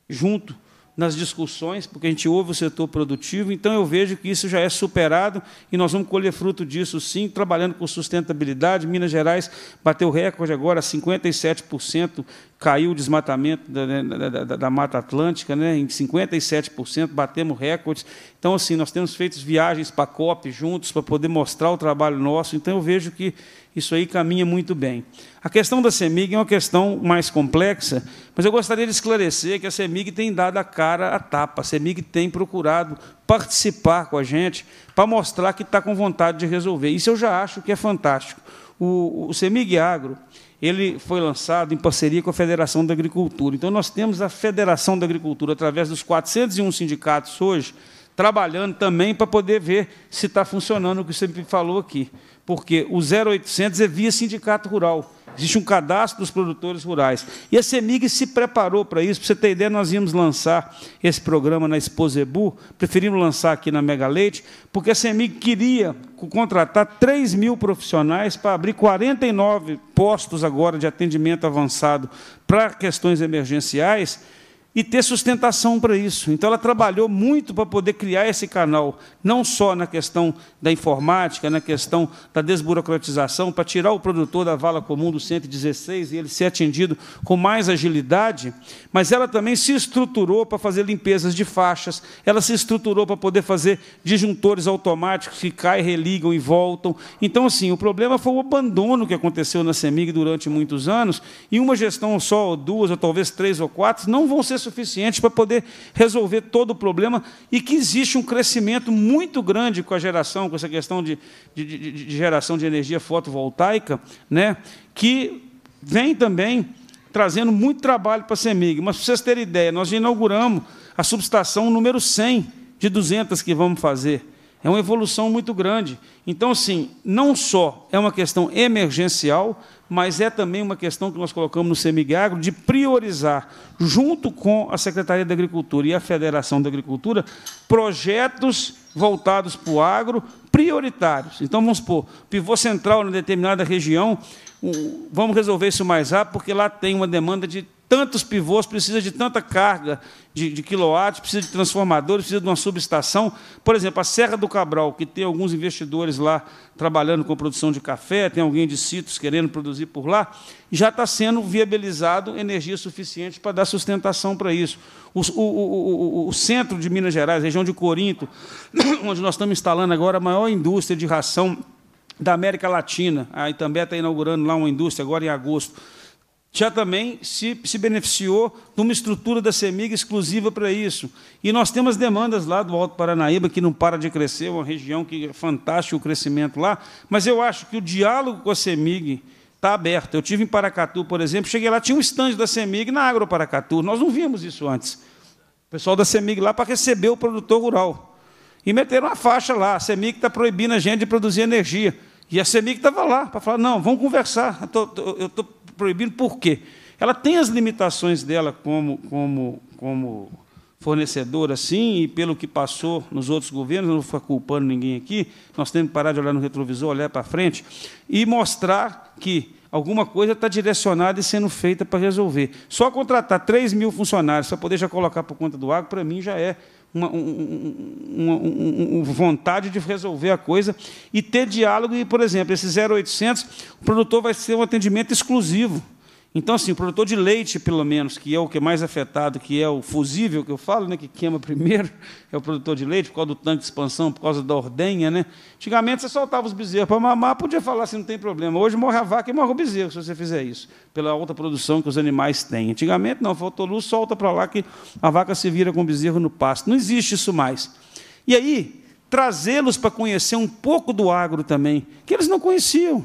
B: junto nas discussões, porque a gente ouve o setor produtivo, então eu vejo que isso já é superado e nós vamos colher fruto disso sim, trabalhando com sustentabilidade. Minas Gerais bateu recorde agora, 57% caiu o desmatamento né, da, da, da, da, Mata Atlântica né, em 57%, batemos recordes. Então, assim, nós temos feito viagens para a COP juntos para poder mostrar o trabalho nosso. Então, eu vejo que isso aí caminha muito bem. A questão da CEMIG é uma questão mais complexa, mas eu gostaria de esclarecer que a CEMIG tem dado a cara à tapa. A CEMIG tem procurado participar com a gente para mostrar que está com vontade de resolver. Isso eu já acho que é fantástico. O, o CEMIG Agro ele foi lançado em parceria com a Federação da Agricultura. Então, nós temos a Federação da Agricultura, através dos 401 sindicatos hoje, trabalhando também para poder ver se está funcionando o que você me falou aqui. Porque o 0800 é via sindicato rural. Existe um cadastro dos produtores rurais. E a CEMIG se preparou para isso. Para você ter ideia, nós íamos lançar esse programa na Exposebu, preferimos lançar aqui na Mega Leite, porque a CEMIG queria contratar 3 mil profissionais para abrir 49 postos agora de atendimento avançado para questões emergenciais e ter sustentação para isso. Então ela trabalhou muito para poder criar esse canal, não só na questão da informática, na questão da desburocratização, para tirar o produtor da vala comum do 116 e ele ser atendido com mais agilidade, mas ela também se estruturou para fazer limpezas de faixas, ela se estruturou para poder fazer disjuntores automáticos que caem, religam e voltam. Então assim, o problema foi o abandono que aconteceu na Semig durante muitos anos, e uma gestão só ou duas, ou talvez três ou quatro, não vão ser suficientes para poder resolver todo o problema e que existe um crescimento muito grande com a geração, com essa questão de, de, de, de geração de energia fotovoltaica, né, que vem também trazendo muito trabalho para a CEMIG. Mas, para vocês terem ideia, nós inauguramos a subestação número 100 de 200 que vamos fazer. É uma evolução muito grande. Então, assim, não só é uma questão emergencial, mas é também uma questão que nós colocamos no Semigagro de priorizar, junto com a Secretaria da Agricultura e a Federação da Agricultura, projetos voltados para o agro prioritários. Então, vamos supor, pivô central em determinada região, vamos resolver isso mais rápido, porque lá tem uma demanda de tantos pivôs, precisa de tanta carga de, de quilowatts, precisa de transformadores, precisa de uma subestação. Por exemplo, a Serra do Cabral, que tem alguns investidores lá trabalhando com produção de café, tem alguém de Citos querendo produzir por lá, já está sendo viabilizado energia suficiente para dar sustentação para isso. O, o, o, o centro de Minas Gerais, região de Corinto, onde nós estamos instalando agora a maior indústria de ração da América Latina. A Itambé está inaugurando lá uma indústria agora em agosto já também se, se beneficiou de uma estrutura da CEMIG exclusiva para isso. E nós temos demandas lá do Alto Paranaíba, que não para de crescer, uma região que é fantástico o crescimento lá, mas eu acho que o diálogo com a CEMIG está aberto. Eu tive em Paracatu, por exemplo, cheguei lá, tinha um estande da CEMIG na Agro Paracatu, nós não víamos isso antes. O pessoal da CEMIG lá para receber o produtor rural. E meteram uma faixa lá, a CEMIG está proibindo a gente de produzir energia. E a CEMIG estava lá para falar, não, vamos conversar, eu estou proibindo, por quê? Ela tem as limitações dela como, como, como fornecedora, sim, e pelo que passou nos outros governos, não vou ficar culpando ninguém aqui, nós temos que parar de olhar no retrovisor, olhar para frente, e mostrar que alguma coisa está direcionada e sendo feita para resolver. Só contratar 3 mil funcionários para poder já colocar por conta do agro, para mim, já é uma, uma, uma, vontade de resolver a coisa e ter diálogo. E, por exemplo, esse 0800, o produtor vai ser um atendimento exclusivo. Então, assim, o produtor de leite, pelo menos, que é o que é mais afetado, que é o fusível que eu falo, né, que queima primeiro, é o produtor de leite, por causa do tanque de expansão, por causa da ordenha. Né? Antigamente, você soltava os bezerros para mamar, podia falar assim, não tem problema. Hoje morre a vaca e morre o bezerro, se você fizer isso, pela alta produção que os animais têm. Antigamente, não, faltou luz, solta para lá que a vaca se vira com o bezerro no pasto. Não existe isso mais. E aí, trazê-los para conhecer um pouco do agro também, que eles não conheciam.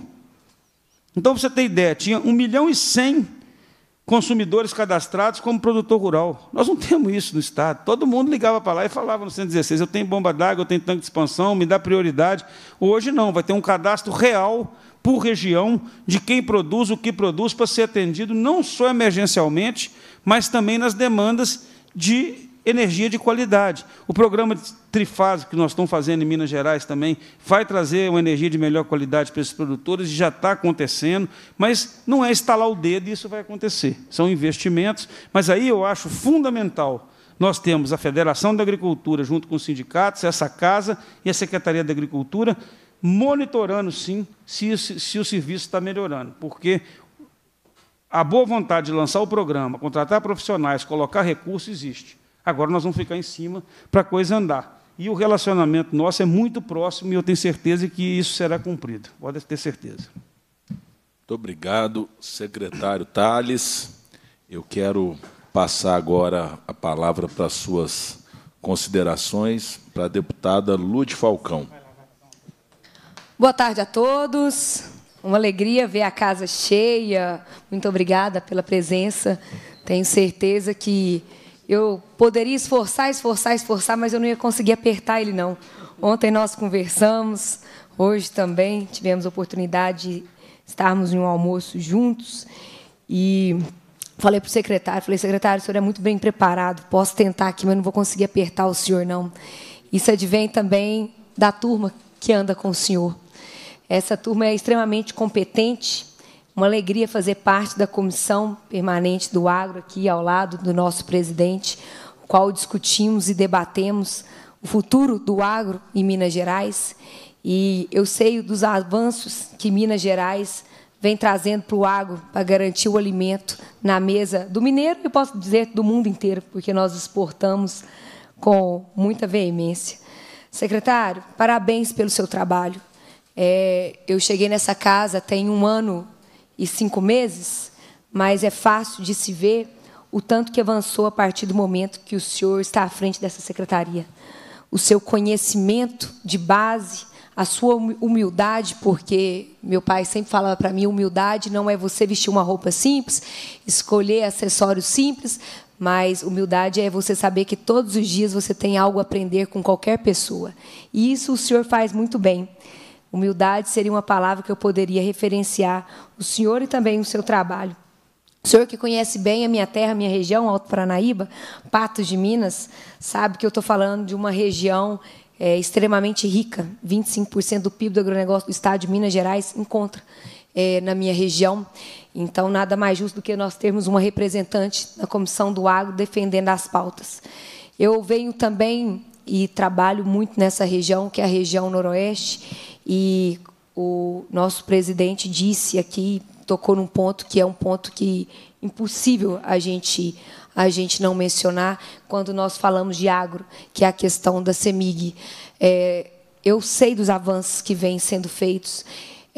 B: Então, para você ter ideia, tinha 1 milhão e 100 consumidores cadastrados como produtor rural. Nós não temos isso no Estado. Todo mundo ligava para lá e falava no 116, eu tenho bomba d'água, eu tenho tanque de expansão, me dá prioridade. Hoje não, vai ter um cadastro real por região de quem produz, o que produz, para ser atendido não só emergencialmente, mas também nas demandas de energia de qualidade. O programa trifásico que nós estamos fazendo em Minas Gerais também vai trazer uma energia de melhor qualidade para esses produtores, já está acontecendo, mas não é estalar o dedo e isso vai acontecer. São investimentos, mas aí eu acho fundamental nós temos a Federação da Agricultura, junto com os sindicatos, essa casa e a Secretaria da Agricultura, monitorando, sim, se, se, se o serviço está melhorando, porque a boa vontade de lançar o programa, contratar profissionais, colocar recursos, existe. Agora nós vamos ficar em cima para a coisa andar. E o relacionamento nosso é muito próximo e eu tenho certeza que isso será cumprido. Pode ter certeza.
A: Muito obrigado, secretário Tales. Eu quero passar agora a palavra para suas considerações para a deputada Lude Falcão.
F: Boa tarde a todos. Uma alegria ver a casa cheia. Muito obrigada pela presença. Tenho certeza que eu poderia esforçar, esforçar, esforçar, mas eu não ia conseguir apertar ele, não. Ontem nós conversamos, hoje também tivemos a oportunidade de estarmos em um almoço juntos. E falei para o secretário, falei, secretário, o senhor é muito bem preparado, posso tentar aqui, mas não vou conseguir apertar o senhor, não. Isso advém também da turma que anda com o senhor. Essa turma é extremamente competente, uma alegria fazer parte da comissão permanente do agro aqui ao lado do nosso presidente, o qual discutimos e debatemos o futuro do agro em Minas Gerais. E eu sei dos avanços que Minas Gerais vem trazendo para o agro para garantir o alimento na mesa do mineiro e posso dizer do mundo inteiro, porque nós exportamos com muita veemência. Secretário, parabéns pelo seu trabalho. É, eu cheguei nessa casa tem um ano e cinco meses, mas é fácil de se ver o tanto que avançou a partir do momento que o senhor está à frente dessa secretaria. O seu conhecimento de base, a sua hum, humildade, porque meu pai sempre falava para mim: humildade não é você vestir uma roupa simples, escolher acessórios simples, mas humildade é você saber que todos os dias você tem algo a aprender com qualquer pessoa. E isso o senhor faz muito bem. Humildade seria uma palavra que eu poderia referenciar o senhor e também o seu trabalho. O senhor que conhece bem a minha terra, a minha região, Alto Paranaíba, Patos de Minas, sabe que eu estou falando de uma região é, extremamente rica. 25% do PIB do agronegócio do estado de Minas Gerais encontra é, na minha região. Então, nada mais justo do que nós termos uma representante na Comissão do Agro defendendo as pautas. Eu venho também e trabalho muito nessa região, que é a região noroeste, e o nosso presidente disse aqui, tocou num ponto que é um ponto que impossível a gente a gente não mencionar quando nós falamos de agro, que é a questão da CEMIG. É, eu sei dos avanços que vêm sendo feitos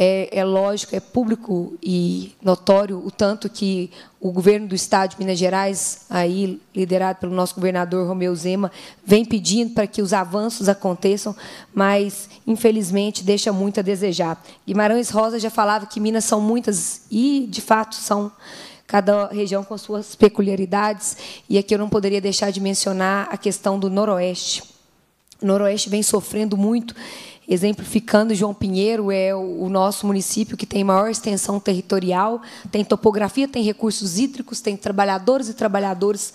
F: é, é lógico, é público e notório o tanto que o governo do Estado de Minas Gerais, aí liderado pelo nosso governador Romeu Zema, vem pedindo para que os avanços aconteçam, mas, infelizmente, deixa muito a desejar. Guimarães Rosa já falava que Minas são muitas, e, de fato, são cada região com suas peculiaridades, e aqui eu não poderia deixar de mencionar a questão do Noroeste. O Noroeste vem sofrendo muito Exemplificando, João Pinheiro é o nosso município que tem maior extensão territorial, tem topografia, tem recursos hídricos, tem trabalhadores e trabalhadoras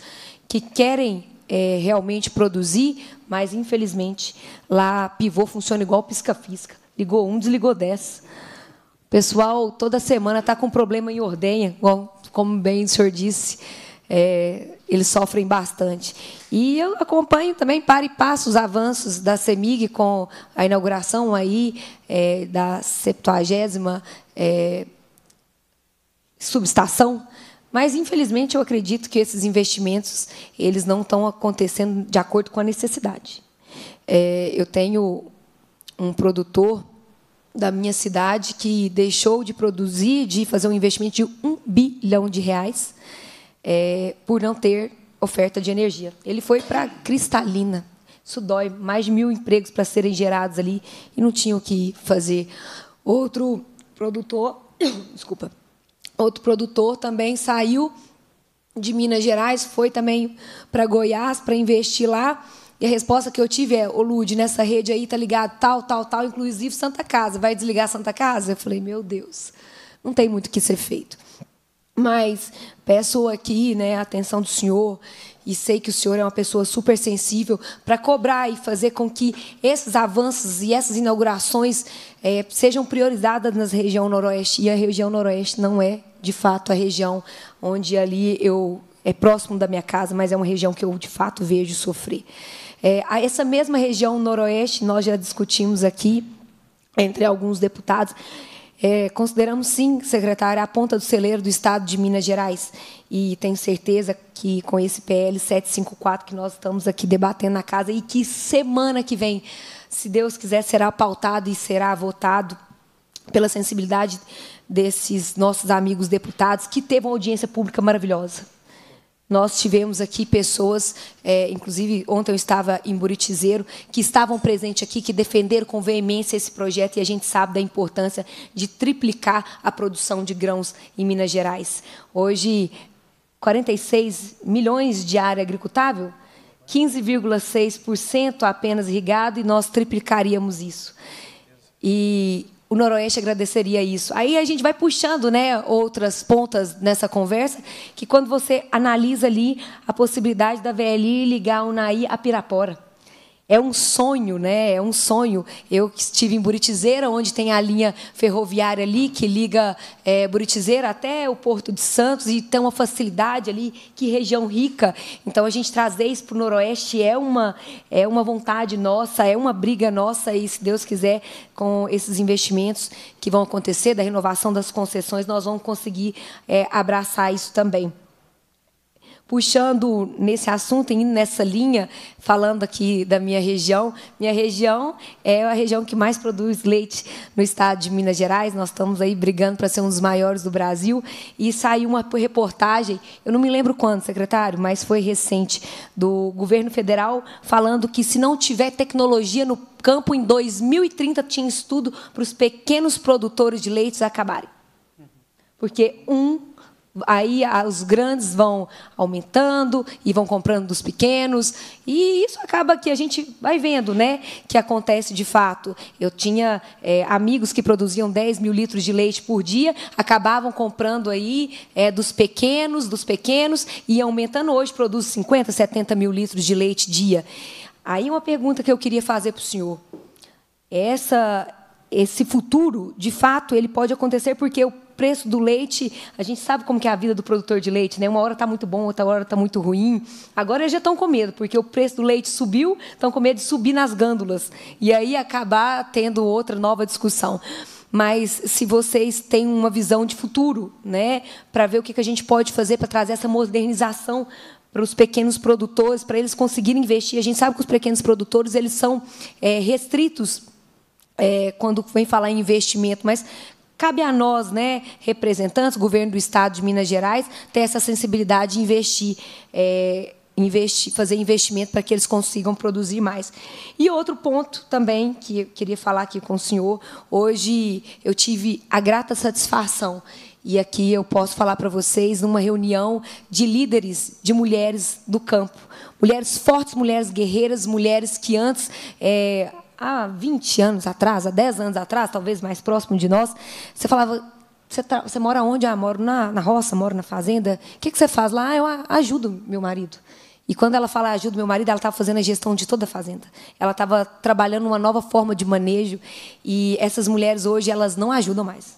F: que querem é, realmente produzir, mas, infelizmente, lá pivô funciona igual pisca-fisca. Ligou um, desligou dez. O pessoal toda semana está com problema em ordenha, como bem o senhor disse. É, eles sofrem bastante. E eu acompanho também, para e passo, os avanços da CEMIG com a inauguração aí é, da 70 é, subestação. Mas, infelizmente, eu acredito que esses investimentos eles não estão acontecendo de acordo com a necessidade. É, eu tenho um produtor da minha cidade que deixou de produzir, de fazer um investimento de um bilhão de reais, é, por não ter oferta de energia. Ele foi para Cristalina. Isso dói. Mais de mil empregos para serem gerados ali e não tinham o que fazer. Outro produtor, desculpa, outro produtor também saiu de Minas Gerais, foi também para Goiás para investir lá. E a resposta que eu tive é, ô Lude, nessa rede aí tá ligado tal, tal, tal, inclusive Santa Casa. Vai desligar Santa Casa? Eu falei, meu Deus, não tem muito o que ser feito. Mas peço aqui né, a atenção do senhor, e sei que o senhor é uma pessoa super sensível, para cobrar e fazer com que esses avanços e essas inaugurações é, sejam priorizadas na região noroeste. E a região noroeste não é, de fato, a região onde ali eu. É próximo da minha casa, mas é uma região que eu, de fato, vejo sofrer. É, essa mesma região noroeste, nós já discutimos aqui entre alguns deputados, é, consideramos, sim, secretária, a ponta do celeiro do Estado de Minas Gerais. E tenho certeza que com esse PL 754 que nós estamos aqui debatendo na casa e que semana que vem, se Deus quiser, será pautado e será votado pela sensibilidade desses nossos amigos deputados que teve uma audiência pública maravilhosa. Nós tivemos aqui pessoas, é, inclusive ontem eu estava em Buritizeiro, que estavam presentes aqui, que defenderam com veemência esse projeto e a gente sabe da importância de triplicar a produção de grãos em Minas Gerais. Hoje, 46 milhões de área agricultável, 15,6% apenas irrigado e nós triplicaríamos isso. E o Noroeste agradeceria isso. Aí a gente vai puxando né, outras pontas nessa conversa, que quando você analisa ali a possibilidade da VLI ligar o Naí a Pirapora. É um sonho, né? É um sonho. Eu estive em Buritizeira, onde tem a linha ferroviária ali que liga é, Buritizeira até o Porto de Santos e tem uma facilidade ali. Que região rica! Então a gente trazer isso para o Noroeste é uma é uma vontade nossa, é uma briga nossa e se Deus quiser com esses investimentos que vão acontecer da renovação das concessões nós vamos conseguir é, abraçar isso também puxando nesse assunto, indo nessa linha, falando aqui da minha região. Minha região é a região que mais produz leite no estado de Minas Gerais. Nós estamos aí brigando para ser um dos maiores do Brasil. E saiu uma reportagem, eu não me lembro quando, secretário, mas foi recente, do governo federal falando que se não tiver tecnologia no campo, em 2030 tinha estudo para os pequenos produtores de leites acabarem. Porque um Aí os grandes vão aumentando e vão comprando dos pequenos. E isso acaba que a gente vai vendo né, que acontece de fato. Eu tinha é, amigos que produziam 10 mil litros de leite por dia, acabavam comprando aí é, dos pequenos, dos pequenos, e aumentando hoje, produz 50, 70 mil litros de leite dia. Aí uma pergunta que eu queria fazer para o senhor. Essa, esse futuro, de fato, ele pode acontecer porque o preço do leite, a gente sabe como é a vida do produtor de leite, né? Uma hora está muito bom, outra hora está muito ruim. Agora eles já estão com medo, porque o preço do leite subiu, estão com medo de subir nas gândulas. E aí acabar tendo outra nova discussão. Mas se vocês têm uma visão de futuro, né? Para ver o que a gente pode fazer para trazer essa modernização para os pequenos produtores, para eles conseguirem investir. A gente sabe que os pequenos produtores eles são é, restritos é, quando vem falar em investimento, mas cabe a nós, né, representantes, governo do Estado de Minas Gerais, ter essa sensibilidade de investir. É, investir, fazer investimento para que eles consigam produzir mais. E outro ponto também que eu queria falar aqui com o senhor, hoje eu tive a grata satisfação e aqui eu posso falar para vocês numa reunião de líderes, de mulheres do campo. Mulheres fortes, mulheres guerreiras, mulheres que antes é, há 20 anos atrás, há 10 anos atrás, talvez mais próximo de nós, você falava, você, tá, você mora onde? Ah, moro na, na roça, moro na fazenda. O que, que você faz lá? Ah, eu ajudo meu marido. E quando ela fala ajuda meu marido, ela estava fazendo a gestão de toda a fazenda. Ela estava trabalhando uma nova forma de manejo. E essas mulheres hoje, elas não ajudam mais.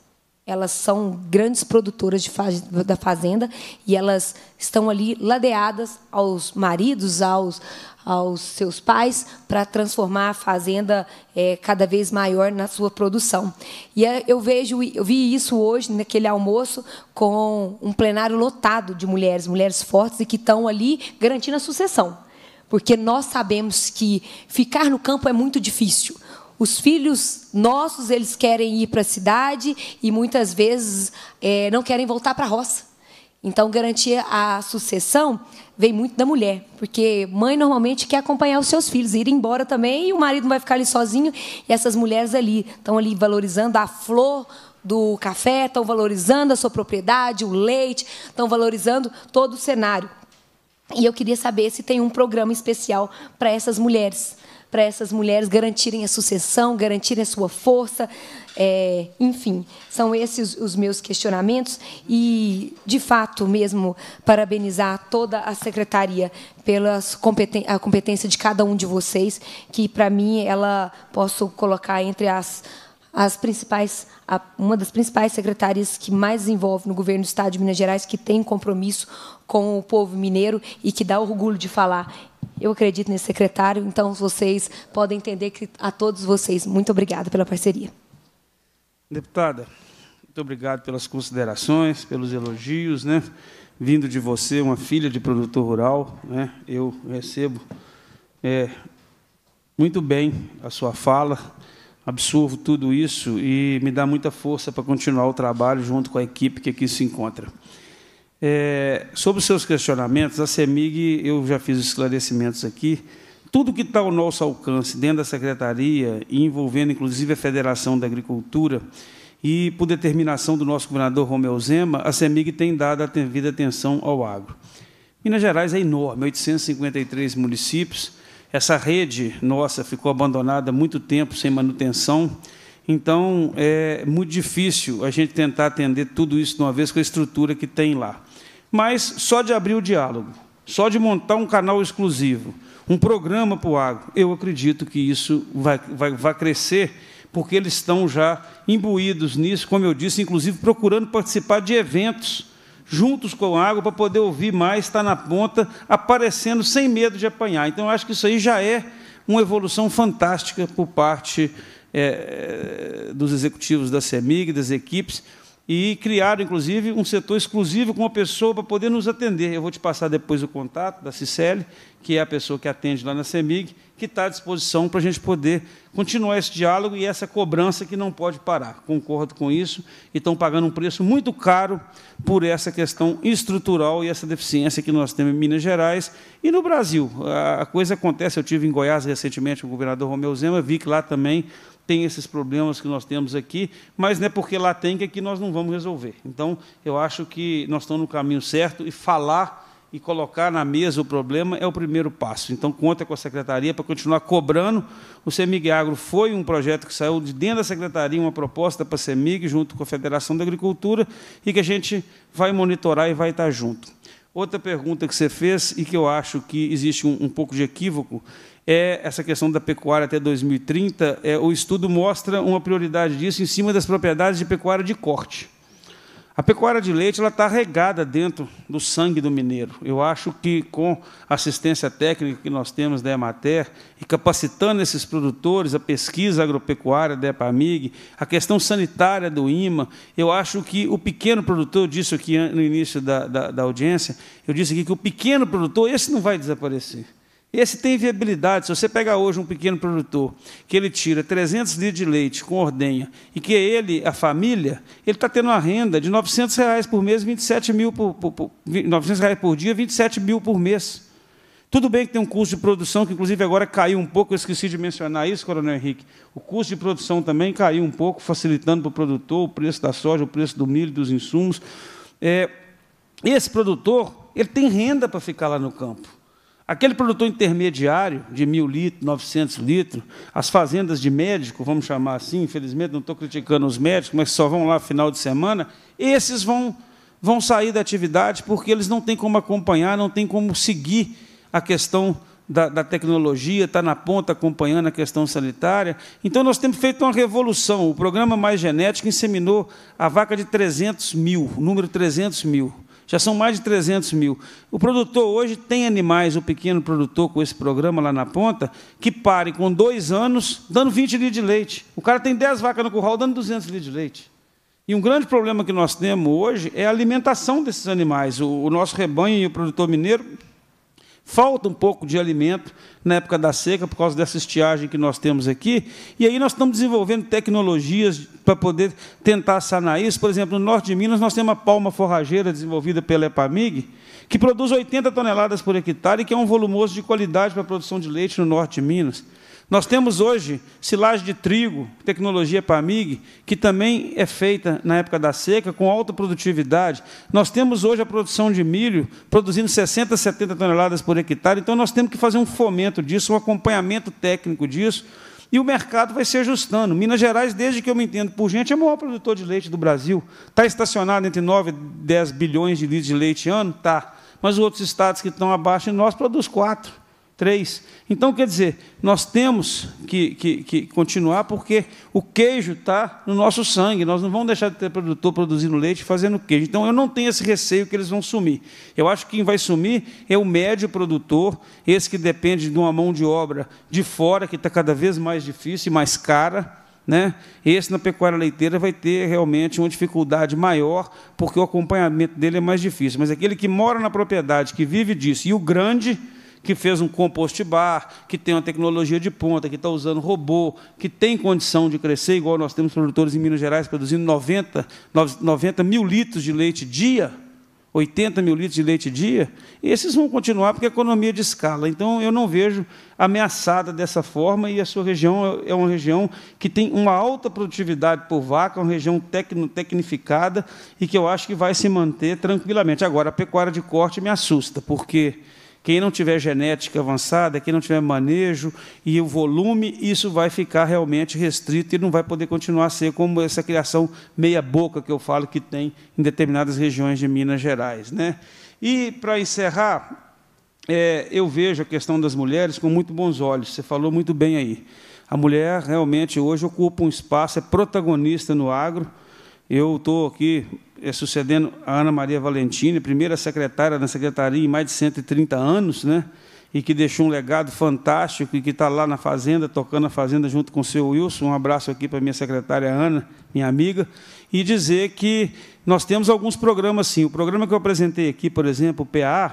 F: Elas são grandes produtoras de faz, da fazenda e elas estão ali ladeadas aos maridos, aos, aos seus pais, para transformar a fazenda é, cada vez maior na sua produção. E é, eu vejo, eu vi isso hoje naquele almoço com um plenário lotado de mulheres, mulheres fortes e que estão ali garantindo a sucessão, porque nós sabemos que ficar no campo é muito difícil. Os filhos nossos, eles querem ir para a cidade e muitas vezes é, não querem voltar para a roça. Então, garantir a sucessão vem muito da mulher, porque mãe normalmente quer acompanhar os seus filhos, ir embora também, e o marido vai ficar ali sozinho, e essas mulheres ali estão ali valorizando a flor do café, estão valorizando a sua propriedade, o leite, estão valorizando todo o cenário. E eu queria saber se tem um programa especial para essas mulheres, para essas mulheres garantirem a sucessão, garantirem a sua força. É, enfim, são esses os meus questionamentos e, de fato, mesmo parabenizar toda a secretaria pela competência, a competência de cada um de vocês, que para mim ela posso colocar entre as as principais, uma das principais secretárias que mais envolve no governo do Estado de Minas Gerais, que tem compromisso com o povo mineiro e que dá orgulho de falar eu acredito nesse secretário, então vocês podem entender que a todos vocês, muito obrigado pela parceria.
B: Deputada, muito obrigado pelas considerações, pelos elogios, né? Vindo de você, uma filha de produtor rural, né? Eu recebo é, muito bem a sua fala, absorvo tudo isso e me dá muita força para continuar o trabalho junto com a equipe que aqui se encontra. É, sobre os seus questionamentos, a CEMIG, eu já fiz os esclarecimentos aqui, tudo que está ao nosso alcance dentro da Secretaria, envolvendo inclusive a Federação da Agricultura, e por determinação do nosso governador Romeu Zema, a CEMIG tem dado a devida atenção ao agro. Minas Gerais é enorme, 853 municípios, essa rede nossa ficou abandonada há muito tempo, sem manutenção, então é muito difícil a gente tentar atender tudo isso de uma vez com a estrutura que tem lá mas só de abrir o diálogo, só de montar um canal exclusivo, um programa para o agro, eu acredito que isso vai, vai, vai crescer, porque eles estão já imbuídos nisso, como eu disse, inclusive procurando participar de eventos juntos com o água para poder ouvir mais, estar tá na ponta, aparecendo sem medo de apanhar. Então, eu acho que isso aí já é uma evolução fantástica por parte é, dos executivos da CEMIG, das equipes, e criaram, inclusive, um setor exclusivo com uma pessoa para poder nos atender. Eu vou te passar depois o contato da Cicele, que é a pessoa que atende lá na CEMIG, que está à disposição para a gente poder continuar esse diálogo e essa cobrança que não pode parar. Concordo com isso e estão pagando um preço muito caro por essa questão estrutural e essa deficiência que nós temos em Minas Gerais e no Brasil. A coisa acontece, eu tive em Goiás recentemente o governador Romeu Zema, vi que lá também tem esses problemas que nós temos aqui, mas não é porque lá tem que aqui nós não vamos resolver. Então, eu acho que nós estamos no caminho certo e falar e colocar na mesa o problema é o primeiro passo. Então, conta com a secretaria para continuar cobrando. O CEMIG Agro foi um projeto que saiu de dentro da secretaria, uma proposta para a CEMIG, junto com a Federação da Agricultura, e que a gente vai monitorar e vai estar junto. Outra pergunta que você fez, e que eu acho que existe um, um pouco de equívoco, é essa questão da pecuária até 2030, é, o estudo mostra uma prioridade disso em cima das propriedades de pecuária de corte. A pecuária de leite ela está regada dentro do sangue do mineiro. Eu acho que com a assistência técnica que nós temos da Emater e capacitando esses produtores, a pesquisa agropecuária da EPAMIG, a questão sanitária do IMA, eu acho que o pequeno produtor, eu disse aqui no início da, da, da audiência, eu disse aqui que o pequeno produtor, esse não vai desaparecer. Esse tem viabilidade. Se você pegar hoje um pequeno produtor que ele tira 300 litros de leite com ordenha e que é ele, a família, ele está tendo uma renda de 900 reais por mês, 27 mil por, por, por 900 reais por dia, 27 mil por mês. Tudo bem que tem um custo de produção, que inclusive agora caiu um pouco, eu esqueci de mencionar isso, Coronel Henrique. O custo de produção também caiu um pouco, facilitando para o produtor o preço da soja, o preço do milho, dos insumos. É, esse produtor, ele tem renda para ficar lá no campo. Aquele produtor intermediário de mil litros, 900 litros, as fazendas de médico, vamos chamar assim, infelizmente não estou criticando os médicos, mas só vão lá final de semana, esses vão, vão sair da atividade porque eles não têm como acompanhar, não têm como seguir a questão da, da tecnologia, está na ponta acompanhando a questão sanitária. Então nós temos feito uma revolução. O programa Mais Genético inseminou a vaca de 300 mil, número 300 mil. Já são mais de 300 mil. O produtor hoje tem animais, o pequeno produtor com esse programa lá na ponta, que pare com dois anos dando 20 litros de leite. O cara tem 10 vacas no curral dando 200 litros de leite. E um grande problema que nós temos hoje é a alimentação desses animais. O, nosso rebanho e o produtor mineiro falta um pouco de alimento na época da seca, por causa dessa estiagem que nós temos aqui. E aí nós estamos desenvolvendo tecnologias para poder tentar sanar isso. Por exemplo, no norte de Minas, nós temos uma palma forrageira desenvolvida pela EPAMIG, que produz 80 toneladas por hectare e que é um volumoso de qualidade para a produção de leite no norte de Minas. Nós temos hoje silagem de trigo, tecnologia PAMIG, que também é feita na época da seca, com alta produtividade. Nós temos hoje a produção de milho, produzindo 60, 70 toneladas por hectare. Então, nós temos que fazer um fomento disso, um acompanhamento técnico disso, e o mercado vai se ajustando. Minas Gerais, desde que eu me entendo por gente, é o maior produtor de leite do Brasil. Está estacionado entre 9 e 10 bilhões de litros de leite ano? Está. Mas os outros estados que estão abaixo de nós produzem 4 3. Então, quer dizer, nós temos que, que, que continuar porque o queijo está no nosso sangue. Nós não vamos deixar de ter produtor produzindo leite e fazendo queijo. Então, eu não tenho esse receio que eles vão sumir. Eu acho que quem vai sumir é o médio produtor, esse que depende de uma mão de obra de fora, que está cada vez mais difícil e mais cara. Né? Esse na pecuária leiteira vai ter realmente uma dificuldade maior, porque o acompanhamento dele é mais difícil. Mas aquele que mora na propriedade, que vive disso, e o grande que fez um compost bar, que tem uma tecnologia de ponta, que está usando robô, que tem condição de crescer, igual nós temos produtores em Minas Gerais produzindo 90, 90 mil litros de leite dia, 80 mil litros de leite dia, esses vão continuar porque a economia de escala. Então, eu não vejo ameaçada dessa forma, e a sua região é uma região que tem uma alta produtividade por vaca, uma região tecno, tecnificada, e que eu acho que vai se manter tranquilamente. Agora, a pecuária de corte me assusta, porque quem não tiver genética avançada, quem não tiver manejo e o volume, isso vai ficar realmente restrito e não vai poder continuar a ser como essa criação meia-boca que eu falo que tem em determinadas regiões de Minas Gerais. Né? E, para encerrar, é, eu vejo a questão das mulheres com muito bons olhos, você falou muito bem aí. A mulher realmente hoje ocupa um espaço, é protagonista no agro. Eu estou aqui é sucedendo a Ana Maria Valentini, primeira secretária da secretaria em mais de 130 anos, né? e que deixou um legado fantástico e que está lá na fazenda, tocando a fazenda junto com o seu Wilson. Um abraço aqui para minha secretária Ana, minha amiga, e dizer que nós temos alguns programas sim. O programa que eu apresentei aqui, por exemplo, o PA,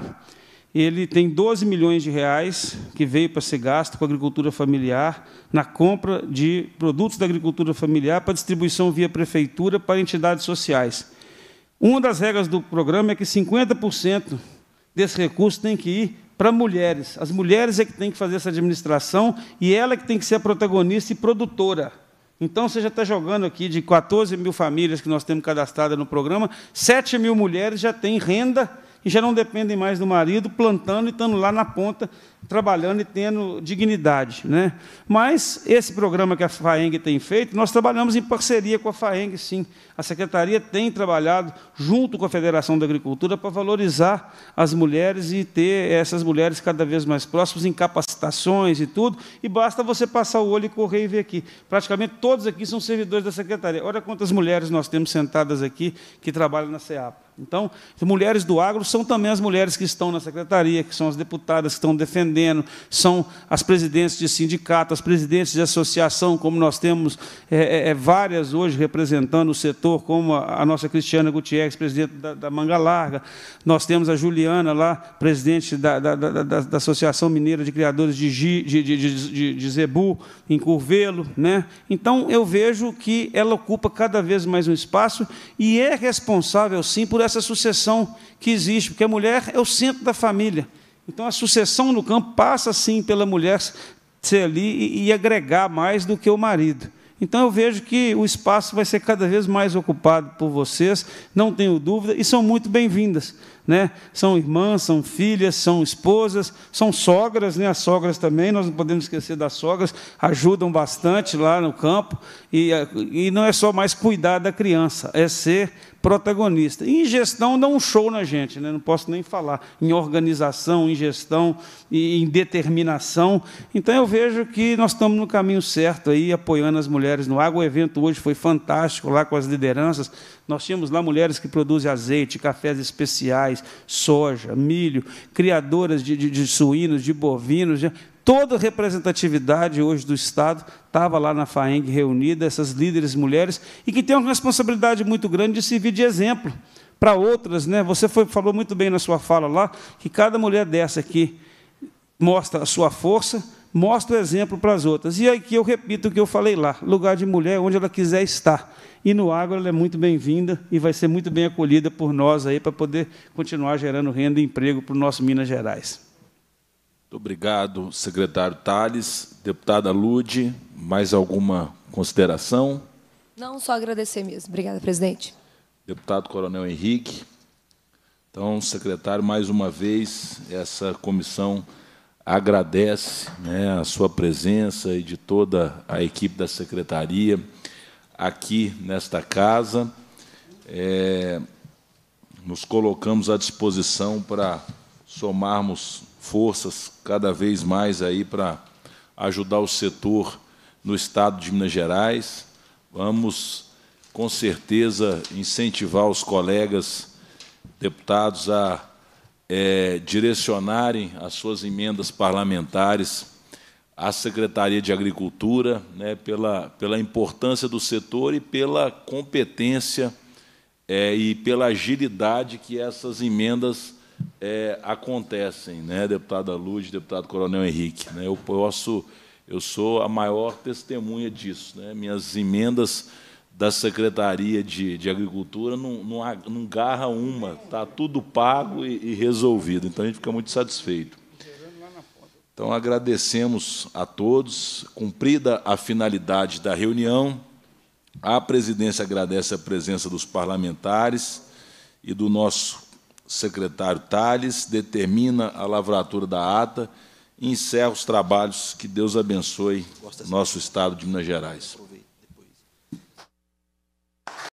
B: ele tem 12 milhões de reais que veio para ser gasto com a agricultura familiar na compra de produtos da agricultura familiar para distribuição via prefeitura para entidades sociais. Uma das regras do programa é que 50% desse recurso tem que ir para mulheres. As mulheres é que têm que fazer essa administração e ela é que tem que ser a protagonista e produtora. Então, você já está jogando aqui de 14 mil famílias que nós temos cadastradas no programa, 7 mil mulheres já têm renda e já não dependem mais do marido, plantando e estando lá na ponta, trabalhando e tendo dignidade. Né? Mas esse programa que a FAENG tem feito, nós trabalhamos em parceria com a FAENG, sim. A Secretaria tem trabalhado junto com a Federação da Agricultura para valorizar as mulheres e ter essas mulheres cada vez mais próximas em capacitações e tudo. E basta você passar o olho e correr e ver aqui. Praticamente todos aqui são servidores da Secretaria. Olha quantas mulheres nós temos sentadas aqui que trabalham na CEAPA. Então, mulheres do agro são também as mulheres que estão na Secretaria, que são as deputadas que estão defendendo são as presidentes de sindicato, as presidentes de associação, como nós temos é, é, é, várias hoje representando o setor, como a, a nossa Cristiana Gutierrez, presidente da, da, Manga Larga, nós temos a Juliana lá, presidente da, da, da Associação Mineira de Criadores de, de, de, de Zebu, em Curvelo. Né? Então, eu vejo que ela ocupa cada vez mais um espaço e é responsável, sim, por essa sucessão que existe, porque a mulher é o centro da família. Então a sucessão no campo passa sim pela mulher ser ali e, e agregar mais do que o marido. Então eu vejo que o espaço vai ser cada vez mais ocupado por vocês, não tenho dúvida, e são muito bem-vindas. Né? São irmãs, são filhas, são esposas, são sogras, né? as sogras também, nós não podemos esquecer das sogras, ajudam bastante lá no campo, e, e não é só mais cuidar da criança, é ser protagonista. em gestão dá um show na gente, né? não posso nem falar. Em organização, em gestão e em determinação. Então eu vejo que nós estamos no caminho certo aí, apoiando as mulheres no água. O evento hoje foi fantástico lá com as lideranças. Nós tínhamos lá mulheres que produzem azeite, cafés especiais, soja, milho, criadoras de, de, de suínos, de bovinos. Né? Toda a representatividade hoje do Estado estava lá na FAENG reunida, essas líderes mulheres, e que tem uma responsabilidade muito grande de servir de exemplo para outras. Né? Você foi, falou muito bem na sua fala lá que cada mulher dessa aqui mostra a sua força, mostra o exemplo para as outras. E aqui eu repito o que eu falei lá: lugar de mulher onde ela quiser estar. E no agro ela é muito bem-vinda e vai ser muito bem acolhida por nós aí para poder continuar gerando renda e emprego para o nosso Minas Gerais.
A: Muito obrigado, secretário Tales. Deputada Lude, mais alguma consideração?
F: Não, só agradecer mesmo. Obrigada, presidente.
A: Deputado Coronel Henrique. Então, secretário, mais uma vez, essa comissão agradece né, a sua presença e de toda a equipe da secretaria aqui nesta casa. É, nos colocamos à disposição para somarmos forças cada vez mais aí para ajudar o setor no estado de Minas Gerais. Vamos, com certeza, incentivar os colegas deputados a é, direcionarem as suas emendas parlamentares à Secretaria de Agricultura, né, pela, pela importância do setor e pela competência é, e pela agilidade que essas emendas é, acontecem, né, deputada Luz, deputado Coronel Henrique. Né, eu posso, eu sou a maior testemunha disso. Né, minhas emendas da Secretaria de, de Agricultura não, não, não garra uma, está tudo pago e, e resolvido. Então a gente fica muito satisfeito. Então agradecemos a todos, cumprida a finalidade da reunião. A presidência agradece a presença dos parlamentares e do nosso secretário Tales, determina a lavratura da ata e encerra os trabalhos. Que Deus abençoe nosso Estado de Minas Gerais.